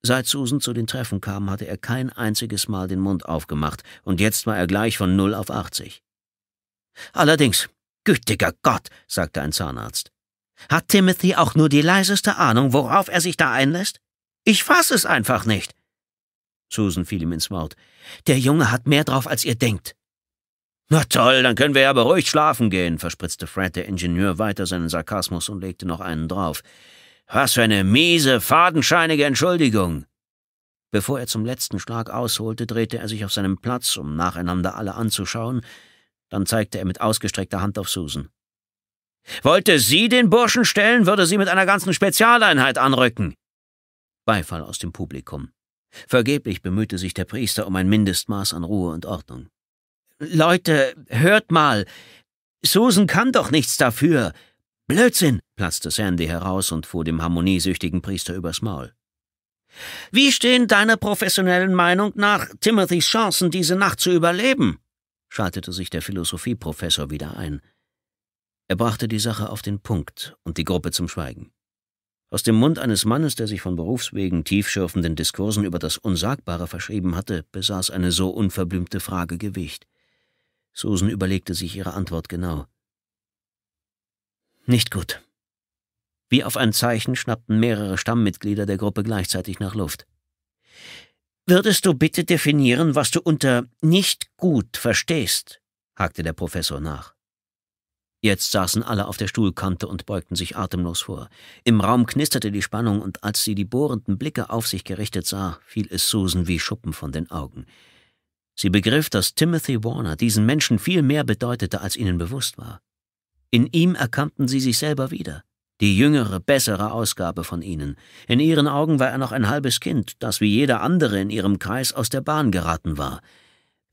Seit Susan zu den Treffen kam, hatte er kein einziges Mal den Mund aufgemacht, und jetzt war er gleich von null auf achtzig. Allerdings, gütiger Gott, sagte ein Zahnarzt. Hat Timothy auch nur die leiseste Ahnung, worauf er sich da einlässt? Ich fass es einfach nicht. Susan fiel ihm ins Wort. Der Junge hat mehr drauf, als ihr denkt. Na toll, dann können wir ja beruhigt schlafen gehen, verspritzte Fred, der Ingenieur, weiter seinen Sarkasmus und legte noch einen drauf. Was für eine miese, fadenscheinige Entschuldigung. Bevor er zum letzten Schlag ausholte, drehte er sich auf seinem Platz, um nacheinander alle anzuschauen, dann zeigte er mit ausgestreckter Hand auf Susan. Wollte sie den Burschen stellen, würde sie mit einer ganzen Spezialeinheit anrücken. Beifall aus dem Publikum. Vergeblich bemühte sich der Priester um ein Mindestmaß an Ruhe und Ordnung. Leute, hört mal. Susan kann doch nichts dafür. Blödsinn, platzte Sandy heraus und fuhr dem harmoniesüchtigen Priester übers Maul. Wie stehen deiner professionellen Meinung nach Timothys Chancen, diese Nacht zu überleben? schaltete sich der Philosophieprofessor wieder ein. Er brachte die Sache auf den Punkt und die Gruppe zum Schweigen. Aus dem Mund eines Mannes, der sich von Berufswegen tiefschürfenden Diskursen über das Unsagbare verschrieben hatte, besaß eine so unverblümte Frage Gewicht. Susan überlegte sich ihre Antwort genau. Nicht gut. Wie auf ein Zeichen schnappten mehrere Stammmitglieder der Gruppe gleichzeitig nach Luft. Würdest du bitte definieren, was du unter nicht gut verstehst? hakte der Professor nach. Jetzt saßen alle auf der Stuhlkante und beugten sich atemlos vor. Im Raum knisterte die Spannung, und als sie die bohrenden Blicke auf sich gerichtet sah, fiel es Susan wie Schuppen von den Augen. Sie begriff, dass Timothy Warner diesen Menschen viel mehr bedeutete, als ihnen bewusst war. In ihm erkannten sie sich selber wieder, die jüngere, bessere Ausgabe von ihnen. In ihren Augen war er noch ein halbes Kind, das wie jeder andere in ihrem Kreis aus der Bahn geraten war.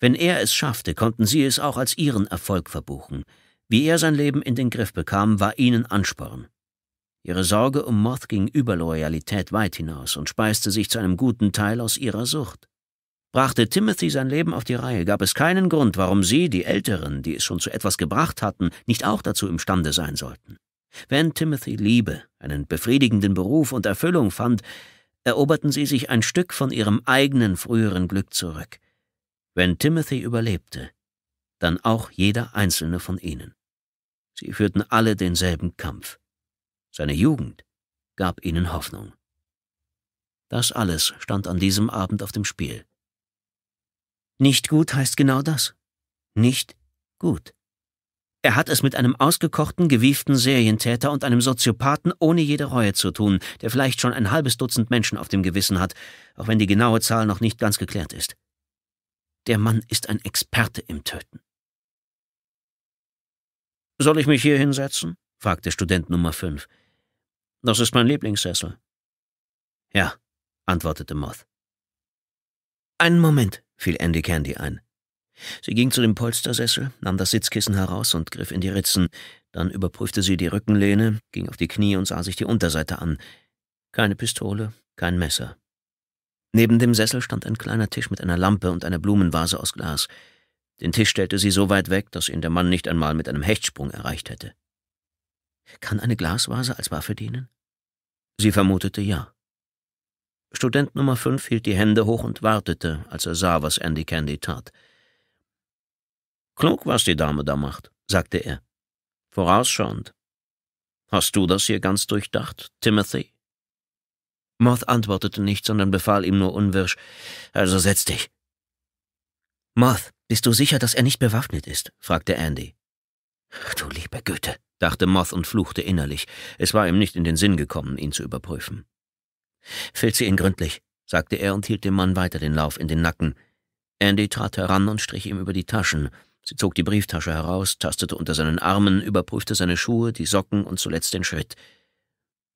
Wenn er es schaffte, konnten sie es auch als ihren Erfolg verbuchen. Wie er sein Leben in den Griff bekam, war ihnen Ansporn. Ihre Sorge um Moth ging über Loyalität weit hinaus und speiste sich zu einem guten Teil aus ihrer Sucht. Brachte Timothy sein Leben auf die Reihe, gab es keinen Grund, warum sie, die Älteren, die es schon zu etwas gebracht hatten, nicht auch dazu imstande sein sollten. Wenn Timothy Liebe, einen befriedigenden Beruf und Erfüllung fand, eroberten sie sich ein Stück von ihrem eigenen früheren Glück zurück. Wenn Timothy überlebte, dann auch jeder einzelne von ihnen. Sie führten alle denselben Kampf. Seine Jugend gab ihnen Hoffnung. Das alles stand an diesem Abend auf dem Spiel. Nicht gut heißt genau das. Nicht gut. Er hat es mit einem ausgekochten, gewieften Serientäter und einem Soziopathen ohne jede Reue zu tun, der vielleicht schon ein halbes Dutzend Menschen auf dem Gewissen hat, auch wenn die genaue Zahl noch nicht ganz geklärt ist. Der Mann ist ein Experte im Töten. Soll ich mich hier hinsetzen? fragte Student Nummer 5. Das ist mein Lieblingssessel. Ja, antwortete Moth. Einen Moment, fiel Andy Candy ein. Sie ging zu dem Polstersessel, nahm das Sitzkissen heraus und griff in die Ritzen, dann überprüfte sie die Rückenlehne, ging auf die Knie und sah sich die Unterseite an. Keine Pistole, kein Messer. Neben dem Sessel stand ein kleiner Tisch mit einer Lampe und einer Blumenvase aus Glas. Den Tisch stellte sie so weit weg, dass ihn der Mann nicht einmal mit einem Hechtsprung erreicht hätte. Kann eine Glasvase als Waffe dienen? Sie vermutete ja. Student Nummer fünf hielt die Hände hoch und wartete, als er sah, was Andy Candy tat. Klug, was die Dame da macht, sagte er. Vorausschauend. Hast du das hier ganz durchdacht, Timothy? Moth antwortete nicht, sondern befahl ihm nur unwirsch, also setz dich. Moth, bist du sicher, dass er nicht bewaffnet ist? fragte Andy. du liebe Güte, dachte Moth und fluchte innerlich. Es war ihm nicht in den Sinn gekommen, ihn zu überprüfen. sie ihn gründlich, sagte er und hielt dem Mann weiter den Lauf in den Nacken. Andy trat heran und strich ihm über die Taschen. Sie zog die Brieftasche heraus, tastete unter seinen Armen, überprüfte seine Schuhe, die Socken und zuletzt den Schritt.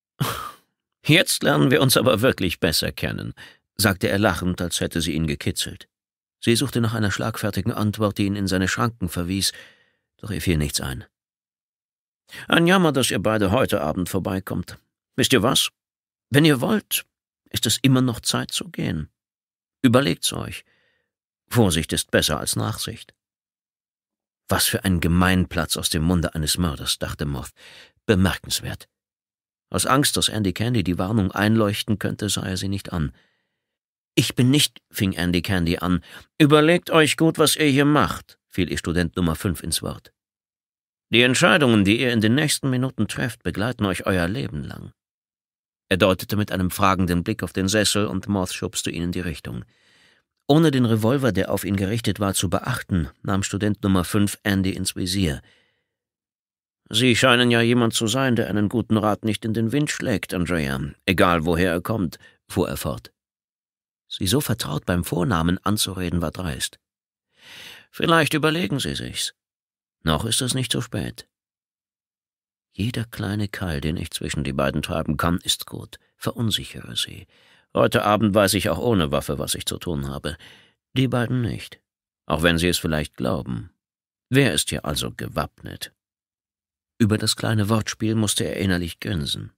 [laughs] Jetzt lernen wir uns aber wirklich besser kennen, sagte er lachend, als hätte sie ihn gekitzelt. Sie suchte nach einer schlagfertigen Antwort, die ihn in seine Schranken verwies, doch ihr fiel nichts ein. Ein Jammer, dass ihr beide heute Abend vorbeikommt. Wisst ihr was? Wenn ihr wollt, ist es immer noch Zeit zu gehen. Überlegt's euch. Vorsicht ist besser als Nachsicht. Was für ein Gemeinplatz aus dem Munde eines Mörders, dachte Moth. Bemerkenswert. Aus Angst, dass Andy Candy die Warnung einleuchten könnte, sah er sie nicht an. Ich bin nicht, fing Andy Candy an. Überlegt euch gut, was ihr hier macht, fiel ihr Student Nummer 5 ins Wort. Die Entscheidungen, die ihr in den nächsten Minuten trefft, begleiten euch euer Leben lang. Er deutete mit einem fragenden Blick auf den Sessel und Moth schubste ihn in die Richtung. Ohne den Revolver, der auf ihn gerichtet war, zu beachten, nahm Student Nummer 5 Andy ins Visier. Sie scheinen ja jemand zu sein, der einen guten Rat nicht in den Wind schlägt, Andrea, egal woher er kommt, fuhr er fort. Sie so vertraut beim Vornamen anzureden war dreist. Vielleicht überlegen Sie sich's. Noch ist es nicht zu spät. Jeder kleine Keil, den ich zwischen die beiden treiben kann, ist gut, verunsichere sie, Heute Abend weiß ich auch ohne Waffe, was ich zu tun habe. Die beiden nicht. Auch wenn sie es vielleicht glauben. Wer ist hier also gewappnet? Über das kleine Wortspiel musste er innerlich grinsen.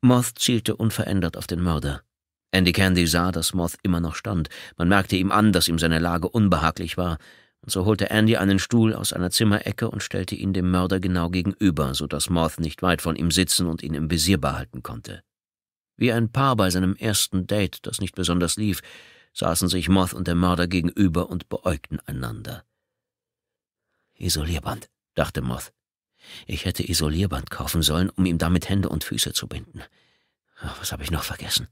Moth zielte unverändert auf den Mörder. Andy Candy sah, dass Moth immer noch stand. Man merkte ihm an, dass ihm seine Lage unbehaglich war, und so holte Andy einen Stuhl aus einer Zimmerecke und stellte ihn dem Mörder genau gegenüber, so dass Moth nicht weit von ihm sitzen und ihn im Visier behalten konnte. Wie ein Paar bei seinem ersten Date, das nicht besonders lief, saßen sich Moth und der Mörder gegenüber und beäugten einander. Isolierband, dachte Moth. Ich hätte Isolierband kaufen sollen, um ihm damit Hände und Füße zu binden. Ach, was habe ich noch vergessen?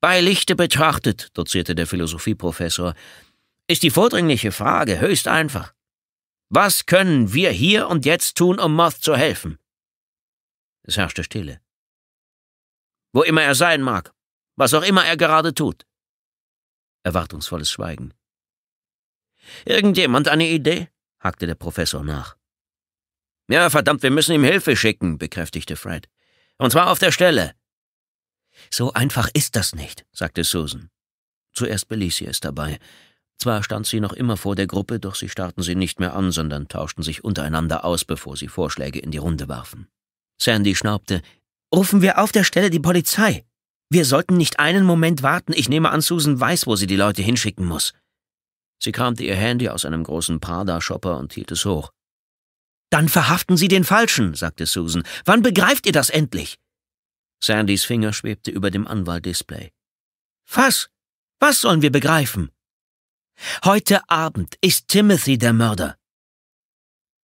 Bei Lichte betrachtet, dozierte der Philosophieprofessor, ist die vordringliche Frage höchst einfach. Was können wir hier und jetzt tun, um Moth zu helfen? Es herrschte Stille. Wo immer er sein mag, was auch immer er gerade tut. Erwartungsvolles Schweigen. Irgendjemand eine Idee? hakte der Professor nach. Ja, verdammt, wir müssen ihm Hilfe schicken, bekräftigte Fred. Und zwar auf der Stelle. So einfach ist das nicht, sagte Susan. Zuerst beließ sie es dabei. Zwar stand sie noch immer vor der Gruppe, doch sie starrten sie nicht mehr an, sondern tauschten sich untereinander aus, bevor sie Vorschläge in die Runde warfen. Sandy schnaubte. Rufen wir auf der Stelle die Polizei. Wir sollten nicht einen Moment warten. Ich nehme an, Susan weiß, wo sie die Leute hinschicken muss. Sie kramte ihr Handy aus einem großen Prada-Shopper und hielt es hoch. Dann verhaften Sie den Falschen, sagte Susan. Wann begreift ihr das endlich? Sandys Finger schwebte über dem Anwaltdisplay. Was? Was sollen wir begreifen? Heute Abend ist Timothy der Mörder.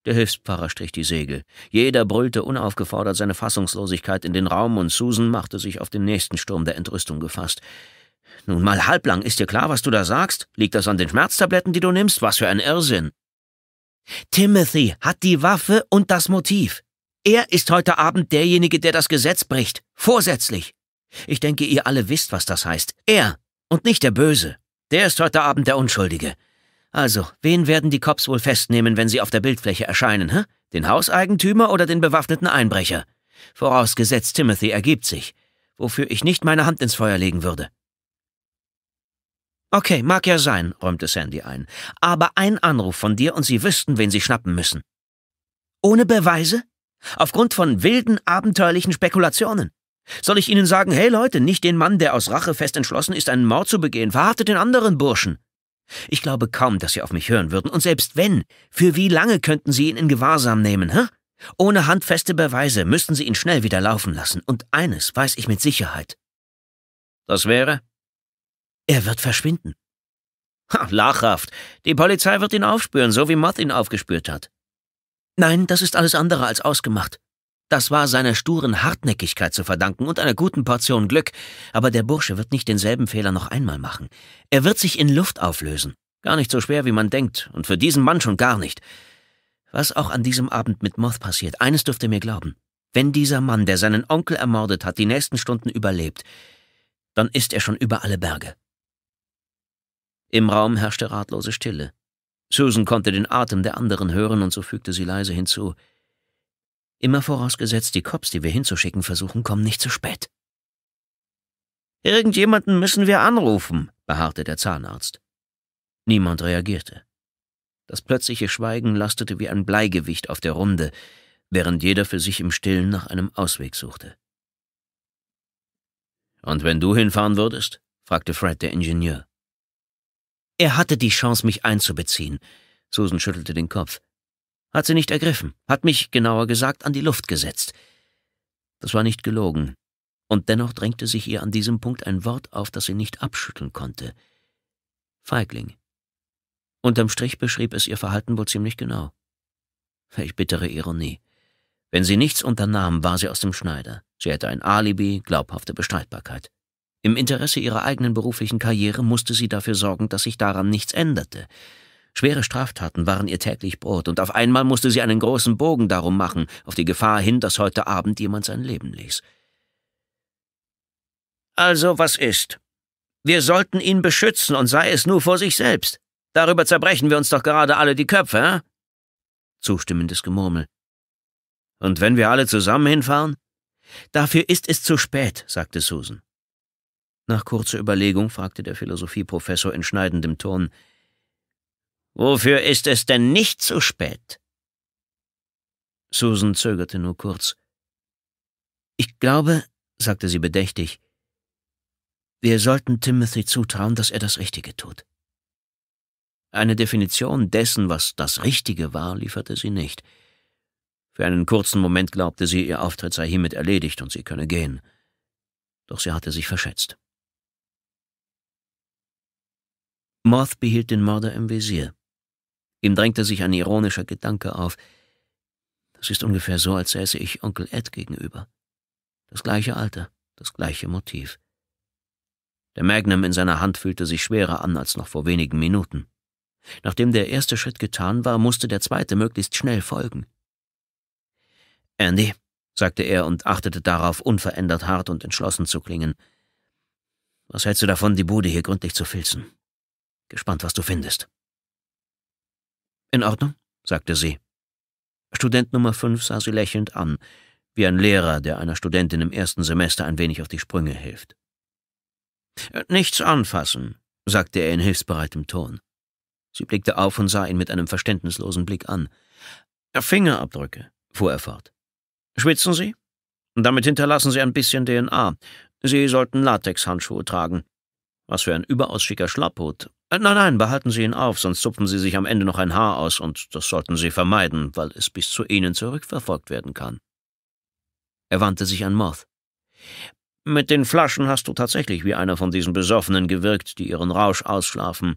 Der Hilfspfarrer strich die Segel. Jeder brüllte unaufgefordert seine Fassungslosigkeit in den Raum und Susan machte sich auf den nächsten Sturm der Entrüstung gefasst. Nun mal halblang, ist dir klar, was du da sagst? Liegt das an den Schmerztabletten, die du nimmst? Was für ein Irrsinn! Timothy hat die Waffe und das Motiv. Er ist heute Abend derjenige, der das Gesetz bricht. Vorsätzlich. Ich denke, ihr alle wisst, was das heißt. Er und nicht der Böse. Der ist heute Abend der Unschuldige. Also, wen werden die Cops wohl festnehmen, wenn sie auf der Bildfläche erscheinen, hä? Den Hauseigentümer oder den bewaffneten Einbrecher? Vorausgesetzt, Timothy ergibt sich, wofür ich nicht meine Hand ins Feuer legen würde. Okay, mag ja sein, räumte Sandy ein. Aber ein Anruf von dir und sie wüssten, wen sie schnappen müssen. Ohne Beweise? Aufgrund von wilden, abenteuerlichen Spekulationen. Soll ich ihnen sagen, hey Leute, nicht den Mann, der aus Rache fest entschlossen ist, einen Mord zu begehen, verhaftet den anderen Burschen. Ich glaube kaum, dass Sie auf mich hören würden. Und selbst wenn, für wie lange könnten Sie ihn in Gewahrsam nehmen, hä? Ohne handfeste Beweise müssten Sie ihn schnell wieder laufen lassen. Und eines weiß ich mit Sicherheit. Das wäre? Er wird verschwinden. Ha, lachhaft. Die Polizei wird ihn aufspüren, so wie Moth ihn aufgespürt hat. Nein, das ist alles andere als ausgemacht. Das war seiner sturen Hartnäckigkeit zu verdanken und einer guten Portion Glück, aber der Bursche wird nicht denselben Fehler noch einmal machen. Er wird sich in Luft auflösen. Gar nicht so schwer, wie man denkt, und für diesen Mann schon gar nicht. Was auch an diesem Abend mit Moth passiert, eines dürfte mir glauben. Wenn dieser Mann, der seinen Onkel ermordet hat, die nächsten Stunden überlebt, dann ist er schon über alle Berge. Im Raum herrschte ratlose Stille. Susan konnte den Atem der anderen hören, und so fügte sie leise hinzu Immer vorausgesetzt, die Cops, die wir hinzuschicken versuchen, kommen nicht zu spät. Irgendjemanden müssen wir anrufen, beharrte der Zahnarzt. Niemand reagierte. Das plötzliche Schweigen lastete wie ein Bleigewicht auf der Runde, während jeder für sich im Stillen nach einem Ausweg suchte. Und wenn du hinfahren würdest? fragte Fred, der Ingenieur. Er hatte die Chance, mich einzubeziehen. Susan schüttelte den Kopf. Hat sie nicht ergriffen, hat mich, genauer gesagt, an die Luft gesetzt. Das war nicht gelogen, und dennoch drängte sich ihr an diesem Punkt ein Wort auf, das sie nicht abschütteln konnte. Feigling. Unterm Strich beschrieb es ihr Verhalten wohl ziemlich genau. Welch bittere Ironie. Wenn sie nichts unternahm, war sie aus dem Schneider. Sie hätte ein Alibi, glaubhafte Bestreitbarkeit. Im Interesse ihrer eigenen beruflichen Karriere musste sie dafür sorgen, dass sich daran nichts änderte. Schwere Straftaten waren ihr täglich Brot, und auf einmal musste sie einen großen Bogen darum machen, auf die Gefahr hin, dass heute Abend jemand sein Leben ließ. Also was ist? Wir sollten ihn beschützen, und sei es nur vor sich selbst. Darüber zerbrechen wir uns doch gerade alle die Köpfe, hä? Zustimmendes Gemurmel. Und wenn wir alle zusammen hinfahren? Dafür ist es zu spät, sagte Susan. Nach kurzer Überlegung fragte der Philosophieprofessor in schneidendem Ton, Wofür ist es denn nicht zu spät? Susan zögerte nur kurz. Ich glaube, sagte sie bedächtig, wir sollten Timothy zutrauen, dass er das Richtige tut. Eine Definition dessen, was das Richtige war, lieferte sie nicht. Für einen kurzen Moment glaubte sie, ihr Auftritt sei hiermit erledigt und sie könne gehen. Doch sie hatte sich verschätzt. Moth behielt den Mörder im Visier. Ihm drängte sich ein ironischer Gedanke auf. Das ist ungefähr so, als säße ich Onkel Ed gegenüber. Das gleiche Alter, das gleiche Motiv. Der Magnum in seiner Hand fühlte sich schwerer an als noch vor wenigen Minuten. Nachdem der erste Schritt getan war, musste der zweite möglichst schnell folgen. Andy, sagte er und achtete darauf, unverändert hart und entschlossen zu klingen. Was hältst du davon, die Bude hier gründlich zu filzen? Gespannt, was du findest. In Ordnung, sagte sie. Student Nummer fünf sah sie lächelnd an, wie ein Lehrer, der einer Studentin im ersten Semester ein wenig auf die Sprünge hilft. Äh, nichts anfassen, sagte er in hilfsbereitem Ton. Sie blickte auf und sah ihn mit einem verständnislosen Blick an. Äh, Fingerabdrücke, fuhr er fort. Schwitzen Sie? Damit hinterlassen Sie ein bisschen DNA. Sie sollten Latexhandschuhe tragen. Was für ein überaus schicker Schlapphut, äh, nein, nein, behalten Sie ihn auf, sonst zupfen Sie sich am Ende noch ein Haar aus, und das sollten Sie vermeiden, weil es bis zu Ihnen zurückverfolgt werden kann. Er wandte sich an Moth. Mit den Flaschen hast du tatsächlich wie einer von diesen Besoffenen gewirkt, die ihren Rausch ausschlafen.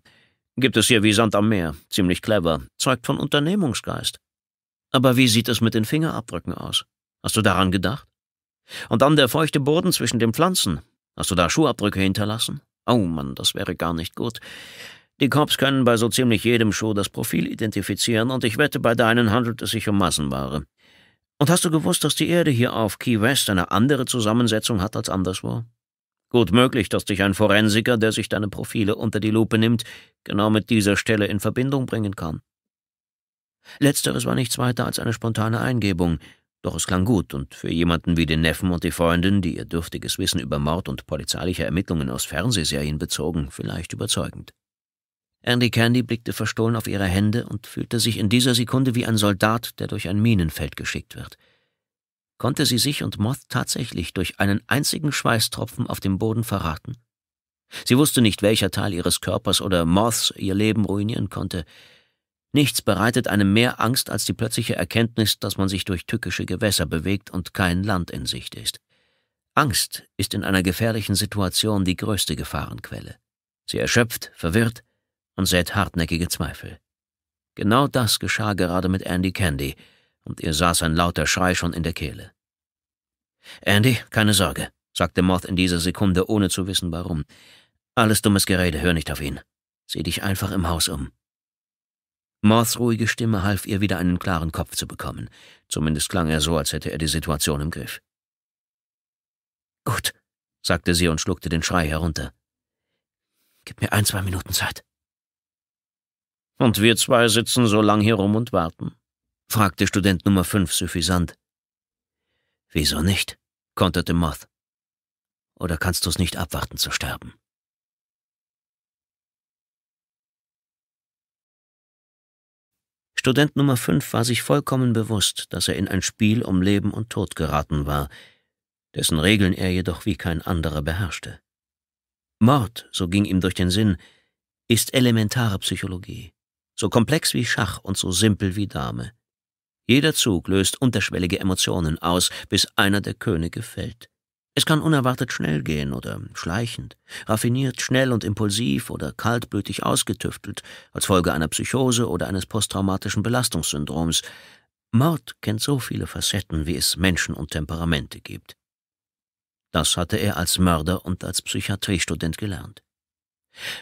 Gibt es hier wie Sand am Meer, ziemlich clever, zeugt von Unternehmungsgeist. Aber wie sieht es mit den Fingerabdrücken aus? Hast du daran gedacht? Und dann der feuchte Boden zwischen den Pflanzen. Hast du da Schuhabdrücke hinterlassen? Oh Mann, das wäre gar nicht gut. Die Cops können bei so ziemlich jedem Schuh das Profil identifizieren, und ich wette, bei deinen handelt es sich um Massenware. Und hast du gewusst, dass die Erde hier auf Key West eine andere Zusammensetzung hat als anderswo? Gut möglich, dass dich ein Forensiker, der sich deine Profile unter die Lupe nimmt, genau mit dieser Stelle in Verbindung bringen kann. Letzteres war nichts weiter als eine spontane Eingebung, doch es klang gut, und für jemanden wie den Neffen und die Freundin, die ihr dürftiges Wissen über Mord und polizeiliche Ermittlungen aus Fernsehserien bezogen, vielleicht überzeugend. Andy Candy blickte verstohlen auf ihre Hände und fühlte sich in dieser Sekunde wie ein Soldat, der durch ein Minenfeld geschickt wird. Konnte sie sich und Moth tatsächlich durch einen einzigen Schweißtropfen auf dem Boden verraten? Sie wusste nicht, welcher Teil ihres Körpers oder Moths ihr Leben ruinieren konnte, Nichts bereitet einem mehr Angst als die plötzliche Erkenntnis, dass man sich durch tückische Gewässer bewegt und kein Land in Sicht ist. Angst ist in einer gefährlichen Situation die größte Gefahrenquelle. Sie erschöpft, verwirrt und sät hartnäckige Zweifel. Genau das geschah gerade mit Andy Candy, und ihr saß ein lauter Schrei schon in der Kehle. Andy, keine Sorge, sagte Moth in dieser Sekunde, ohne zu wissen warum. Alles dummes Gerede, hör nicht auf ihn. Sieh dich einfach im Haus um. Moths ruhige Stimme half ihr wieder einen klaren Kopf zu bekommen. Zumindest klang er so, als hätte er die Situation im Griff. Gut, sagte sie und schluckte den Schrei herunter. Gib mir ein, zwei Minuten Zeit. Und wir zwei sitzen so lang hier rum und warten? fragte Student Nummer fünf suffisant. Wieso nicht? konterte Moth. Oder kannst du's nicht abwarten zu sterben? Student Nummer 5 war sich vollkommen bewusst, dass er in ein Spiel um Leben und Tod geraten war, dessen Regeln er jedoch wie kein anderer beherrschte. Mord, so ging ihm durch den Sinn, ist elementare Psychologie, so komplex wie Schach und so simpel wie Dame. Jeder Zug löst unterschwellige Emotionen aus, bis einer der Könige fällt. Es kann unerwartet schnell gehen oder schleichend, raffiniert, schnell und impulsiv oder kaltblütig ausgetüftelt, als Folge einer Psychose oder eines posttraumatischen Belastungssyndroms. Mord kennt so viele Facetten, wie es Menschen und Temperamente gibt. Das hatte er als Mörder und als Psychiatriestudent gelernt.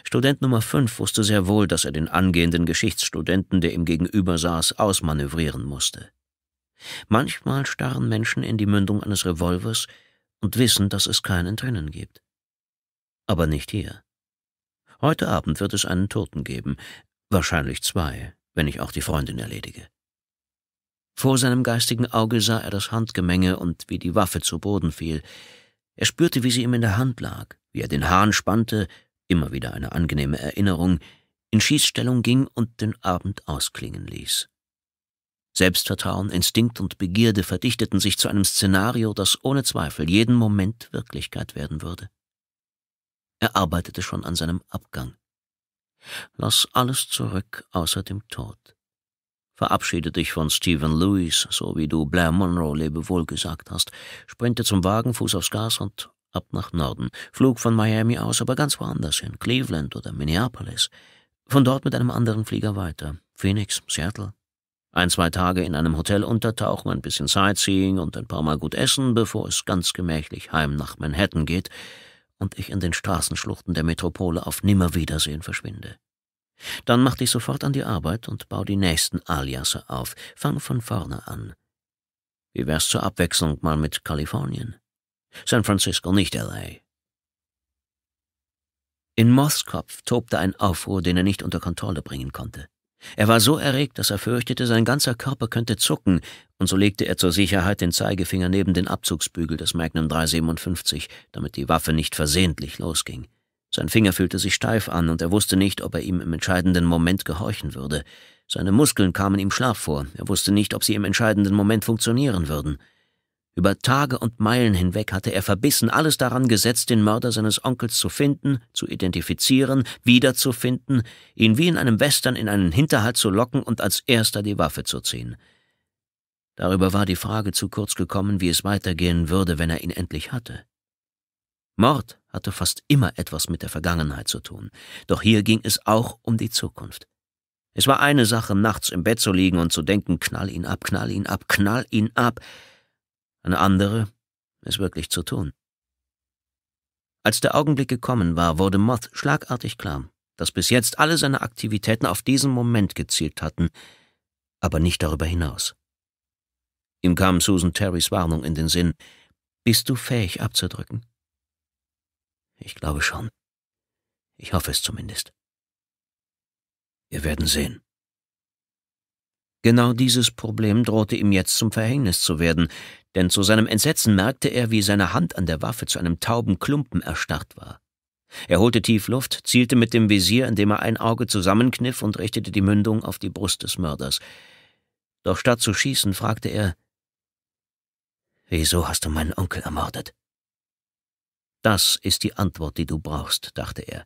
Student Nummer 5 wusste sehr wohl, dass er den angehenden Geschichtsstudenten, der ihm gegenüber saß, ausmanövrieren musste. Manchmal starren Menschen in die Mündung eines Revolvers, und wissen, dass es keinen drinnen gibt. Aber nicht hier. Heute Abend wird es einen Toten geben, wahrscheinlich zwei, wenn ich auch die Freundin erledige. Vor seinem geistigen Auge sah er das Handgemenge und wie die Waffe zu Boden fiel. Er spürte, wie sie ihm in der Hand lag, wie er den Hahn spannte, immer wieder eine angenehme Erinnerung, in Schießstellung ging und den Abend ausklingen ließ. Selbstvertrauen, Instinkt und Begierde verdichteten sich zu einem Szenario, das ohne Zweifel jeden Moment Wirklichkeit werden würde. Er arbeitete schon an seinem Abgang, lass alles zurück außer dem Tod. Verabschiede dich von Stephen Lewis, so wie du Blair Monroe lebewohl gesagt hast, sprinte zum Wagen, Fuß aufs Gas und ab nach Norden, Flug von Miami aus, aber ganz woanders hin, Cleveland oder Minneapolis, von dort mit einem anderen Flieger weiter, Phoenix, Seattle, ein, zwei Tage in einem Hotel untertauchen, ein bisschen Sightseeing und ein paar Mal gut essen, bevor es ganz gemächlich heim nach Manhattan geht und ich in den Straßenschluchten der Metropole auf Nimmerwiedersehen verschwinde. Dann mach dich sofort an die Arbeit und bau die nächsten Aliasse auf. Fang von vorne an. Wie wär's zur Abwechslung mal mit Kalifornien? San Francisco, nicht L.A. In Moskopf tobte ein Aufruhr, den er nicht unter Kontrolle bringen konnte. Er war so erregt, dass er fürchtete, sein ganzer Körper könnte zucken, und so legte er zur Sicherheit den Zeigefinger neben den Abzugsbügel des Magnum 357, damit die Waffe nicht versehentlich losging. Sein Finger fühlte sich steif an, und er wusste nicht, ob er ihm im entscheidenden Moment gehorchen würde. Seine Muskeln kamen ihm schlaff vor, er wusste nicht, ob sie im entscheidenden Moment funktionieren würden. Über Tage und Meilen hinweg hatte er verbissen alles daran gesetzt, den Mörder seines Onkels zu finden, zu identifizieren, wiederzufinden, ihn wie in einem Western in einen Hinterhalt zu locken und als erster die Waffe zu ziehen. Darüber war die Frage zu kurz gekommen, wie es weitergehen würde, wenn er ihn endlich hatte. Mord hatte fast immer etwas mit der Vergangenheit zu tun, doch hier ging es auch um die Zukunft. Es war eine Sache, nachts im Bett zu liegen und zu denken, knall ihn ab, knall ihn ab, knall ihn ab, eine andere, es wirklich zu tun. Als der Augenblick gekommen war, wurde Moth schlagartig klar, dass bis jetzt alle seine Aktivitäten auf diesen Moment gezielt hatten, aber nicht darüber hinaus. Ihm kam Susan Terrys Warnung in den Sinn. Bist du fähig abzudrücken? Ich glaube schon. Ich hoffe es zumindest. Wir werden sehen. Genau dieses Problem drohte ihm jetzt zum Verhängnis zu werden, denn zu seinem Entsetzen merkte er, wie seine Hand an der Waffe zu einem tauben Klumpen erstarrt war. Er holte tief Luft, zielte mit dem Visier, indem er ein Auge zusammenkniff und richtete die Mündung auf die Brust des Mörders. Doch statt zu schießen, fragte er, Wieso hast du meinen Onkel ermordet? Das ist die Antwort, die du brauchst, dachte er.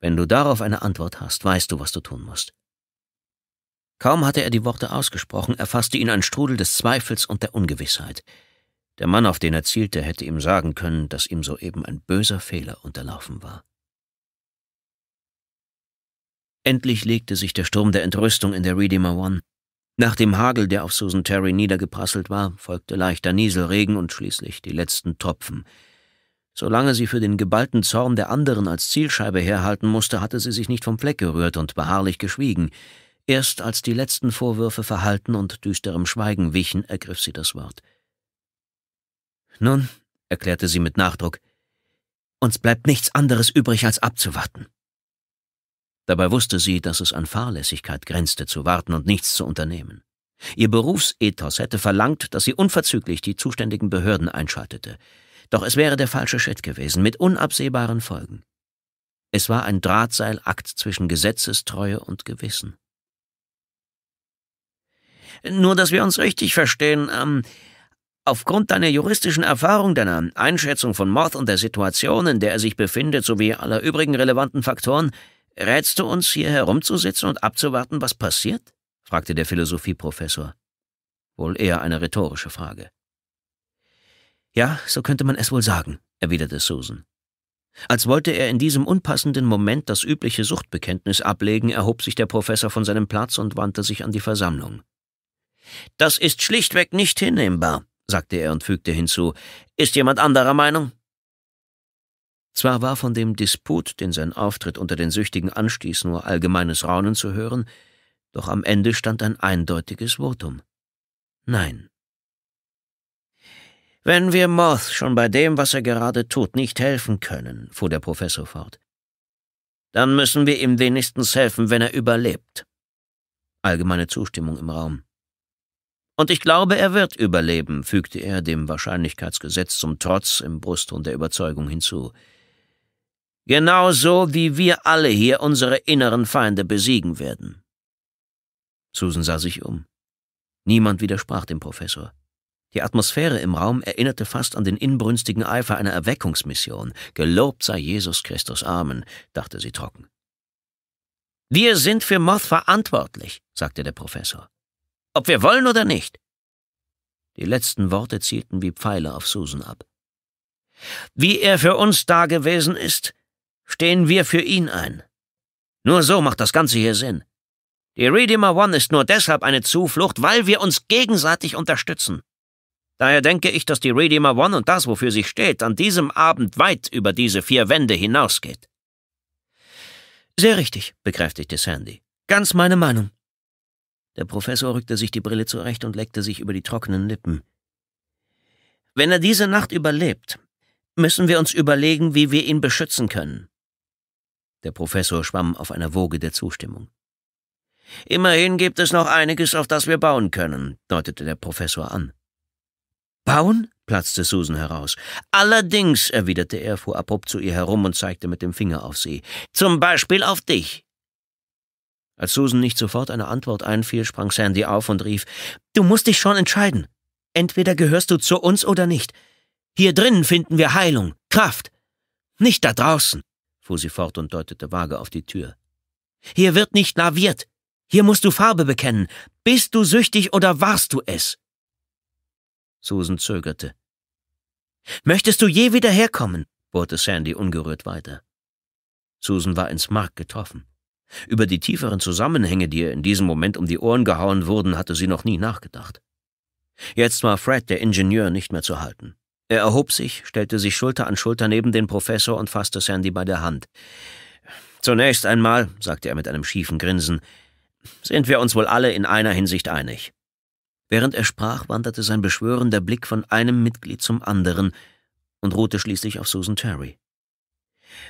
Wenn du darauf eine Antwort hast, weißt du, was du tun musst. Kaum hatte er die Worte ausgesprochen, erfasste ihn ein Strudel des Zweifels und der Ungewissheit. Der Mann, auf den er zielte, hätte ihm sagen können, dass ihm soeben ein böser Fehler unterlaufen war. Endlich legte sich der Sturm der Entrüstung in der Redeemer One. Nach dem Hagel, der auf Susan Terry niedergeprasselt war, folgte leichter Nieselregen und schließlich die letzten Tropfen. Solange sie für den geballten Zorn der anderen als Zielscheibe herhalten musste, hatte sie sich nicht vom Fleck gerührt und beharrlich geschwiegen. Erst als die letzten Vorwürfe verhalten und düsterem Schweigen wichen, ergriff sie das Wort. Nun, erklärte sie mit Nachdruck, uns bleibt nichts anderes übrig, als abzuwarten. Dabei wusste sie, dass es an Fahrlässigkeit grenzte, zu warten und nichts zu unternehmen. Ihr Berufsethos hätte verlangt, dass sie unverzüglich die zuständigen Behörden einschaltete. Doch es wäre der falsche Schritt gewesen, mit unabsehbaren Folgen. Es war ein Drahtseilakt zwischen Gesetzestreue und Gewissen. Nur, dass wir uns richtig verstehen, ähm, aufgrund deiner juristischen Erfahrung, deiner Einschätzung von Mord und der Situation, in der er sich befindet, sowie aller übrigen relevanten Faktoren, rätst du uns, hier herumzusitzen und abzuwarten, was passiert? fragte der Philosophieprofessor. Wohl eher eine rhetorische Frage. Ja, so könnte man es wohl sagen, erwiderte Susan. Als wollte er in diesem unpassenden Moment das übliche Suchtbekenntnis ablegen, erhob sich der Professor von seinem Platz und wandte sich an die Versammlung. Das ist schlichtweg nicht hinnehmbar, sagte er und fügte hinzu. Ist jemand anderer Meinung? Zwar war von dem Disput, den sein Auftritt unter den Süchtigen anstieß, nur allgemeines Raunen zu hören, doch am Ende stand ein eindeutiges Votum. Nein. Wenn wir Moth schon bei dem, was er gerade tut, nicht helfen können, fuhr der Professor fort, dann müssen wir ihm wenigstens helfen, wenn er überlebt. Allgemeine Zustimmung im Raum. Und ich glaube, er wird überleben, fügte er dem Wahrscheinlichkeitsgesetz zum Trotz im Brustton der Überzeugung hinzu. Genauso wie wir alle hier unsere inneren Feinde besiegen werden. Susan sah sich um. Niemand widersprach dem Professor. Die Atmosphäre im Raum erinnerte fast an den inbrünstigen Eifer einer Erweckungsmission. Gelobt sei Jesus Christus. Amen, dachte sie trocken. Wir sind für Moth verantwortlich, sagte der Professor ob wir wollen oder nicht. Die letzten Worte zielten wie Pfeile auf Susan ab. Wie er für uns dagewesen ist, stehen wir für ihn ein. Nur so macht das Ganze hier Sinn. Die Redeemer One ist nur deshalb eine Zuflucht, weil wir uns gegenseitig unterstützen. Daher denke ich, dass die Redeemer One und das, wofür sie steht, an diesem Abend weit über diese vier Wände hinausgeht. Sehr richtig, bekräftigte Sandy. Ganz meine Meinung. Der Professor rückte sich die Brille zurecht und leckte sich über die trockenen Lippen. Wenn er diese Nacht überlebt, müssen wir uns überlegen, wie wir ihn beschützen können. Der Professor schwamm auf einer Woge der Zustimmung. Immerhin gibt es noch einiges, auf das wir bauen können, deutete der Professor an. Bauen? platzte Susan heraus. Allerdings, erwiderte er, fuhr abrupt zu ihr herum und zeigte mit dem Finger auf sie. Zum Beispiel auf dich. Als Susan nicht sofort eine Antwort einfiel, sprang Sandy auf und rief Du musst dich schon entscheiden. Entweder gehörst du zu uns oder nicht. Hier drinnen finden wir Heilung, Kraft. Nicht da draußen, fuhr sie fort und deutete vage auf die Tür. Hier wird nicht laviert. Hier musst du Farbe bekennen. Bist du süchtig oder warst du es? Susan zögerte. Möchtest du je wieder herkommen? bohrte Sandy ungerührt weiter. Susan war ins Mark getroffen. Über die tieferen Zusammenhänge, die ihr in diesem Moment um die Ohren gehauen wurden, hatte sie noch nie nachgedacht. Jetzt war Fred, der Ingenieur, nicht mehr zu halten. Er erhob sich, stellte sich Schulter an Schulter neben den Professor und fasste Sandy bei der Hand. Zunächst einmal, sagte er mit einem schiefen Grinsen, sind wir uns wohl alle in einer Hinsicht einig. Während er sprach, wanderte sein beschwörender Blick von einem Mitglied zum anderen und ruhte schließlich auf Susan Terry.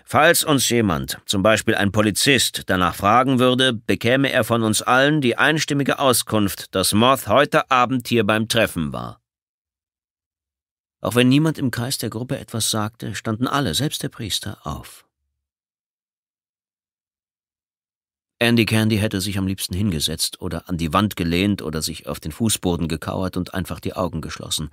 Falls uns jemand, zum Beispiel ein Polizist, danach fragen würde, bekäme er von uns allen die einstimmige Auskunft, dass Moth heute Abend hier beim Treffen war. Auch wenn niemand im Kreis der Gruppe etwas sagte, standen alle, selbst der Priester, auf. Andy Candy hätte sich am liebsten hingesetzt oder an die Wand gelehnt oder sich auf den Fußboden gekauert und einfach die Augen geschlossen.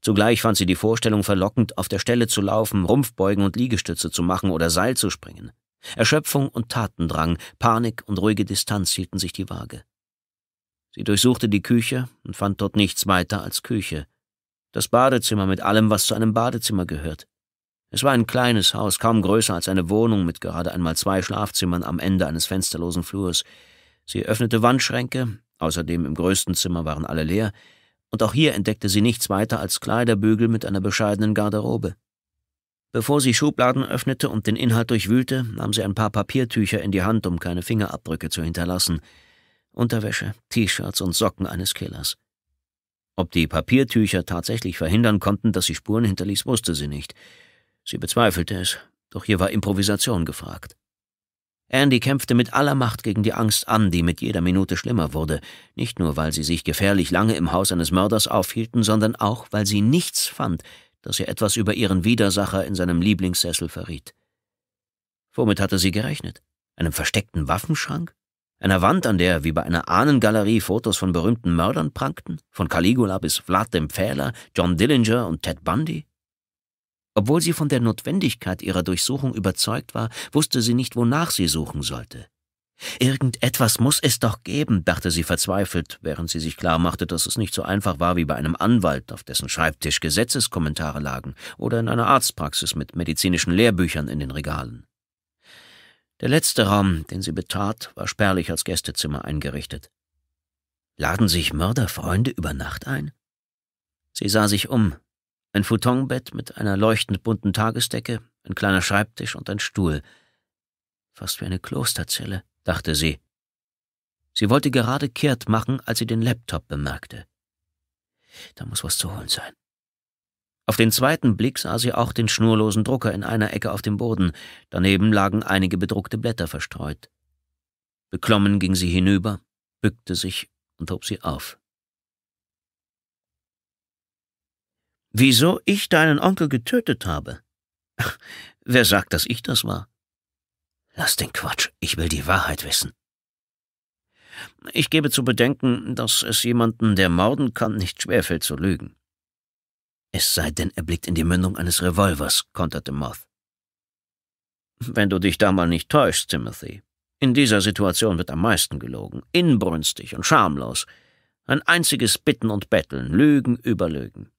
Zugleich fand sie die Vorstellung verlockend, auf der Stelle zu laufen, Rumpfbeugen und Liegestütze zu machen oder Seil zu springen. Erschöpfung und Tatendrang, Panik und ruhige Distanz hielten sich die Waage. Sie durchsuchte die Küche und fand dort nichts weiter als Küche. Das Badezimmer mit allem, was zu einem Badezimmer gehört. Es war ein kleines Haus, kaum größer als eine Wohnung mit gerade einmal zwei Schlafzimmern am Ende eines fensterlosen Flurs. Sie öffnete Wandschränke, außerdem im größten Zimmer waren alle leer, und auch hier entdeckte sie nichts weiter als Kleiderbügel mit einer bescheidenen Garderobe. Bevor sie Schubladen öffnete und den Inhalt durchwühlte, nahm sie ein paar Papiertücher in die Hand, um keine Fingerabdrücke zu hinterlassen. Unterwäsche, T-Shirts und Socken eines Killers. Ob die Papiertücher tatsächlich verhindern konnten, dass sie Spuren hinterließ, wusste sie nicht. Sie bezweifelte es, doch hier war Improvisation gefragt. Andy kämpfte mit aller Macht gegen die Angst an, die mit jeder Minute schlimmer wurde, nicht nur weil sie sich gefährlich lange im Haus eines Mörders aufhielten, sondern auch weil sie nichts fand, dass ihr etwas über ihren Widersacher in seinem Lieblingssessel verriet. Womit hatte sie gerechnet? Einem versteckten Waffenschrank? Einer Wand, an der wie bei einer Ahnengalerie Fotos von berühmten Mördern prangten, von Caligula bis Vlad dem Pfähler, John Dillinger und Ted Bundy? Obwohl sie von der Notwendigkeit ihrer Durchsuchung überzeugt war, wusste sie nicht, wonach sie suchen sollte. Irgendetwas muss es doch geben, dachte sie verzweifelt, während sie sich klarmachte, dass es nicht so einfach war wie bei einem Anwalt, auf dessen Schreibtisch Gesetzeskommentare lagen, oder in einer Arztpraxis mit medizinischen Lehrbüchern in den Regalen. Der letzte Raum, den sie betrat, war spärlich als Gästezimmer eingerichtet. Laden sich Mörderfreunde über Nacht ein? Sie sah sich um, ein Futonbett mit einer leuchtend bunten Tagesdecke, ein kleiner Schreibtisch und ein Stuhl. Fast wie eine Klosterzelle, dachte sie. Sie wollte gerade kehrt machen, als sie den Laptop bemerkte. Da muss was zu holen sein. Auf den zweiten Blick sah sie auch den schnurlosen Drucker in einer Ecke auf dem Boden. Daneben lagen einige bedruckte Blätter verstreut. Beklommen ging sie hinüber, bückte sich und hob sie auf. wieso ich deinen Onkel getötet habe. [laughs] Wer sagt, dass ich das war? Lass den Quatsch, ich will die Wahrheit wissen. Ich gebe zu bedenken, dass es jemanden, der morden kann, nicht schwerfällt zu lügen. Es sei denn, er blickt in die Mündung eines Revolvers, konterte Moth. Wenn du dich da mal nicht täuschst, Timothy. In dieser Situation wird am meisten gelogen, inbrünstig und schamlos. Ein einziges Bitten und Betteln, Lügen über Lügen.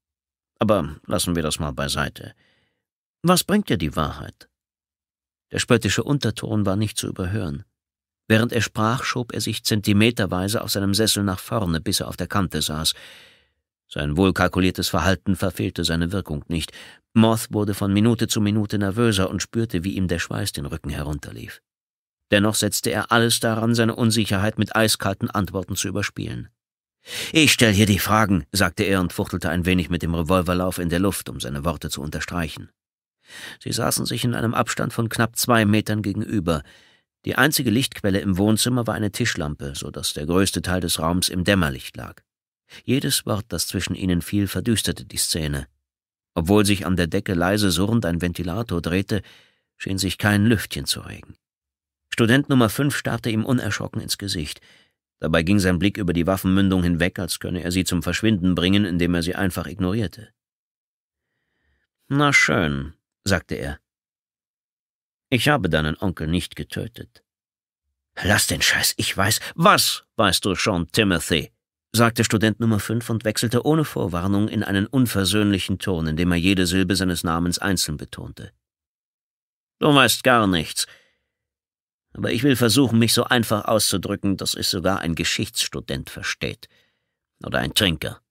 Aber lassen wir das mal beiseite. Was bringt dir die Wahrheit? Der spöttische Unterton war nicht zu überhören. Während er sprach, schob er sich zentimeterweise auf seinem Sessel nach vorne, bis er auf der Kante saß. Sein wohlkalkuliertes Verhalten verfehlte seine Wirkung nicht. Moth wurde von Minute zu Minute nervöser und spürte, wie ihm der Schweiß den Rücken herunterlief. Dennoch setzte er alles daran, seine Unsicherheit mit eiskalten Antworten zu überspielen. Ich stell hier die Fragen, sagte er und fuchtelte ein wenig mit dem Revolverlauf in der Luft, um seine Worte zu unterstreichen. Sie saßen sich in einem Abstand von knapp zwei Metern gegenüber. Die einzige Lichtquelle im Wohnzimmer war eine Tischlampe, so dass der größte Teil des Raums im Dämmerlicht lag. Jedes Wort, das zwischen ihnen fiel, verdüsterte die Szene. Obwohl sich an der Decke leise surrend ein Ventilator drehte, schien sich kein Lüftchen zu regen. Student Nummer fünf starrte ihm unerschrocken ins Gesicht. Dabei ging sein Blick über die Waffenmündung hinweg, als könne er sie zum Verschwinden bringen, indem er sie einfach ignorierte. Na schön, sagte er. Ich habe deinen Onkel nicht getötet. Lass den Scheiß, ich weiß. Was weißt du schon, Timothy? sagte Student Nummer 5 und wechselte ohne Vorwarnung in einen unversöhnlichen Ton, indem er jede Silbe seines Namens einzeln betonte. Du weißt gar nichts. Aber ich will versuchen, mich so einfach auszudrücken, dass es sogar ein Geschichtsstudent versteht. Oder ein Trinker.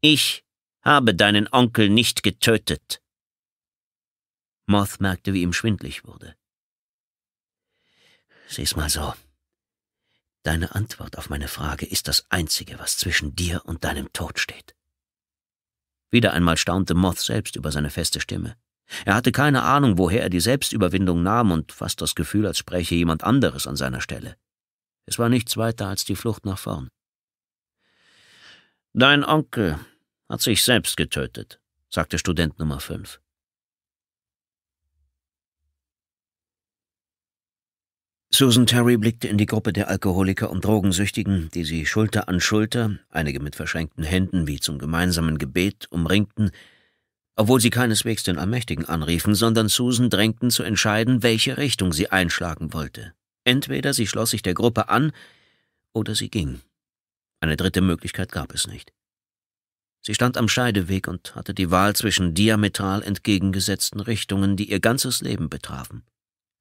Ich habe deinen Onkel nicht getötet. Moth merkte, wie ihm schwindlig wurde. Sieh's mal so. Deine Antwort auf meine Frage ist das Einzige, was zwischen dir und deinem Tod steht. Wieder einmal staunte Moth selbst über seine feste Stimme. Er hatte keine Ahnung, woher er die Selbstüberwindung nahm und fast das Gefühl, als spräche jemand anderes an seiner Stelle. Es war nichts weiter als die Flucht nach vorn. Dein Onkel hat sich selbst getötet, sagte Student Nummer 5. Susan Terry blickte in die Gruppe der Alkoholiker und Drogensüchtigen, die sie Schulter an Schulter, einige mit verschränkten Händen wie zum gemeinsamen Gebet, umringten, obwohl sie keineswegs den Allmächtigen anriefen, sondern Susan drängten zu entscheiden, welche Richtung sie einschlagen wollte. Entweder sie schloss sich der Gruppe an, oder sie ging. Eine dritte Möglichkeit gab es nicht. Sie stand am Scheideweg und hatte die Wahl zwischen diametral entgegengesetzten Richtungen, die ihr ganzes Leben betrafen.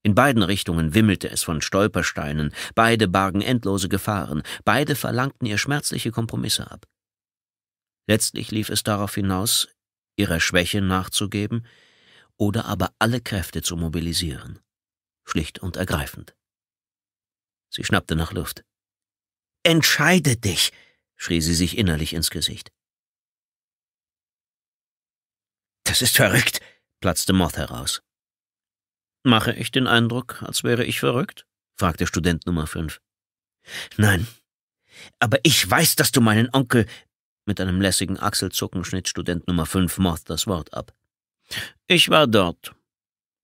In beiden Richtungen wimmelte es von Stolpersteinen, beide bargen endlose Gefahren, beide verlangten ihr schmerzliche Kompromisse ab. Letztlich lief es darauf hinaus, ihrer Schwäche nachzugeben oder aber alle Kräfte zu mobilisieren, schlicht und ergreifend. Sie schnappte nach Luft. Entscheide dich, schrie sie sich innerlich ins Gesicht. Das ist verrückt, platzte Moth heraus. Mache ich den Eindruck, als wäre ich verrückt? fragte Student Nummer fünf. Nein, aber ich weiß, dass du meinen Onkel mit einem lässigen Achselzucken schnitt Student Nummer 5 Moth das Wort ab. Ich war dort.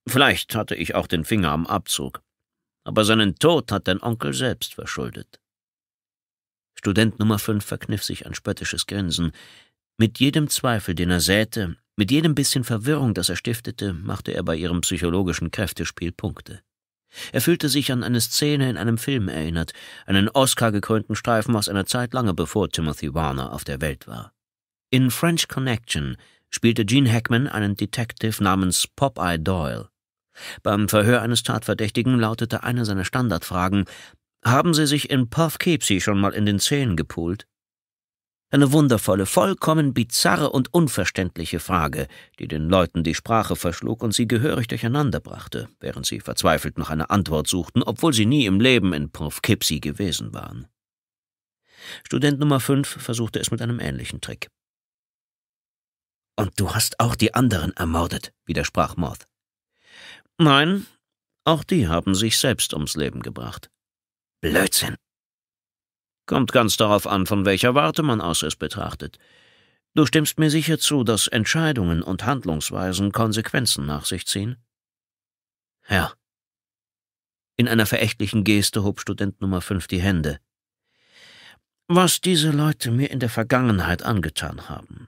Vielleicht hatte ich auch den Finger am Abzug. Aber seinen Tod hat dein Onkel selbst verschuldet. Student Nummer 5 verkniff sich ein spöttisches Grinsen. Mit jedem Zweifel, den er säte, mit jedem bisschen Verwirrung, das er stiftete, machte er bei ihrem psychologischen Kräftespiel Punkte. Er fühlte sich an eine Szene in einem Film erinnert, einen Oscar-gekrönten Streifen aus einer Zeit lange bevor Timothy Warner auf der Welt war. In French Connection spielte Gene Hackman einen Detective namens Popeye Doyle. Beim Verhör eines Tatverdächtigen lautete eine seiner Standardfragen: Haben Sie sich in Puff Keepsie schon mal in den Zähnen gepult? Eine wundervolle, vollkommen bizarre und unverständliche Frage, die den Leuten die Sprache verschlug und sie gehörig durcheinander brachte, während sie verzweifelt nach einer Antwort suchten, obwohl sie nie im Leben in Poughkeepsie gewesen waren. Student Nummer 5 versuchte es mit einem ähnlichen Trick. Und du hast auch die anderen ermordet, widersprach Moth. Nein, auch die haben sich selbst ums Leben gebracht. Blödsinn, Kommt ganz darauf an, von welcher Warte man aus es betrachtet. Du stimmst mir sicher zu, dass Entscheidungen und Handlungsweisen Konsequenzen nach sich ziehen? Ja. In einer verächtlichen Geste hob Student Nummer 5 die Hände. Was diese Leute mir in der Vergangenheit angetan haben,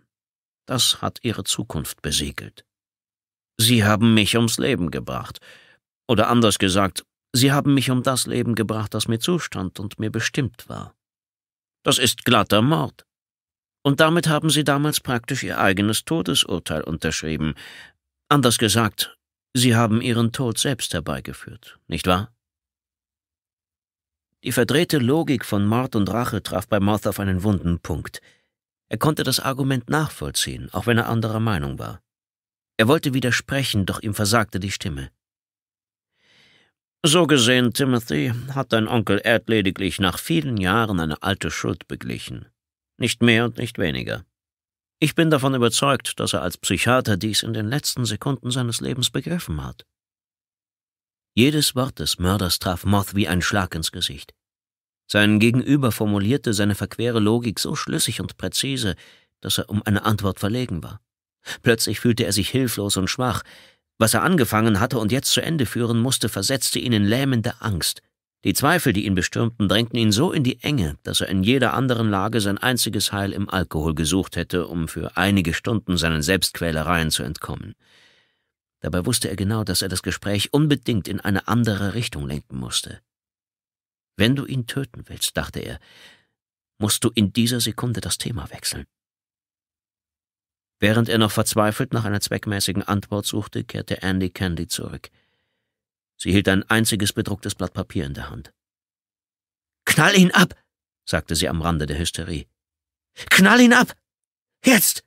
das hat ihre Zukunft besiegelt. Sie haben mich ums Leben gebracht. Oder anders gesagt, sie haben mich um das Leben gebracht, das mir zustand und mir bestimmt war. Das ist glatter Mord. Und damit haben Sie damals praktisch Ihr eigenes Todesurteil unterschrieben. Anders gesagt, Sie haben Ihren Tod selbst herbeigeführt, nicht wahr? Die verdrehte Logik von Mord und Rache traf bei Moth auf einen wunden Punkt. Er konnte das Argument nachvollziehen, auch wenn er anderer Meinung war. Er wollte widersprechen, doch ihm versagte die Stimme. So gesehen, Timothy, hat dein Onkel Ed lediglich nach vielen Jahren eine alte Schuld beglichen. Nicht mehr und nicht weniger. Ich bin davon überzeugt, dass er als Psychiater dies in den letzten Sekunden seines Lebens begriffen hat. Jedes Wort des Mörders traf Moth wie ein Schlag ins Gesicht. Sein Gegenüber formulierte seine verquere Logik so schlüssig und präzise, dass er um eine Antwort verlegen war. Plötzlich fühlte er sich hilflos und schwach, was er angefangen hatte und jetzt zu Ende führen musste, versetzte ihn in lähmende Angst. Die Zweifel, die ihn bestürmten, drängten ihn so in die Enge, dass er in jeder anderen Lage sein einziges Heil im Alkohol gesucht hätte, um für einige Stunden seinen Selbstquälereien zu entkommen. Dabei wusste er genau, dass er das Gespräch unbedingt in eine andere Richtung lenken musste. Wenn du ihn töten willst, dachte er, musst du in dieser Sekunde das Thema wechseln. Während er noch verzweifelt nach einer zweckmäßigen Antwort suchte, kehrte Andy Candy zurück. Sie hielt ein einziges bedrucktes Blatt Papier in der Hand. Knall ihn ab, sagte sie am Rande der Hysterie. Knall ihn ab! Jetzt!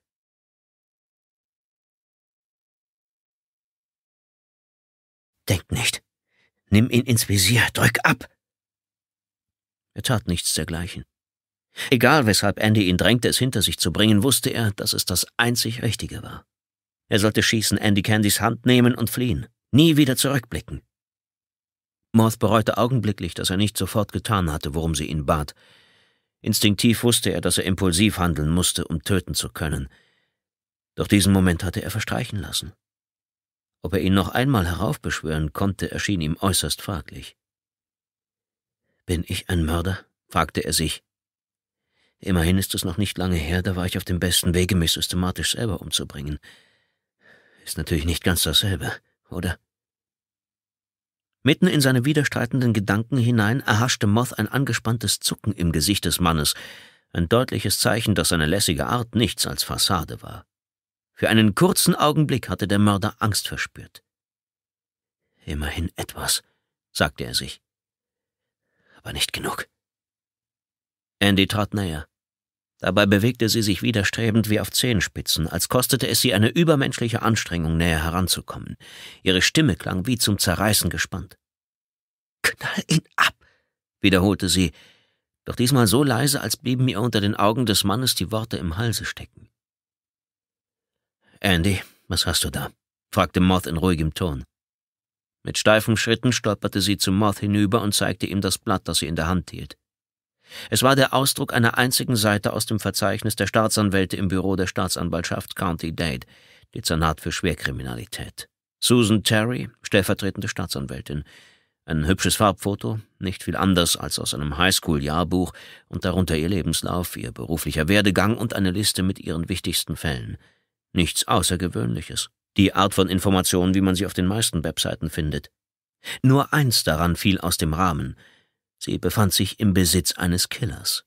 Denk nicht. Nimm ihn ins Visier, drück ab! Er tat nichts dergleichen. Egal weshalb Andy ihn drängte, es hinter sich zu bringen, wusste er, dass es das einzig Richtige war. Er sollte schießen, Andy Candys Hand nehmen und fliehen, nie wieder zurückblicken. Morth bereute augenblicklich, dass er nicht sofort getan hatte, worum sie ihn bat. Instinktiv wusste er, dass er impulsiv handeln musste, um töten zu können. Doch diesen Moment hatte er verstreichen lassen. Ob er ihn noch einmal heraufbeschwören konnte, erschien ihm äußerst fraglich. Bin ich ein Mörder? fragte er sich, Immerhin ist es noch nicht lange her, da war ich auf dem besten Wege, mich systematisch selber umzubringen. Ist natürlich nicht ganz dasselbe, oder? Mitten in seine widerstreitenden Gedanken hinein erhaschte Moth ein angespanntes Zucken im Gesicht des Mannes, ein deutliches Zeichen, dass seine lässige Art nichts als Fassade war. Für einen kurzen Augenblick hatte der Mörder Angst verspürt. Immerhin etwas, sagte er sich. Aber nicht genug. Andy trat näher. Dabei bewegte sie sich widerstrebend wie auf Zehenspitzen, als kostete es sie eine übermenschliche Anstrengung, näher heranzukommen. Ihre Stimme klang wie zum Zerreißen gespannt. Knall ihn ab! wiederholte sie, doch diesmal so leise, als blieben ihr unter den Augen des Mannes die Worte im Halse stecken. Andy, was hast du da? fragte Moth in ruhigem Ton. Mit steifen Schritten stolperte sie zu Moth hinüber und zeigte ihm das Blatt, das sie in der Hand hielt. Es war der Ausdruck einer einzigen Seite aus dem Verzeichnis der Staatsanwälte im Büro der Staatsanwaltschaft County Dade, Dezernat für Schwerkriminalität. Susan Terry, stellvertretende Staatsanwältin. Ein hübsches Farbfoto, nicht viel anders als aus einem Highschool-Jahrbuch und darunter ihr Lebenslauf, ihr beruflicher Werdegang und eine Liste mit ihren wichtigsten Fällen. Nichts Außergewöhnliches. Die Art von Informationen, wie man sie auf den meisten Webseiten findet. Nur eins daran fiel aus dem Rahmen – Sie befand sich im Besitz eines Killers.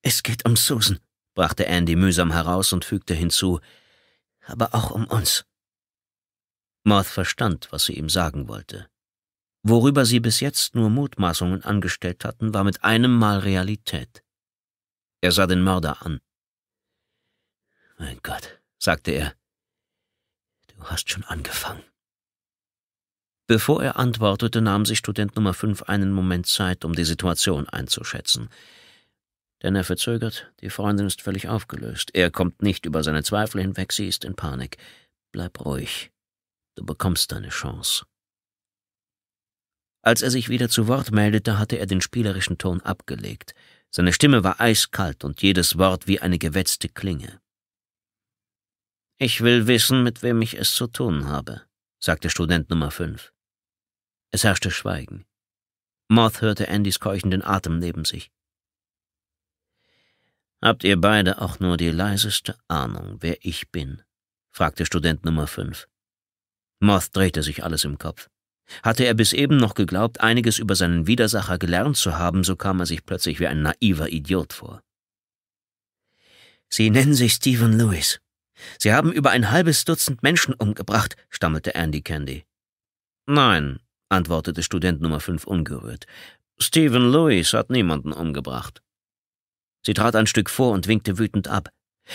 Es geht um Susan, brachte Andy mühsam heraus und fügte hinzu, aber auch um uns. Marth verstand, was sie ihm sagen wollte. Worüber sie bis jetzt nur Mutmaßungen angestellt hatten, war mit einem Mal Realität. Er sah den Mörder an. Mein Gott, sagte er, du hast schon angefangen. Bevor er antwortete, nahm sich Student Nummer 5 einen Moment Zeit, um die Situation einzuschätzen. Denn er verzögert, die Freundin ist völlig aufgelöst. Er kommt nicht über seine Zweifel hinweg, sie ist in Panik. Bleib ruhig. Du bekommst deine Chance. Als er sich wieder zu Wort meldete, hatte er den spielerischen Ton abgelegt. Seine Stimme war eiskalt und jedes Wort wie eine gewetzte Klinge. Ich will wissen, mit wem ich es zu tun habe, sagte Student Nummer 5. Es herrschte Schweigen. Moth hörte Andys keuchenden Atem neben sich. Habt ihr beide auch nur die leiseste Ahnung, wer ich bin? fragte Student Nummer 5. Moth drehte sich alles im Kopf. Hatte er bis eben noch geglaubt, einiges über seinen Widersacher gelernt zu haben, so kam er sich plötzlich wie ein naiver Idiot vor. Sie nennen sich Stephen Lewis. Sie haben über ein halbes Dutzend Menschen umgebracht, stammelte Andy Candy. Nein, antwortete Student Nummer 5 ungerührt. Stephen Lewis hat niemanden umgebracht. Sie trat ein Stück vor und winkte wütend ab.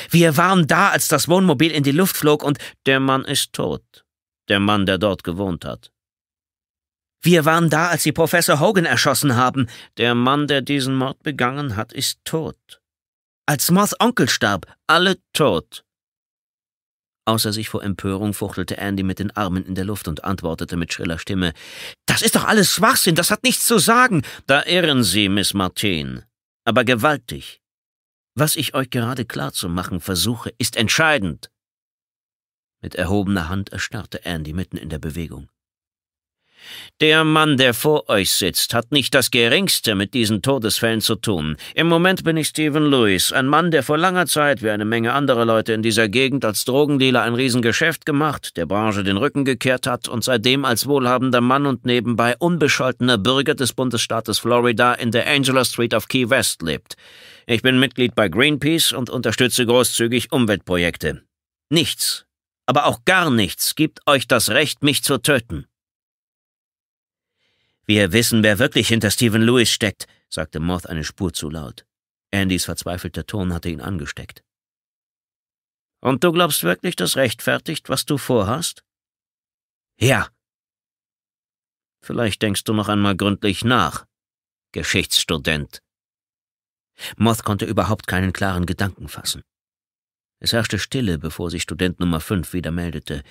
Wir waren da, als das Wohnmobil in die Luft flog und der Mann ist tot. Der Mann, der dort gewohnt hat. Wir waren da, als Sie Professor Hogan erschossen haben. Der Mann, der diesen Mord begangen hat, ist tot. Als Moth Onkel starb, alle tot. Außer sich vor Empörung fuchtelte Andy mit den Armen in der Luft und antwortete mit schriller Stimme Das ist doch alles Schwachsinn, das hat nichts zu sagen. Da irren Sie, Miss Martin, aber gewaltig. Was ich euch gerade klarzumachen versuche, ist entscheidend. Mit erhobener Hand erstarrte Andy mitten in der Bewegung. Der Mann, der vor euch sitzt, hat nicht das geringste mit diesen Todesfällen zu tun. Im Moment bin ich Stephen Lewis, ein Mann, der vor langer Zeit, wie eine Menge anderer Leute in dieser Gegend, als Drogendealer ein Riesengeschäft gemacht, der Branche den Rücken gekehrt hat und seitdem als wohlhabender Mann und nebenbei unbescholtener Bürger des Bundesstaates Florida in der Angela Street of Key West lebt. Ich bin Mitglied bei Greenpeace und unterstütze großzügig Umweltprojekte. Nichts, aber auch gar nichts gibt euch das Recht, mich zu töten. Wir wissen, wer wirklich hinter Stephen Lewis steckt, sagte Moth eine Spur zu laut. Andys verzweifelter Ton hatte ihn angesteckt. Und du glaubst wirklich, das rechtfertigt, was du vorhast? Ja. Vielleicht denkst du noch einmal gründlich nach, Geschichtsstudent. Moth konnte überhaupt keinen klaren Gedanken fassen. Es herrschte Stille, bevor sich Student Nummer fünf wieder meldete.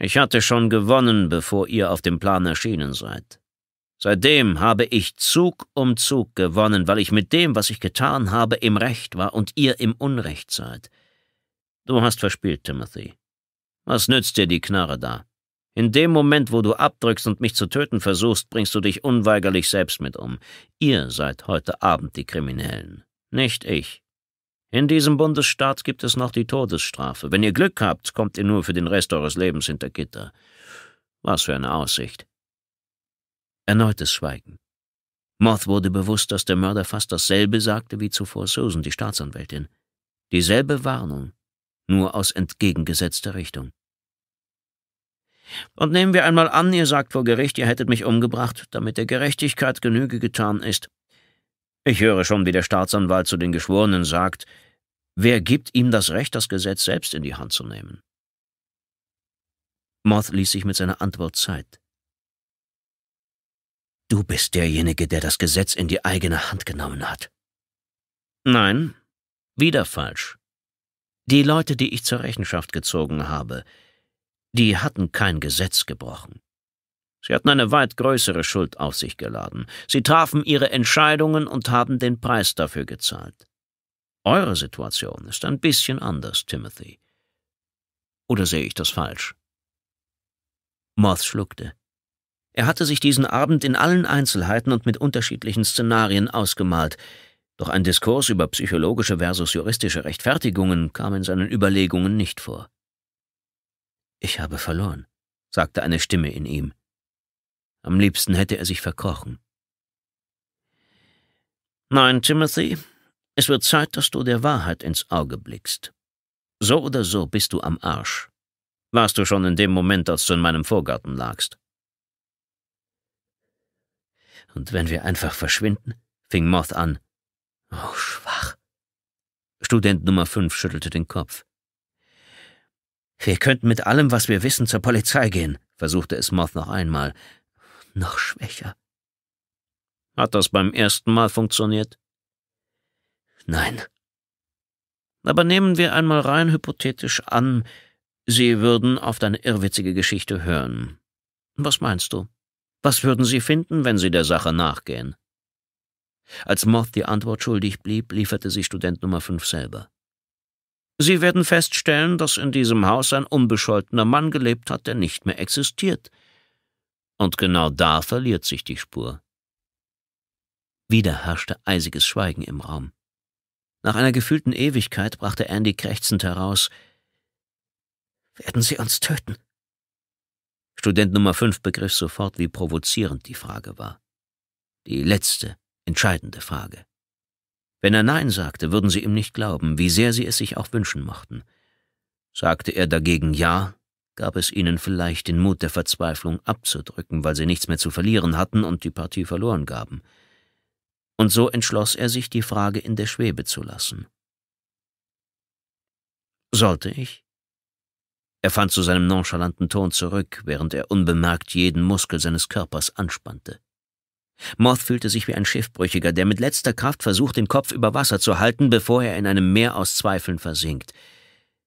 Ich hatte schon gewonnen, bevor ihr auf dem Plan erschienen seid. Seitdem habe ich Zug um Zug gewonnen, weil ich mit dem, was ich getan habe, im Recht war und ihr im Unrecht seid. Du hast verspielt, Timothy. Was nützt dir die Knarre da? In dem Moment, wo du abdrückst und mich zu töten versuchst, bringst du dich unweigerlich selbst mit um. Ihr seid heute Abend die Kriminellen, nicht ich. In diesem Bundesstaat gibt es noch die Todesstrafe. Wenn ihr Glück habt, kommt ihr nur für den Rest eures Lebens hinter Gitter. Was für eine Aussicht. Erneutes Schweigen. Moth wurde bewusst, dass der Mörder fast dasselbe sagte wie zuvor Susan, die Staatsanwältin. Dieselbe Warnung, nur aus entgegengesetzter Richtung. Und nehmen wir einmal an, ihr sagt vor Gericht, ihr hättet mich umgebracht, damit der Gerechtigkeit Genüge getan ist. Ich höre schon, wie der Staatsanwalt zu den Geschworenen sagt, Wer gibt ihm das Recht, das Gesetz selbst in die Hand zu nehmen? Moth ließ sich mit seiner Antwort Zeit. Du bist derjenige, der das Gesetz in die eigene Hand genommen hat. Nein, wieder falsch. Die Leute, die ich zur Rechenschaft gezogen habe, die hatten kein Gesetz gebrochen. Sie hatten eine weit größere Schuld auf sich geladen. Sie trafen ihre Entscheidungen und haben den Preis dafür gezahlt. Eure Situation ist ein bisschen anders, Timothy. Oder sehe ich das falsch? Moth schluckte. Er hatte sich diesen Abend in allen Einzelheiten und mit unterschiedlichen Szenarien ausgemalt, doch ein Diskurs über psychologische versus juristische Rechtfertigungen kam in seinen Überlegungen nicht vor. Ich habe verloren, sagte eine Stimme in ihm. Am liebsten hätte er sich verkrochen. Nein, Timothy, es wird Zeit, dass du der Wahrheit ins Auge blickst. So oder so bist du am Arsch. Warst du schon in dem Moment, als du in meinem Vorgarten lagst. Und wenn wir einfach verschwinden? fing Moth an. Oh, schwach. Student Nummer 5 schüttelte den Kopf. Wir könnten mit allem, was wir wissen, zur Polizei gehen, versuchte es Moth noch einmal. Noch schwächer. Hat das beim ersten Mal funktioniert? Nein. Aber nehmen wir einmal rein hypothetisch an, Sie würden auf deine irrwitzige Geschichte hören. Was meinst du? Was würden Sie finden, wenn Sie der Sache nachgehen? Als Moth die Antwort schuldig blieb, lieferte sie Student Nummer 5 selber. Sie werden feststellen, dass in diesem Haus ein unbescholtener Mann gelebt hat, der nicht mehr existiert. Und genau da verliert sich die Spur. Wieder herrschte eisiges Schweigen im Raum. Nach einer gefühlten Ewigkeit brachte Andy krächzend heraus: Werden Sie uns töten? Student Nummer 5 begriff sofort, wie provozierend die Frage war. Die letzte, entscheidende Frage. Wenn er Nein sagte, würden sie ihm nicht glauben, wie sehr sie es sich auch wünschen mochten. Sagte er dagegen Ja, gab es ihnen vielleicht den Mut der Verzweiflung abzudrücken, weil sie nichts mehr zu verlieren hatten und die Partie verloren gaben und so entschloss er sich, die Frage in der Schwebe zu lassen. Sollte ich? Er fand zu seinem nonchalanten Ton zurück, während er unbemerkt jeden Muskel seines Körpers anspannte. Moth fühlte sich wie ein Schiffbrüchiger, der mit letzter Kraft versucht, den Kopf über Wasser zu halten, bevor er in einem Meer aus Zweifeln versinkt.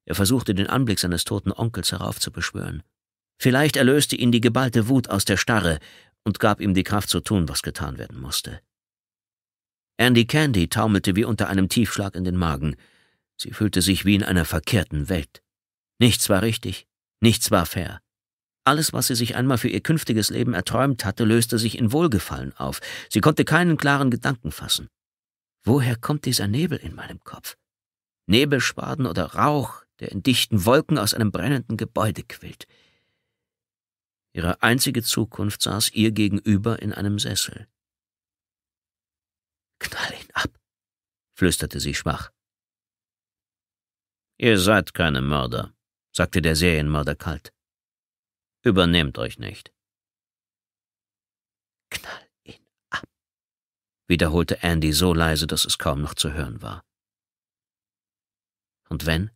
Er versuchte, den Anblick seines toten Onkels heraufzubeschwören. Vielleicht erlöste ihn die geballte Wut aus der Starre und gab ihm die Kraft zu tun, was getan werden musste. Andy Candy taumelte wie unter einem Tiefschlag in den Magen. Sie fühlte sich wie in einer verkehrten Welt. Nichts war richtig, nichts war fair. Alles, was sie sich einmal für ihr künftiges Leben erträumt hatte, löste sich in Wohlgefallen auf. Sie konnte keinen klaren Gedanken fassen. Woher kommt dieser Nebel in meinem Kopf? Nebelschwaden oder Rauch, der in dichten Wolken aus einem brennenden Gebäude quillt. Ihre einzige Zukunft saß ihr gegenüber in einem Sessel. Knall ihn ab, flüsterte sie schwach. Ihr seid keine Mörder, sagte der Serienmörder kalt. Übernehmt euch nicht. Knall ihn ab, wiederholte Andy so leise, dass es kaum noch zu hören war. Und wenn?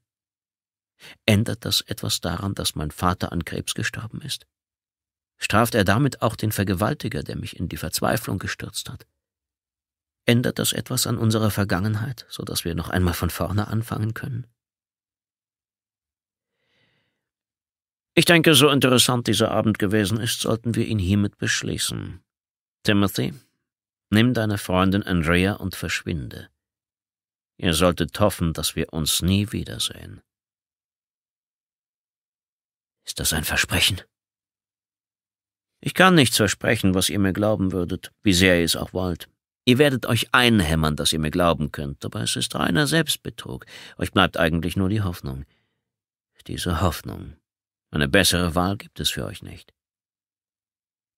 Ändert das etwas daran, dass mein Vater an Krebs gestorben ist? Straft er damit auch den Vergewaltiger, der mich in die Verzweiflung gestürzt hat? Ändert das etwas an unserer Vergangenheit, sodass wir noch einmal von vorne anfangen können? Ich denke, so interessant dieser Abend gewesen ist, sollten wir ihn hiermit beschließen. Timothy, nimm deine Freundin Andrea und verschwinde. Ihr solltet hoffen, dass wir uns nie wiedersehen. Ist das ein Versprechen? Ich kann nichts versprechen, was ihr mir glauben würdet, wie sehr ihr es auch wollt. Ihr werdet euch einhämmern, dass ihr mir glauben könnt, aber es ist reiner Selbstbetrug. Euch bleibt eigentlich nur die Hoffnung. Diese Hoffnung. Eine bessere Wahl gibt es für euch nicht.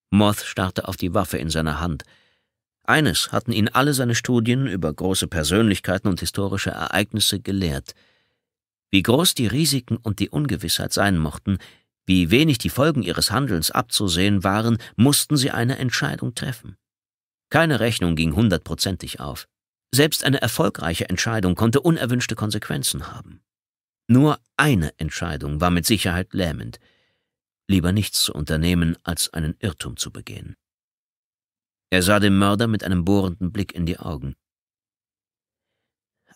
Moth starrte auf die Waffe in seiner Hand. Eines hatten ihn alle seine Studien über große Persönlichkeiten und historische Ereignisse gelehrt. Wie groß die Risiken und die Ungewissheit sein mochten, wie wenig die Folgen ihres Handelns abzusehen waren, mussten sie eine Entscheidung treffen. Keine Rechnung ging hundertprozentig auf. Selbst eine erfolgreiche Entscheidung konnte unerwünschte Konsequenzen haben. Nur eine Entscheidung war mit Sicherheit lähmend. Lieber nichts zu unternehmen, als einen Irrtum zu begehen. Er sah dem Mörder mit einem bohrenden Blick in die Augen.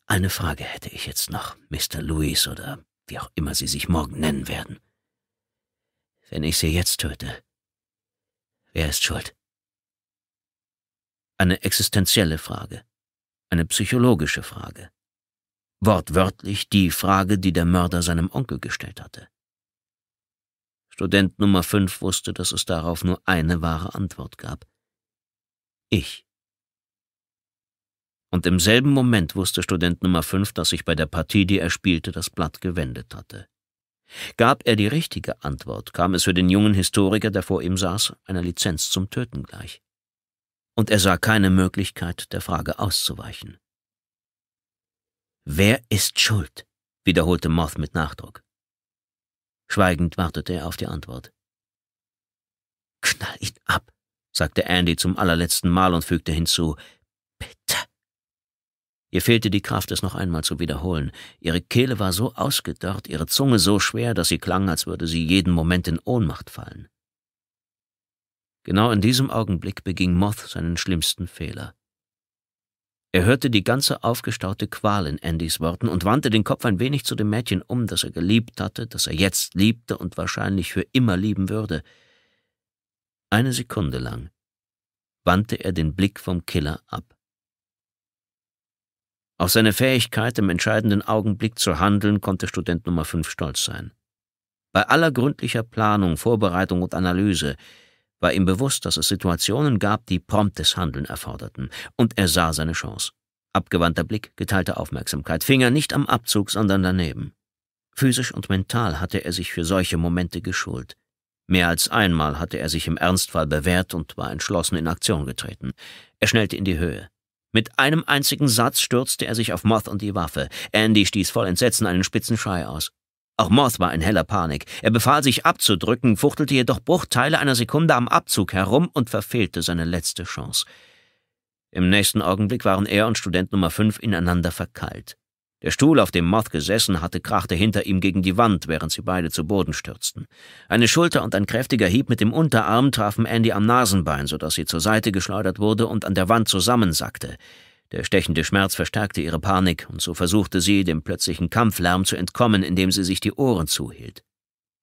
Eine Frage hätte ich jetzt noch, Mr. Louis oder wie auch immer Sie sich morgen nennen werden. Wenn ich Sie jetzt töte, wer ist schuld? eine existenzielle Frage, eine psychologische Frage. Wortwörtlich die Frage, die der Mörder seinem Onkel gestellt hatte. Student Nummer 5 wusste, dass es darauf nur eine wahre Antwort gab. Ich. Und im selben Moment wusste Student Nummer 5, dass sich bei der Partie, die er spielte, das Blatt gewendet hatte. Gab er die richtige Antwort, kam es für den jungen Historiker, der vor ihm saß, einer Lizenz zum Töten gleich und er sah keine Möglichkeit, der Frage auszuweichen. Wer ist schuld? wiederholte Moth mit Nachdruck. Schweigend wartete er auf die Antwort. Knall ihn ab, sagte Andy zum allerletzten Mal und fügte hinzu, bitte. Ihr fehlte die Kraft, es noch einmal zu wiederholen. Ihre Kehle war so ausgedörrt, ihre Zunge so schwer, dass sie klang, als würde sie jeden Moment in Ohnmacht fallen. Genau in diesem Augenblick beging Moth seinen schlimmsten Fehler. Er hörte die ganze aufgestaute Qual in Andys Worten und wandte den Kopf ein wenig zu dem Mädchen um, das er geliebt hatte, das er jetzt liebte und wahrscheinlich für immer lieben würde. Eine Sekunde lang wandte er den Blick vom Killer ab. Auf seine Fähigkeit, im entscheidenden Augenblick zu handeln, konnte Student Nummer 5 stolz sein. Bei aller gründlicher Planung, Vorbereitung und Analyse war ihm bewusst, dass es Situationen gab, die promptes Handeln erforderten, und er sah seine Chance. Abgewandter Blick, geteilte Aufmerksamkeit, Finger nicht am Abzug, sondern daneben. Physisch und mental hatte er sich für solche Momente geschult. Mehr als einmal hatte er sich im Ernstfall bewährt und war entschlossen in Aktion getreten. Er schnellte in die Höhe. Mit einem einzigen Satz stürzte er sich auf Moth und die Waffe. Andy stieß voll Entsetzen einen spitzen Schrei aus. Auch Morth war in heller Panik. Er befahl sich abzudrücken, fuchtelte jedoch Bruchteile einer Sekunde am Abzug herum und verfehlte seine letzte Chance. Im nächsten Augenblick waren er und Student Nummer 5 ineinander verkeilt. Der Stuhl, auf dem Moth gesessen hatte, krachte hinter ihm gegen die Wand, während sie beide zu Boden stürzten. Eine Schulter und ein kräftiger Hieb mit dem Unterarm trafen Andy am Nasenbein, sodass sie zur Seite geschleudert wurde und an der Wand zusammensackte. Der stechende Schmerz verstärkte ihre Panik, und so versuchte sie, dem plötzlichen Kampflärm zu entkommen, indem sie sich die Ohren zuhielt.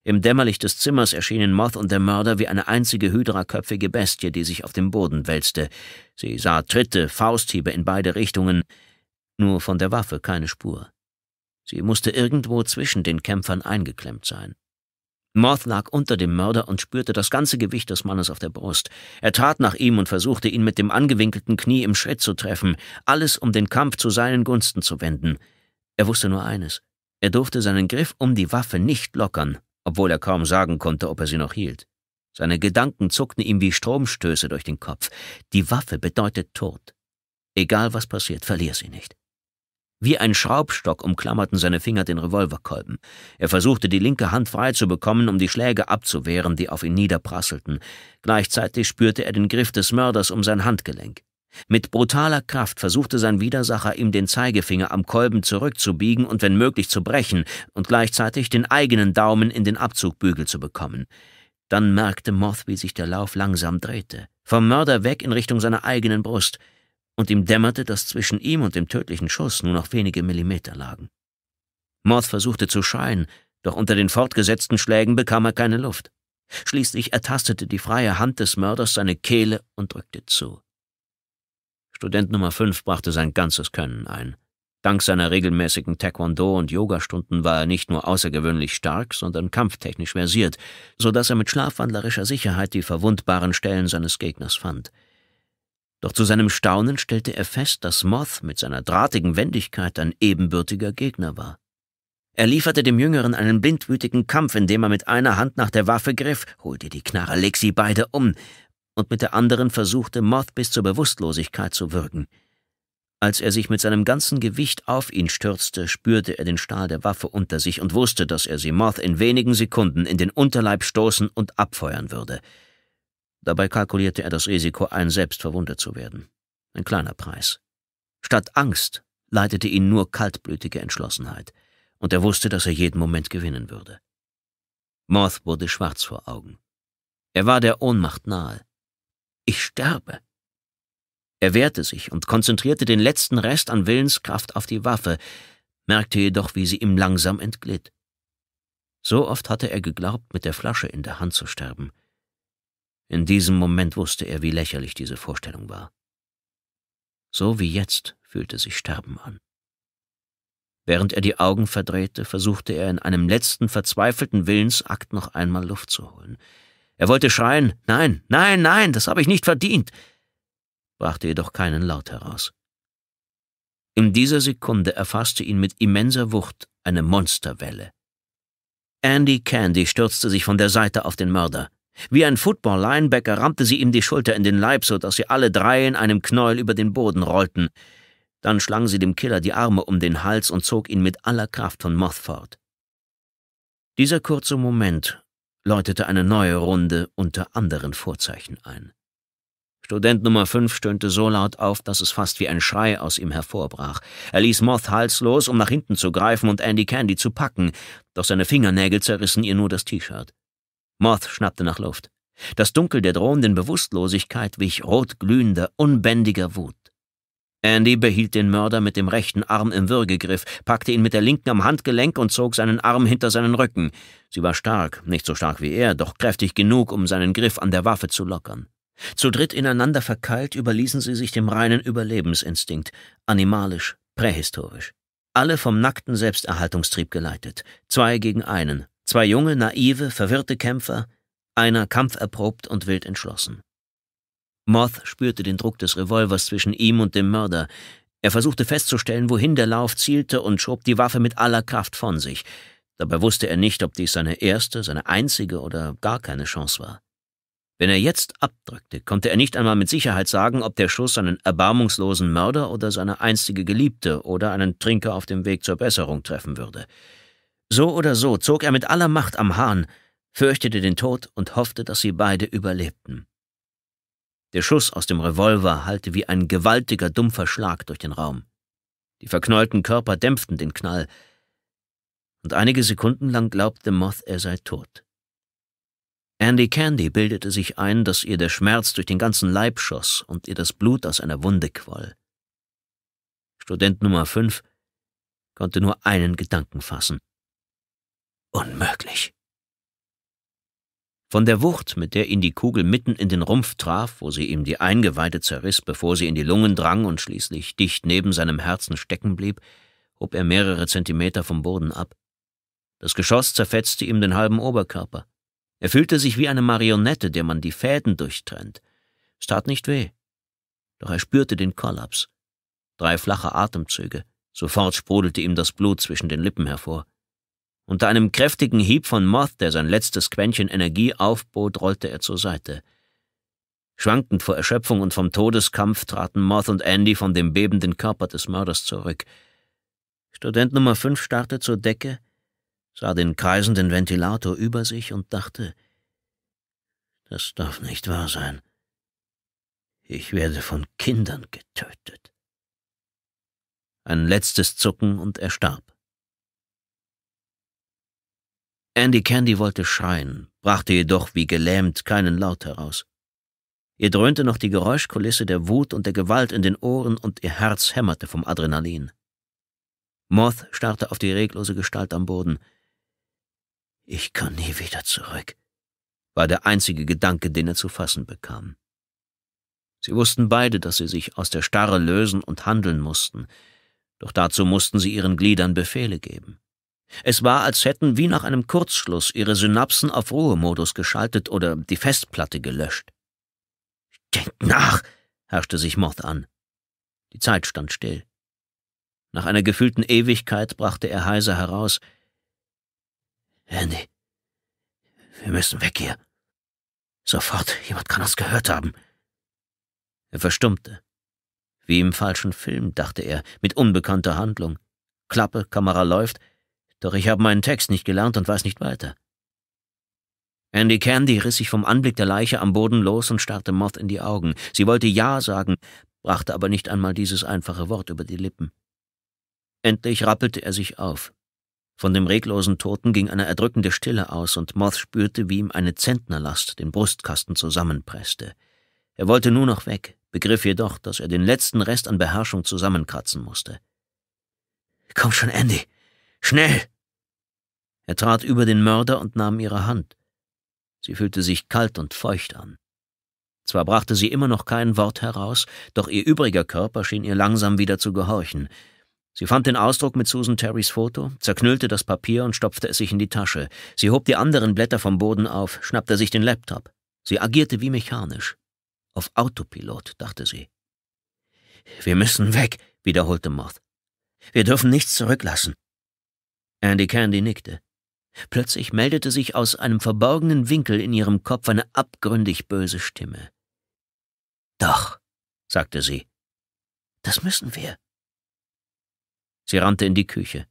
Im Dämmerlicht des Zimmers erschienen Moth und der Mörder wie eine einzige hydraköpfige Bestie, die sich auf dem Boden wälzte. Sie sah Tritte, Fausthiebe in beide Richtungen, nur von der Waffe keine Spur. Sie musste irgendwo zwischen den Kämpfern eingeklemmt sein. Moth lag unter dem Mörder und spürte das ganze Gewicht des Mannes auf der Brust. Er trat nach ihm und versuchte, ihn mit dem angewinkelten Knie im Schritt zu treffen, alles um den Kampf zu seinen Gunsten zu wenden. Er wusste nur eines. Er durfte seinen Griff um die Waffe nicht lockern, obwohl er kaum sagen konnte, ob er sie noch hielt. Seine Gedanken zuckten ihm wie Stromstöße durch den Kopf. Die Waffe bedeutet Tod. Egal was passiert, verlier sie nicht. Wie ein Schraubstock umklammerten seine Finger den Revolverkolben. Er versuchte, die linke Hand frei zu bekommen, um die Schläge abzuwehren, die auf ihn niederprasselten. Gleichzeitig spürte er den Griff des Mörders um sein Handgelenk. Mit brutaler Kraft versuchte sein Widersacher, ihm den Zeigefinger am Kolben zurückzubiegen und wenn möglich zu brechen und gleichzeitig den eigenen Daumen in den Abzugbügel zu bekommen. Dann merkte Moth, wie sich der Lauf langsam drehte. Vom Mörder weg in Richtung seiner eigenen Brust – und ihm dämmerte, dass zwischen ihm und dem tödlichen Schuss nur noch wenige Millimeter lagen. Morth versuchte zu schreien, doch unter den fortgesetzten Schlägen bekam er keine Luft. Schließlich ertastete die freie Hand des Mörders seine Kehle und drückte zu. Student Nummer 5 brachte sein ganzes Können ein. Dank seiner regelmäßigen Taekwondo- und Yogastunden war er nicht nur außergewöhnlich stark, sondern kampftechnisch versiert, so dass er mit schlafwandlerischer Sicherheit die verwundbaren Stellen seines Gegners fand – doch zu seinem Staunen stellte er fest, dass Moth mit seiner drahtigen Wendigkeit ein ebenbürtiger Gegner war. Er lieferte dem Jüngeren einen blindwütigen Kampf, indem er mit einer Hand nach der Waffe griff, holte die Knarre, leg sie beide um, und mit der anderen versuchte, Moth bis zur Bewusstlosigkeit zu würgen. Als er sich mit seinem ganzen Gewicht auf ihn stürzte, spürte er den Stahl der Waffe unter sich und wusste, dass er sie Moth in wenigen Sekunden in den Unterleib stoßen und abfeuern würde. Dabei kalkulierte er das Risiko ein, selbst verwundet zu werden. Ein kleiner Preis. Statt Angst leitete ihn nur kaltblütige Entschlossenheit, und er wusste, dass er jeden Moment gewinnen würde. Morth wurde schwarz vor Augen. Er war der Ohnmacht nahe. Ich sterbe. Er wehrte sich und konzentrierte den letzten Rest an Willenskraft auf die Waffe, merkte jedoch, wie sie ihm langsam entglitt. So oft hatte er geglaubt, mit der Flasche in der Hand zu sterben – in diesem Moment wusste er, wie lächerlich diese Vorstellung war. So wie jetzt fühlte sich Sterben an. Während er die Augen verdrehte, versuchte er in einem letzten verzweifelten Willensakt noch einmal Luft zu holen. Er wollte schreien, nein, nein, nein, das habe ich nicht verdient, brachte jedoch keinen Laut heraus. In dieser Sekunde erfasste ihn mit immenser Wucht eine Monsterwelle. Andy Candy stürzte sich von der Seite auf den Mörder. Wie ein Football-Linebacker rammte sie ihm die Schulter in den Leib, so dass sie alle drei in einem Knäuel über den Boden rollten. Dann schlang sie dem Killer die Arme um den Hals und zog ihn mit aller Kraft von Moth fort. Dieser kurze Moment läutete eine neue Runde unter anderen Vorzeichen ein. Student Nummer 5 stöhnte so laut auf, dass es fast wie ein Schrei aus ihm hervorbrach. Er ließ Moth halslos, um nach hinten zu greifen und Andy Candy zu packen, doch seine Fingernägel zerrissen ihr nur das T-Shirt. Moth schnappte nach Luft. Das Dunkel der drohenden Bewusstlosigkeit wich rotglühender, unbändiger Wut. Andy behielt den Mörder mit dem rechten Arm im Würgegriff, packte ihn mit der linken am Handgelenk und zog seinen Arm hinter seinen Rücken. Sie war stark, nicht so stark wie er, doch kräftig genug, um seinen Griff an der Waffe zu lockern. Zu dritt ineinander verkeilt überließen sie sich dem reinen Überlebensinstinkt, animalisch, prähistorisch. Alle vom nackten Selbsterhaltungstrieb geleitet, zwei gegen einen, Zwei junge, naive, verwirrte Kämpfer, einer kampferprobt und wild entschlossen. Moth spürte den Druck des Revolvers zwischen ihm und dem Mörder. Er versuchte festzustellen, wohin der Lauf zielte und schob die Waffe mit aller Kraft von sich. Dabei wusste er nicht, ob dies seine erste, seine einzige oder gar keine Chance war. Wenn er jetzt abdrückte, konnte er nicht einmal mit Sicherheit sagen, ob der Schuss einen erbarmungslosen Mörder oder seine einstige Geliebte oder einen Trinker auf dem Weg zur Besserung treffen würde. So oder so zog er mit aller Macht am Hahn, fürchtete den Tod und hoffte, dass sie beide überlebten. Der Schuss aus dem Revolver hallte wie ein gewaltiger, dumpfer Schlag durch den Raum. Die verknäulten Körper dämpften den Knall, und einige Sekunden lang glaubte Moth, er sei tot. Andy Candy bildete sich ein, dass ihr der Schmerz durch den ganzen Leib schoss und ihr das Blut aus einer Wunde quoll. Student Nummer fünf konnte nur einen Gedanken fassen unmöglich. Von der Wucht, mit der ihn die Kugel mitten in den Rumpf traf, wo sie ihm die Eingeweide zerriss, bevor sie in die Lungen drang und schließlich dicht neben seinem Herzen stecken blieb, hob er mehrere Zentimeter vom Boden ab. Das Geschoss zerfetzte ihm den halben Oberkörper. Er fühlte sich wie eine Marionette, der man die Fäden durchtrennt. Es tat nicht weh. Doch er spürte den Kollaps. Drei flache Atemzüge. Sofort sprudelte ihm das Blut zwischen den Lippen hervor. Unter einem kräftigen Hieb von Moth, der sein letztes Quäntchen Energie aufbot, rollte er zur Seite. Schwankend vor Erschöpfung und vom Todeskampf traten Moth und Andy von dem bebenden Körper des Mörders zurück. Student Nummer 5 starrte zur Decke, sah den kreisenden Ventilator über sich und dachte, das darf nicht wahr sein. Ich werde von Kindern getötet. Ein letztes Zucken und er starb. Andy Candy wollte schreien, brachte jedoch wie gelähmt keinen Laut heraus. Ihr dröhnte noch die Geräuschkulisse der Wut und der Gewalt in den Ohren und ihr Herz hämmerte vom Adrenalin. Moth starrte auf die reglose Gestalt am Boden. Ich kann nie wieder zurück, war der einzige Gedanke, den er zu fassen bekam. Sie wussten beide, dass sie sich aus der Starre lösen und handeln mussten, doch dazu mussten sie ihren Gliedern Befehle geben. Es war, als hätten wie nach einem Kurzschluss ihre Synapsen auf Ruhemodus geschaltet oder die Festplatte gelöscht. Denkt nach, herrschte sich Moth an. Die Zeit stand still. Nach einer gefühlten Ewigkeit brachte er heiser heraus. Andy, wir müssen weg hier. Sofort, jemand kann uns gehört haben. Er verstummte. Wie im falschen Film, dachte er, mit unbekannter Handlung. Klappe, Kamera läuft, doch ich habe meinen Text nicht gelernt und weiß nicht weiter. Andy Candy riss sich vom Anblick der Leiche am Boden los und starrte Moth in die Augen. Sie wollte Ja sagen, brachte aber nicht einmal dieses einfache Wort über die Lippen. Endlich rappelte er sich auf. Von dem reglosen Toten ging eine erdrückende Stille aus, und Moth spürte, wie ihm eine Zentnerlast den Brustkasten zusammenpresste. Er wollte nur noch weg, begriff jedoch, dass er den letzten Rest an Beherrschung zusammenkratzen musste. Komm schon, Andy. Schnell. Er trat über den Mörder und nahm ihre Hand. Sie fühlte sich kalt und feucht an. Zwar brachte sie immer noch kein Wort heraus, doch ihr übriger Körper schien ihr langsam wieder zu gehorchen. Sie fand den Ausdruck mit Susan Terrys Foto, zerknüllte das Papier und stopfte es sich in die Tasche. Sie hob die anderen Blätter vom Boden auf, schnappte sich den Laptop. Sie agierte wie mechanisch. Auf Autopilot, dachte sie. Wir müssen weg, wiederholte Moth. Wir dürfen nichts zurücklassen. Andy Candy nickte. Plötzlich meldete sich aus einem verborgenen Winkel in ihrem Kopf eine abgründig böse Stimme. Doch, sagte sie, das müssen wir. Sie rannte in die Küche.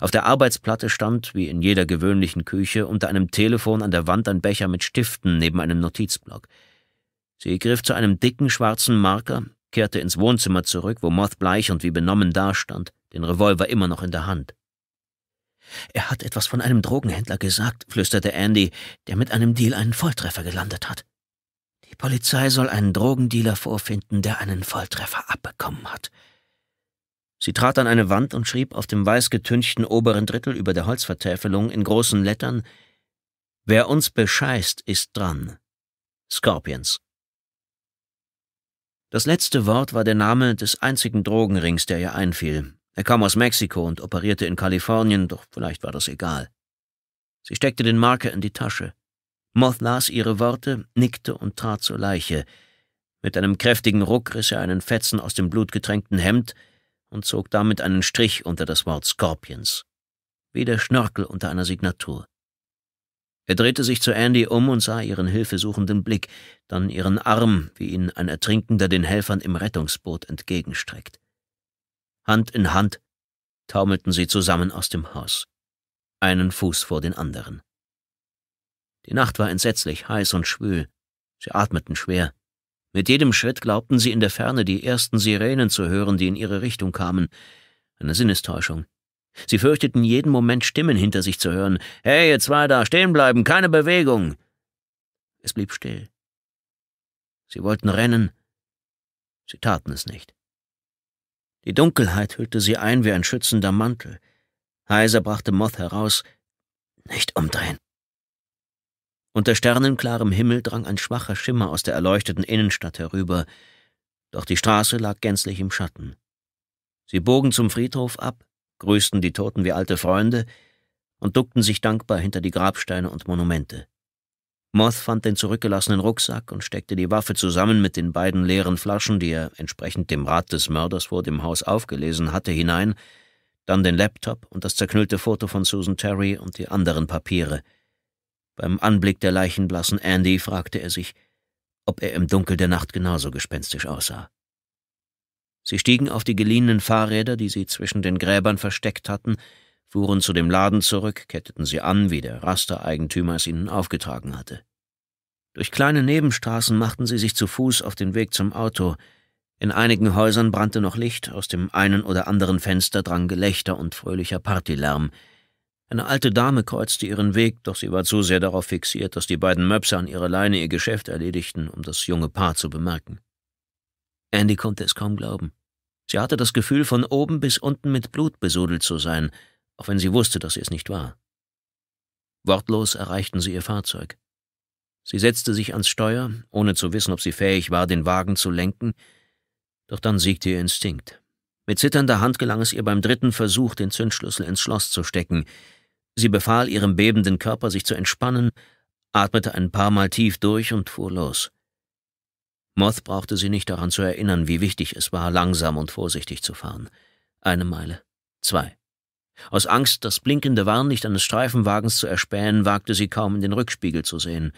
Auf der Arbeitsplatte stand, wie in jeder gewöhnlichen Küche, unter einem Telefon an der Wand ein Becher mit Stiften neben einem Notizblock. Sie griff zu einem dicken schwarzen Marker, kehrte ins Wohnzimmer zurück, wo Moth bleich und wie benommen dastand, den Revolver immer noch in der Hand. Er hat etwas von einem Drogenhändler gesagt, flüsterte Andy, der mit einem Deal einen Volltreffer gelandet hat. Die Polizei soll einen Drogendealer vorfinden, der einen Volltreffer abbekommen hat. Sie trat an eine Wand und schrieb auf dem weiß getünchten oberen Drittel über der Holzvertäfelung in großen Lettern Wer uns bescheißt, ist dran. Scorpions. Das letzte Wort war der Name des einzigen Drogenrings, der ihr einfiel, er kam aus Mexiko und operierte in Kalifornien, doch vielleicht war das egal. Sie steckte den Marker in die Tasche. Moth las ihre Worte, nickte und trat zur Leiche. Mit einem kräftigen Ruck riss er einen Fetzen aus dem blutgetränkten Hemd und zog damit einen Strich unter das Wort Scorpions. Wie der Schnörkel unter einer Signatur. Er drehte sich zu Andy um und sah ihren hilfesuchenden Blick, dann ihren Arm, wie ihn ein Ertrinkender den Helfern im Rettungsboot entgegenstreckt. Hand in Hand taumelten sie zusammen aus dem Haus, einen Fuß vor den anderen. Die Nacht war entsetzlich heiß und schwül, sie atmeten schwer. Mit jedem Schritt glaubten sie in der Ferne die ersten Sirenen zu hören, die in ihre Richtung kamen. Eine Sinnestäuschung. Sie fürchteten jeden Moment Stimmen hinter sich zu hören. Hey, jetzt zwei da, stehen bleiben, keine Bewegung. Es blieb still. Sie wollten rennen, sie taten es nicht. Die Dunkelheit hüllte sie ein wie ein schützender Mantel. Heiser brachte Moth heraus, nicht umdrehen. Unter sternenklarem Himmel drang ein schwacher Schimmer aus der erleuchteten Innenstadt herüber, doch die Straße lag gänzlich im Schatten. Sie bogen zum Friedhof ab, grüßten die Toten wie alte Freunde und duckten sich dankbar hinter die Grabsteine und Monumente. Moth fand den zurückgelassenen Rucksack und steckte die Waffe zusammen mit den beiden leeren Flaschen, die er entsprechend dem Rat des Mörders vor dem Haus aufgelesen hatte, hinein, dann den Laptop und das zerknüllte Foto von Susan Terry und die anderen Papiere. Beim Anblick der leichenblassen Andy fragte er sich, ob er im Dunkel der Nacht genauso gespenstisch aussah. Sie stiegen auf die geliehenen Fahrräder, die sie zwischen den Gräbern versteckt hatten, fuhren zu dem Laden zurück, ketteten sie an, wie der Rastereigentümer es ihnen aufgetragen hatte. Durch kleine Nebenstraßen machten sie sich zu Fuß auf den Weg zum Auto. In einigen Häusern brannte noch Licht, aus dem einen oder anderen Fenster drang Gelächter und fröhlicher Partylärm. Eine alte Dame kreuzte ihren Weg, doch sie war zu sehr darauf fixiert, dass die beiden Möpse an ihrer Leine ihr Geschäft erledigten, um das junge Paar zu bemerken. Andy konnte es kaum glauben. Sie hatte das Gefühl, von oben bis unten mit Blut besudelt zu sein – auch wenn sie wusste, dass sie es nicht war. Wortlos erreichten sie ihr Fahrzeug. Sie setzte sich ans Steuer, ohne zu wissen, ob sie fähig war, den Wagen zu lenken, doch dann siegte ihr Instinkt. Mit zitternder Hand gelang es ihr beim dritten Versuch, den Zündschlüssel ins Schloss zu stecken. Sie befahl ihrem bebenden Körper, sich zu entspannen, atmete ein paar Mal tief durch und fuhr los. Moth brauchte sie nicht daran zu erinnern, wie wichtig es war, langsam und vorsichtig zu fahren. Eine Meile, zwei. Aus Angst, das blinkende Warnlicht eines Streifenwagens zu erspähen, wagte sie kaum in den Rückspiegel zu sehen.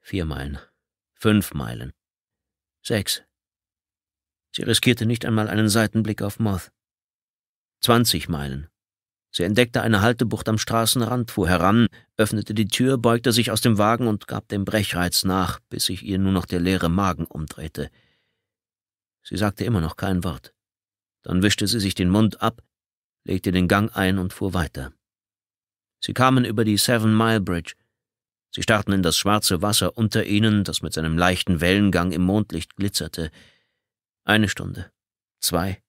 Vier Meilen, fünf Meilen, sechs. Sie riskierte nicht einmal einen Seitenblick auf Moth. Zwanzig Meilen. Sie entdeckte eine Haltebucht am Straßenrand, fuhr heran, öffnete die Tür, beugte sich aus dem Wagen und gab dem Brechreiz nach, bis sich ihr nur noch der leere Magen umdrehte. Sie sagte immer noch kein Wort. Dann wischte sie sich den Mund ab, legte den Gang ein und fuhr weiter. Sie kamen über die Seven Mile Bridge. Sie starrten in das schwarze Wasser unter ihnen, das mit seinem leichten Wellengang im Mondlicht glitzerte. Eine Stunde. Zwei.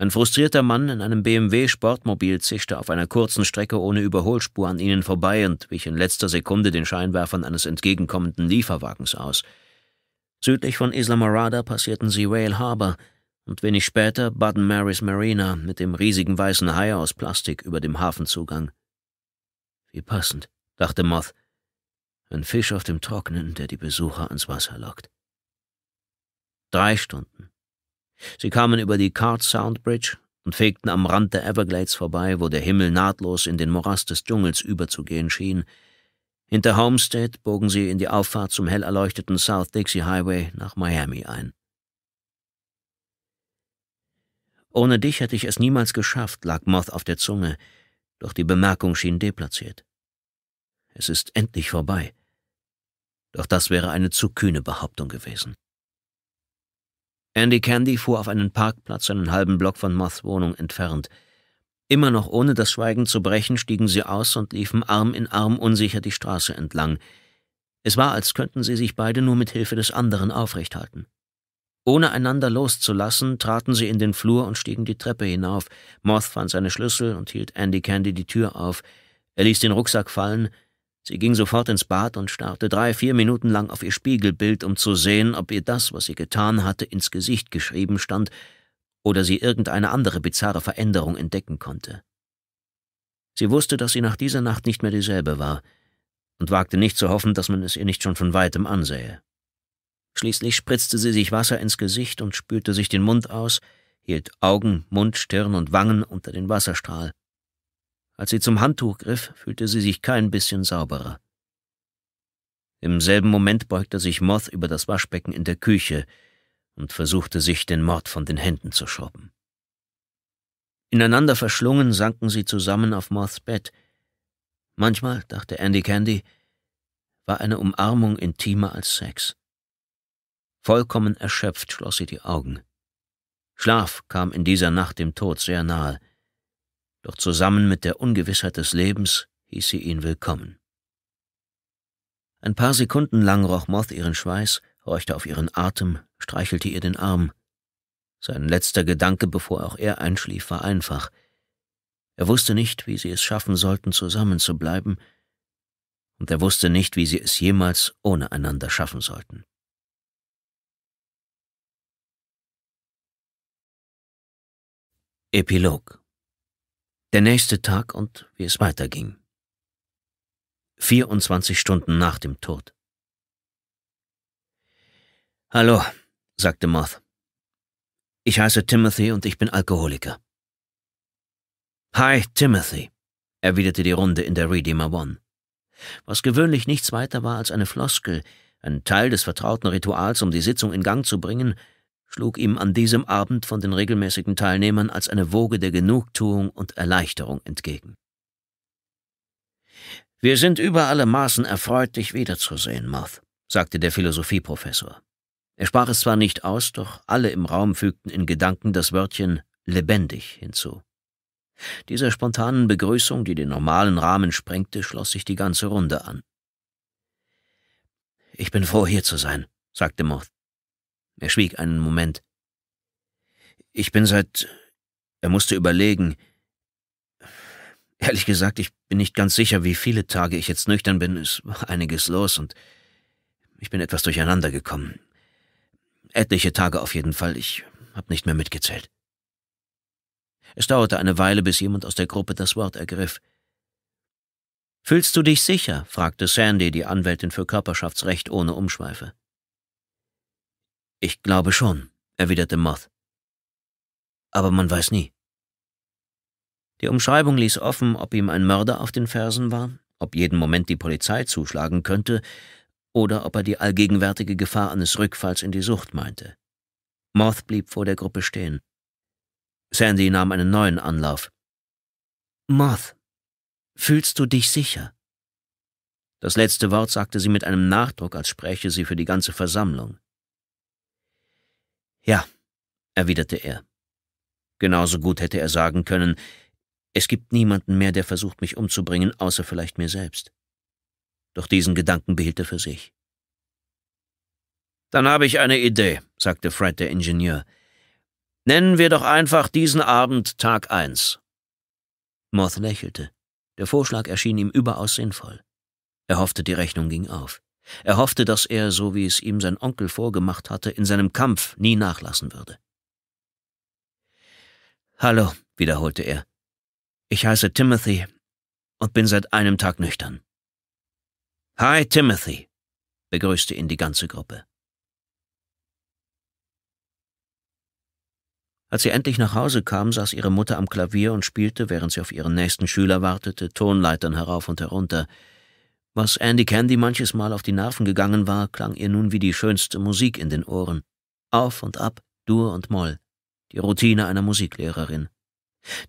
Ein frustrierter Mann in einem BMW-Sportmobil zischte auf einer kurzen Strecke ohne Überholspur an ihnen vorbei und wich in letzter Sekunde den Scheinwerfern eines entgegenkommenden Lieferwagens aus. Südlich von Isla Morada passierten sie Rail Harbor – und wenig später Baden Marys Marina mit dem riesigen weißen Hai aus Plastik über dem Hafenzugang. Wie passend, dachte Moth. Ein Fisch auf dem Trocknen, der die Besucher ans Wasser lockt. Drei Stunden. Sie kamen über die Card Sound Bridge und fegten am Rand der Everglades vorbei, wo der Himmel nahtlos in den Morast des Dschungels überzugehen schien. Hinter Homestead bogen sie in die Auffahrt zum hell erleuchteten South Dixie Highway nach Miami ein. Ohne dich hätte ich es niemals geschafft, lag Moth auf der Zunge, doch die Bemerkung schien deplatziert. Es ist endlich vorbei. Doch das wäre eine zu kühne Behauptung gewesen. Andy Candy fuhr auf einen Parkplatz einen halben Block von Moths Wohnung entfernt. Immer noch ohne das Schweigen zu brechen, stiegen sie aus und liefen Arm in Arm unsicher die Straße entlang. Es war, als könnten sie sich beide nur mit Hilfe des anderen aufrechthalten. Ohne einander loszulassen, traten sie in den Flur und stiegen die Treppe hinauf. Moth fand seine Schlüssel und hielt Andy Candy die Tür auf. Er ließ den Rucksack fallen. Sie ging sofort ins Bad und starrte drei, vier Minuten lang auf ihr Spiegelbild, um zu sehen, ob ihr das, was sie getan hatte, ins Gesicht geschrieben stand oder sie irgendeine andere bizarre Veränderung entdecken konnte. Sie wusste, dass sie nach dieser Nacht nicht mehr dieselbe war und wagte nicht zu hoffen, dass man es ihr nicht schon von weitem ansähe. Schließlich spritzte sie sich Wasser ins Gesicht und spülte sich den Mund aus, hielt Augen, Mund, Stirn und Wangen unter den Wasserstrahl. Als sie zum Handtuch griff, fühlte sie sich kein bisschen sauberer. Im selben Moment beugte sich Moth über das Waschbecken in der Küche und versuchte sich den Mord von den Händen zu schrubben. Ineinander verschlungen sanken sie zusammen auf Moths Bett. Manchmal, dachte Andy Candy, war eine Umarmung intimer als Sex. Vollkommen erschöpft schloss sie die Augen. Schlaf kam in dieser Nacht dem Tod sehr nahe, doch zusammen mit der Ungewissheit des Lebens hieß sie ihn willkommen. Ein paar Sekunden lang roch Moth ihren Schweiß, horchte auf ihren Atem, streichelte ihr den Arm. Sein letzter Gedanke, bevor auch er einschlief, war einfach. Er wusste nicht, wie sie es schaffen sollten, zusammen zu bleiben, und er wusste nicht, wie sie es jemals ohne einander schaffen sollten. Epilog Der nächste Tag und wie es weiterging. 24 Stunden nach dem Tod. Hallo, sagte Moth. Ich heiße Timothy und ich bin Alkoholiker. Hi, Timothy, erwiderte die Runde in der Redeemer One. Was gewöhnlich nichts weiter war als eine Floskel, ein Teil des vertrauten Rituals, um die Sitzung in Gang zu bringen, schlug ihm an diesem Abend von den regelmäßigen Teilnehmern als eine Woge der Genugtuung und Erleichterung entgegen. Wir sind über alle Maßen erfreut, dich wiederzusehen, Moth, sagte der Philosophieprofessor. Er sprach es zwar nicht aus, doch alle im Raum fügten in Gedanken das Wörtchen lebendig hinzu. Dieser spontanen Begrüßung, die den normalen Rahmen sprengte, schloss sich die ganze Runde an. Ich bin froh, hier zu sein, sagte Moth. Er schwieg einen Moment. Ich bin seit. Er musste überlegen. Ehrlich gesagt, ich bin nicht ganz sicher, wie viele Tage ich jetzt nüchtern bin. Es war einiges los und ich bin etwas durcheinander gekommen. Etliche Tage auf jeden Fall. Ich hab nicht mehr mitgezählt. Es dauerte eine Weile, bis jemand aus der Gruppe das Wort ergriff. Fühlst du dich sicher? fragte Sandy, die Anwältin für Körperschaftsrecht, ohne Umschweife. Ich glaube schon, erwiderte Moth. Aber man weiß nie. Die Umschreibung ließ offen, ob ihm ein Mörder auf den Fersen war, ob jeden Moment die Polizei zuschlagen könnte oder ob er die allgegenwärtige Gefahr eines Rückfalls in die Sucht meinte. Moth blieb vor der Gruppe stehen. Sandy nahm einen neuen Anlauf. Moth, fühlst du dich sicher? Das letzte Wort sagte sie mit einem Nachdruck, als spräche sie für die ganze Versammlung. Ja, erwiderte er. Genauso gut hätte er sagen können, es gibt niemanden mehr, der versucht, mich umzubringen, außer vielleicht mir selbst. Doch diesen Gedanken behielt er für sich. Dann habe ich eine Idee, sagte Fred der Ingenieur. Nennen wir doch einfach diesen Abend Tag 1. Moth lächelte. Der Vorschlag erschien ihm überaus sinnvoll. Er hoffte, die Rechnung ging auf. Er hoffte, dass er, so wie es ihm sein Onkel vorgemacht hatte, in seinem Kampf nie nachlassen würde. Hallo, wiederholte er. Ich heiße Timothy und bin seit einem Tag nüchtern. Hi, Timothy, begrüßte ihn die ganze Gruppe. Als sie endlich nach Hause kam, saß ihre Mutter am Klavier und spielte, während sie auf ihren nächsten Schüler wartete, Tonleitern herauf und herunter, was Andy Candy manches Mal auf die Nerven gegangen war, klang ihr nun wie die schönste Musik in den Ohren. Auf und ab, Dur und Moll. Die Routine einer Musiklehrerin.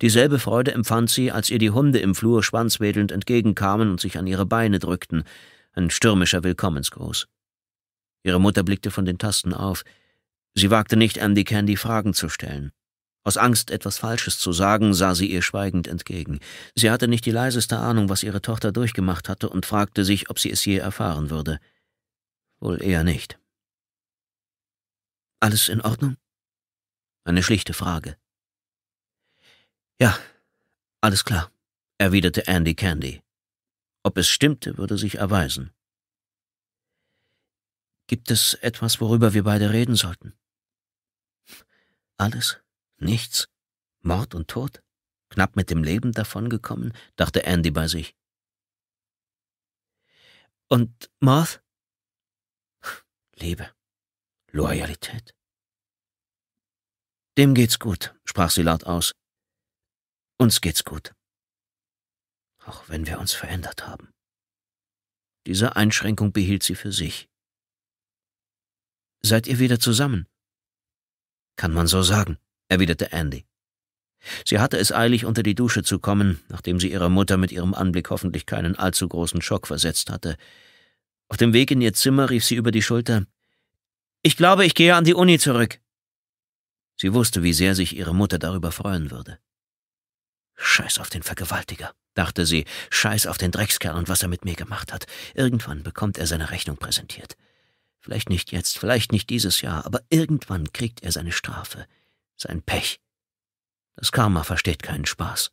Dieselbe Freude empfand sie, als ihr die Hunde im Flur schwanzwedelnd entgegenkamen und sich an ihre Beine drückten. Ein stürmischer Willkommensgruß. Ihre Mutter blickte von den Tasten auf. Sie wagte nicht, Andy Candy Fragen zu stellen. Aus Angst, etwas Falsches zu sagen, sah sie ihr schweigend entgegen. Sie hatte nicht die leiseste Ahnung, was ihre Tochter durchgemacht hatte, und fragte sich, ob sie es je erfahren würde. Wohl eher nicht. Alles in Ordnung? Eine schlichte Frage. Ja, alles klar, erwiderte Andy Candy. Ob es stimmte, würde sich erweisen. Gibt es etwas, worüber wir beide reden sollten? Alles? Nichts. Mord und Tod? Knapp mit dem Leben davongekommen, dachte Andy bei sich. Und Moth? Liebe. Loyalität. Dem geht's gut, sprach sie laut aus. Uns geht's gut. Auch wenn wir uns verändert haben. Diese Einschränkung behielt sie für sich. Seid ihr wieder zusammen? Kann man so sagen erwiderte Andy. Sie hatte es eilig, unter die Dusche zu kommen, nachdem sie ihrer Mutter mit ihrem Anblick hoffentlich keinen allzu großen Schock versetzt hatte. Auf dem Weg in ihr Zimmer rief sie über die Schulter Ich glaube, ich gehe an die Uni zurück. Sie wusste, wie sehr sich ihre Mutter darüber freuen würde. Scheiß auf den Vergewaltiger, dachte sie, scheiß auf den Dreckskerl und was er mit mir gemacht hat. Irgendwann bekommt er seine Rechnung präsentiert. Vielleicht nicht jetzt, vielleicht nicht dieses Jahr, aber irgendwann kriegt er seine Strafe. Sein Pech. Das Karma versteht keinen Spaß.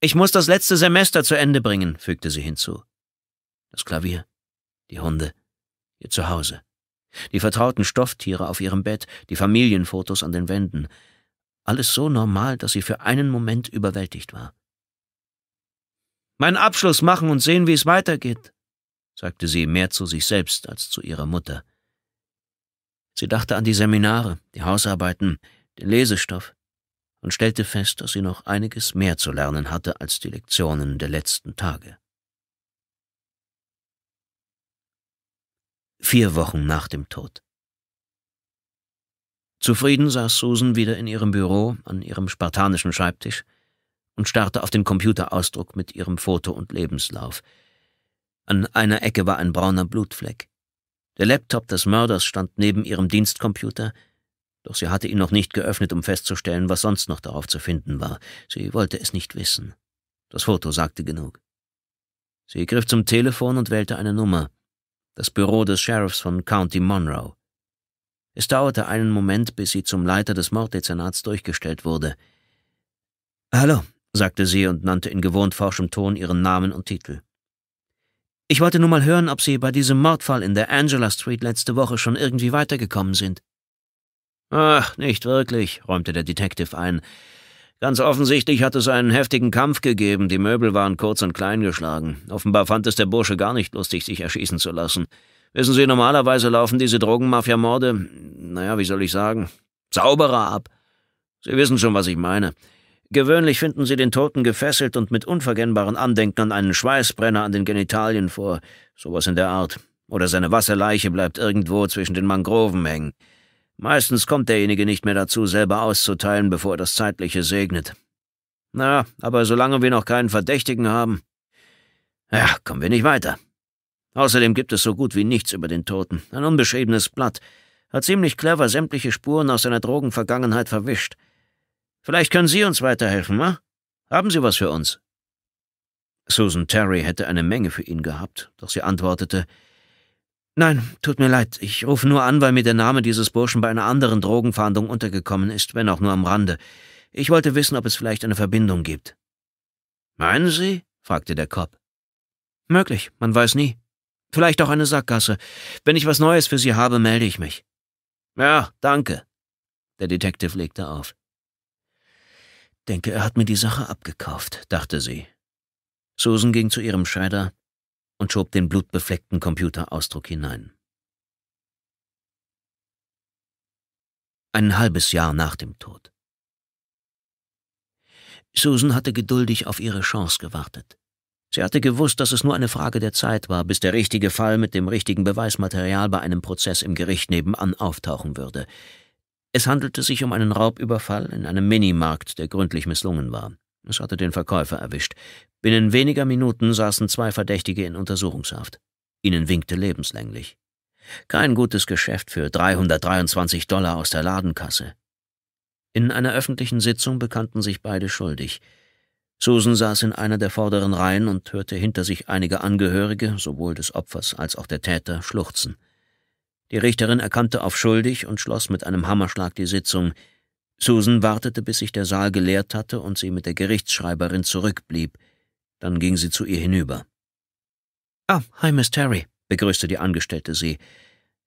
Ich muss das letzte Semester zu Ende bringen, fügte sie hinzu. Das Klavier, die Hunde, ihr Zuhause, die vertrauten Stofftiere auf ihrem Bett, die Familienfotos an den Wänden. Alles so normal, dass sie für einen Moment überwältigt war. Mein Abschluss machen und sehen, wie es weitergeht, sagte sie mehr zu sich selbst als zu ihrer Mutter. Sie dachte an die Seminare, die Hausarbeiten, den Lesestoff und stellte fest, dass sie noch einiges mehr zu lernen hatte als die Lektionen der letzten Tage. Vier Wochen nach dem Tod. Zufrieden saß Susan wieder in ihrem Büro an ihrem spartanischen Schreibtisch und starrte auf den Computerausdruck mit ihrem Foto und Lebenslauf. An einer Ecke war ein brauner Blutfleck. Der Laptop des Mörders stand neben ihrem Dienstcomputer, doch sie hatte ihn noch nicht geöffnet, um festzustellen, was sonst noch darauf zu finden war. Sie wollte es nicht wissen. Das Foto sagte genug. Sie griff zum Telefon und wählte eine Nummer. Das Büro des Sheriffs von County Monroe. Es dauerte einen Moment, bis sie zum Leiter des Morddezernats durchgestellt wurde. Hallo, sagte sie und nannte in gewohnt forschem Ton ihren Namen und Titel. Ich wollte nur mal hören, ob Sie bei diesem Mordfall in der Angela Street letzte Woche schon irgendwie weitergekommen sind. Ach, nicht wirklich, räumte der Detective ein. Ganz offensichtlich hat es einen heftigen Kampf gegeben, die Möbel waren kurz und klein geschlagen. Offenbar fand es der Bursche gar nicht lustig, sich erschießen zu lassen. Wissen Sie, normalerweise laufen diese Drogenmafia-Morde, naja, wie soll ich sagen, sauberer ab. Sie wissen schon, was ich meine. Gewöhnlich finden sie den Toten gefesselt und mit unverkennbaren Andenken an einen Schweißbrenner an den Genitalien vor, sowas in der Art. Oder seine Wasserleiche bleibt irgendwo zwischen den Mangroven hängen. Meistens kommt derjenige nicht mehr dazu, selber auszuteilen, bevor er das Zeitliche segnet. Na, aber solange wir noch keinen Verdächtigen haben, ja, kommen wir nicht weiter. Außerdem gibt es so gut wie nichts über den Toten. Ein unbeschriebenes Blatt. Hat ziemlich clever sämtliche Spuren aus seiner Drogenvergangenheit verwischt. Vielleicht können Sie uns weiterhelfen, wa? Haben Sie was für uns? Susan Terry hätte eine Menge für ihn gehabt, doch sie antwortete, Nein, tut mir leid, ich rufe nur an, weil mir der Name dieses Burschen bei einer anderen Drogenfahndung untergekommen ist, wenn auch nur am Rande. Ich wollte wissen, ob es vielleicht eine Verbindung gibt. Meinen Sie? fragte der Cop. Möglich, man weiß nie. Vielleicht auch eine Sackgasse. Wenn ich was Neues für Sie habe, melde ich mich. Ja, danke. Der Detective legte auf. Denke, er hat mir die Sache abgekauft, dachte sie. Susan ging zu ihrem Scheider und schob den blutbefleckten Computerausdruck hinein. Ein halbes Jahr nach dem Tod. Susan hatte geduldig auf ihre Chance gewartet. Sie hatte gewusst, dass es nur eine Frage der Zeit war, bis der richtige Fall mit dem richtigen Beweismaterial bei einem Prozess im Gericht nebenan auftauchen würde. Es handelte sich um einen Raubüberfall in einem Minimarkt, der gründlich misslungen war. Es hatte den Verkäufer erwischt. Binnen weniger Minuten saßen zwei Verdächtige in Untersuchungshaft. Ihnen winkte lebenslänglich. Kein gutes Geschäft für 323 Dollar aus der Ladenkasse. In einer öffentlichen Sitzung bekannten sich beide schuldig. Susan saß in einer der vorderen Reihen und hörte hinter sich einige Angehörige, sowohl des Opfers als auch der Täter, schluchzen. Die Richterin erkannte auf schuldig und schloss mit einem Hammerschlag die Sitzung. Susan wartete, bis sich der Saal geleert hatte und sie mit der Gerichtsschreiberin zurückblieb. Dann ging sie zu ihr hinüber. Ah, hi, Miss Terry, begrüßte die Angestellte sie.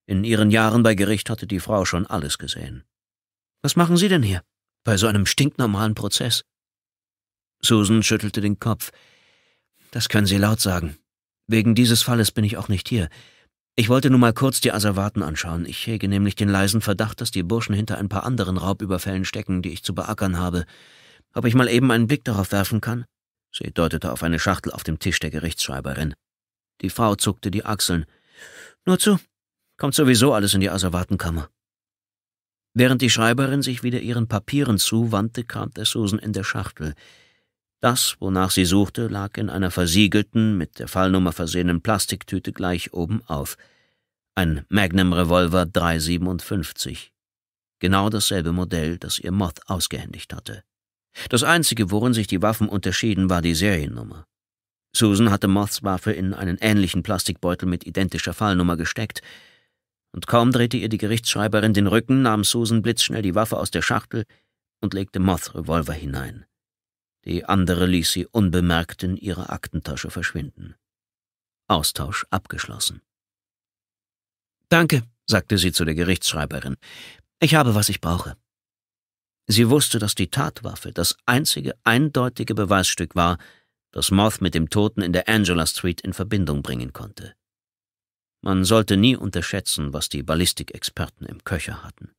In ihren Jahren bei Gericht hatte die Frau schon alles gesehen. Was machen Sie denn hier? Bei so einem stinknormalen Prozess? Susan schüttelte den Kopf. Das können Sie laut sagen. Wegen dieses Falles bin ich auch nicht hier. Ich wollte nur mal kurz die Asservaten anschauen. Ich hege nämlich den leisen Verdacht, dass die Burschen hinter ein paar anderen Raubüberfällen stecken, die ich zu beackern habe. Ob ich mal eben einen Blick darauf werfen kann? Sie deutete auf eine Schachtel auf dem Tisch der Gerichtsschreiberin. Die Frau zuckte die Achseln. Nur zu. Kommt sowieso alles in die Asservatenkammer. Während die Schreiberin sich wieder ihren Papieren zuwandte, kam der Susan in der Schachtel. Das, wonach sie suchte, lag in einer versiegelten, mit der Fallnummer versehenen Plastiktüte gleich oben auf. Ein Magnum-Revolver 357. Genau dasselbe Modell, das ihr Moth ausgehändigt hatte. Das einzige, worin sich die Waffen unterschieden, war die Seriennummer. Susan hatte Moths Waffe in einen ähnlichen Plastikbeutel mit identischer Fallnummer gesteckt, und kaum drehte ihr die Gerichtsschreiberin den Rücken, nahm Susan blitzschnell die Waffe aus der Schachtel und legte Moths Revolver hinein die andere ließ sie unbemerkt in ihrer Aktentasche verschwinden. Austausch abgeschlossen. Danke, sagte sie zu der Gerichtsschreiberin. Ich habe, was ich brauche. Sie wusste, dass die Tatwaffe das einzige eindeutige Beweisstück war, das Moth mit dem Toten in der Angela Street in Verbindung bringen konnte. Man sollte nie unterschätzen, was die Ballistikexperten im Köcher hatten.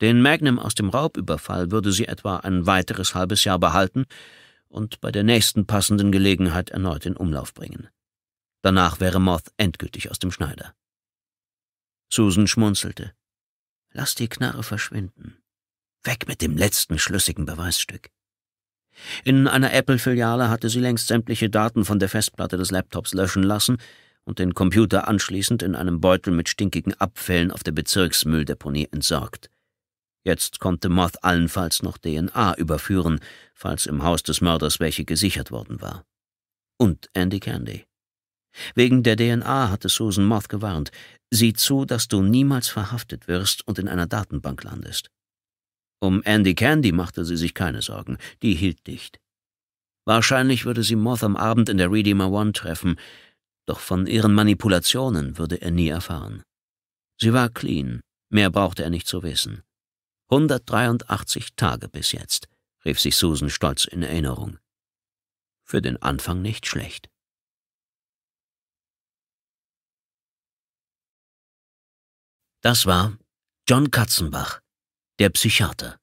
Den Magnum aus dem Raubüberfall würde sie etwa ein weiteres halbes Jahr behalten und bei der nächsten passenden Gelegenheit erneut in Umlauf bringen. Danach wäre Moth endgültig aus dem Schneider. Susan schmunzelte. Lass die Knarre verschwinden. Weg mit dem letzten schlüssigen Beweisstück. In einer Apple-Filiale hatte sie längst sämtliche Daten von der Festplatte des Laptops löschen lassen und den Computer anschließend in einem Beutel mit stinkigen Abfällen auf der Bezirksmülldeponie entsorgt. Jetzt konnte Moth allenfalls noch DNA überführen, falls im Haus des Mörders welche gesichert worden war. Und Andy Candy. Wegen der DNA hatte Susan Moth gewarnt. Sieh zu, dass du niemals verhaftet wirst und in einer Datenbank landest. Um Andy Candy machte sie sich keine Sorgen, die hielt dicht. Wahrscheinlich würde sie Moth am Abend in der Redeemer One treffen, doch von ihren Manipulationen würde er nie erfahren. Sie war clean, mehr brauchte er nicht zu wissen. 183 Tage bis jetzt, rief sich Susan stolz in Erinnerung. Für den Anfang nicht schlecht. Das war John Katzenbach, der Psychiater,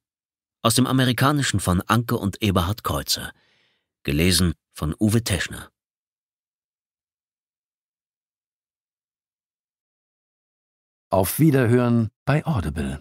aus dem Amerikanischen von Anke und Eberhard Kreuzer, gelesen von Uwe Teschner. Auf Wiederhören bei Audible.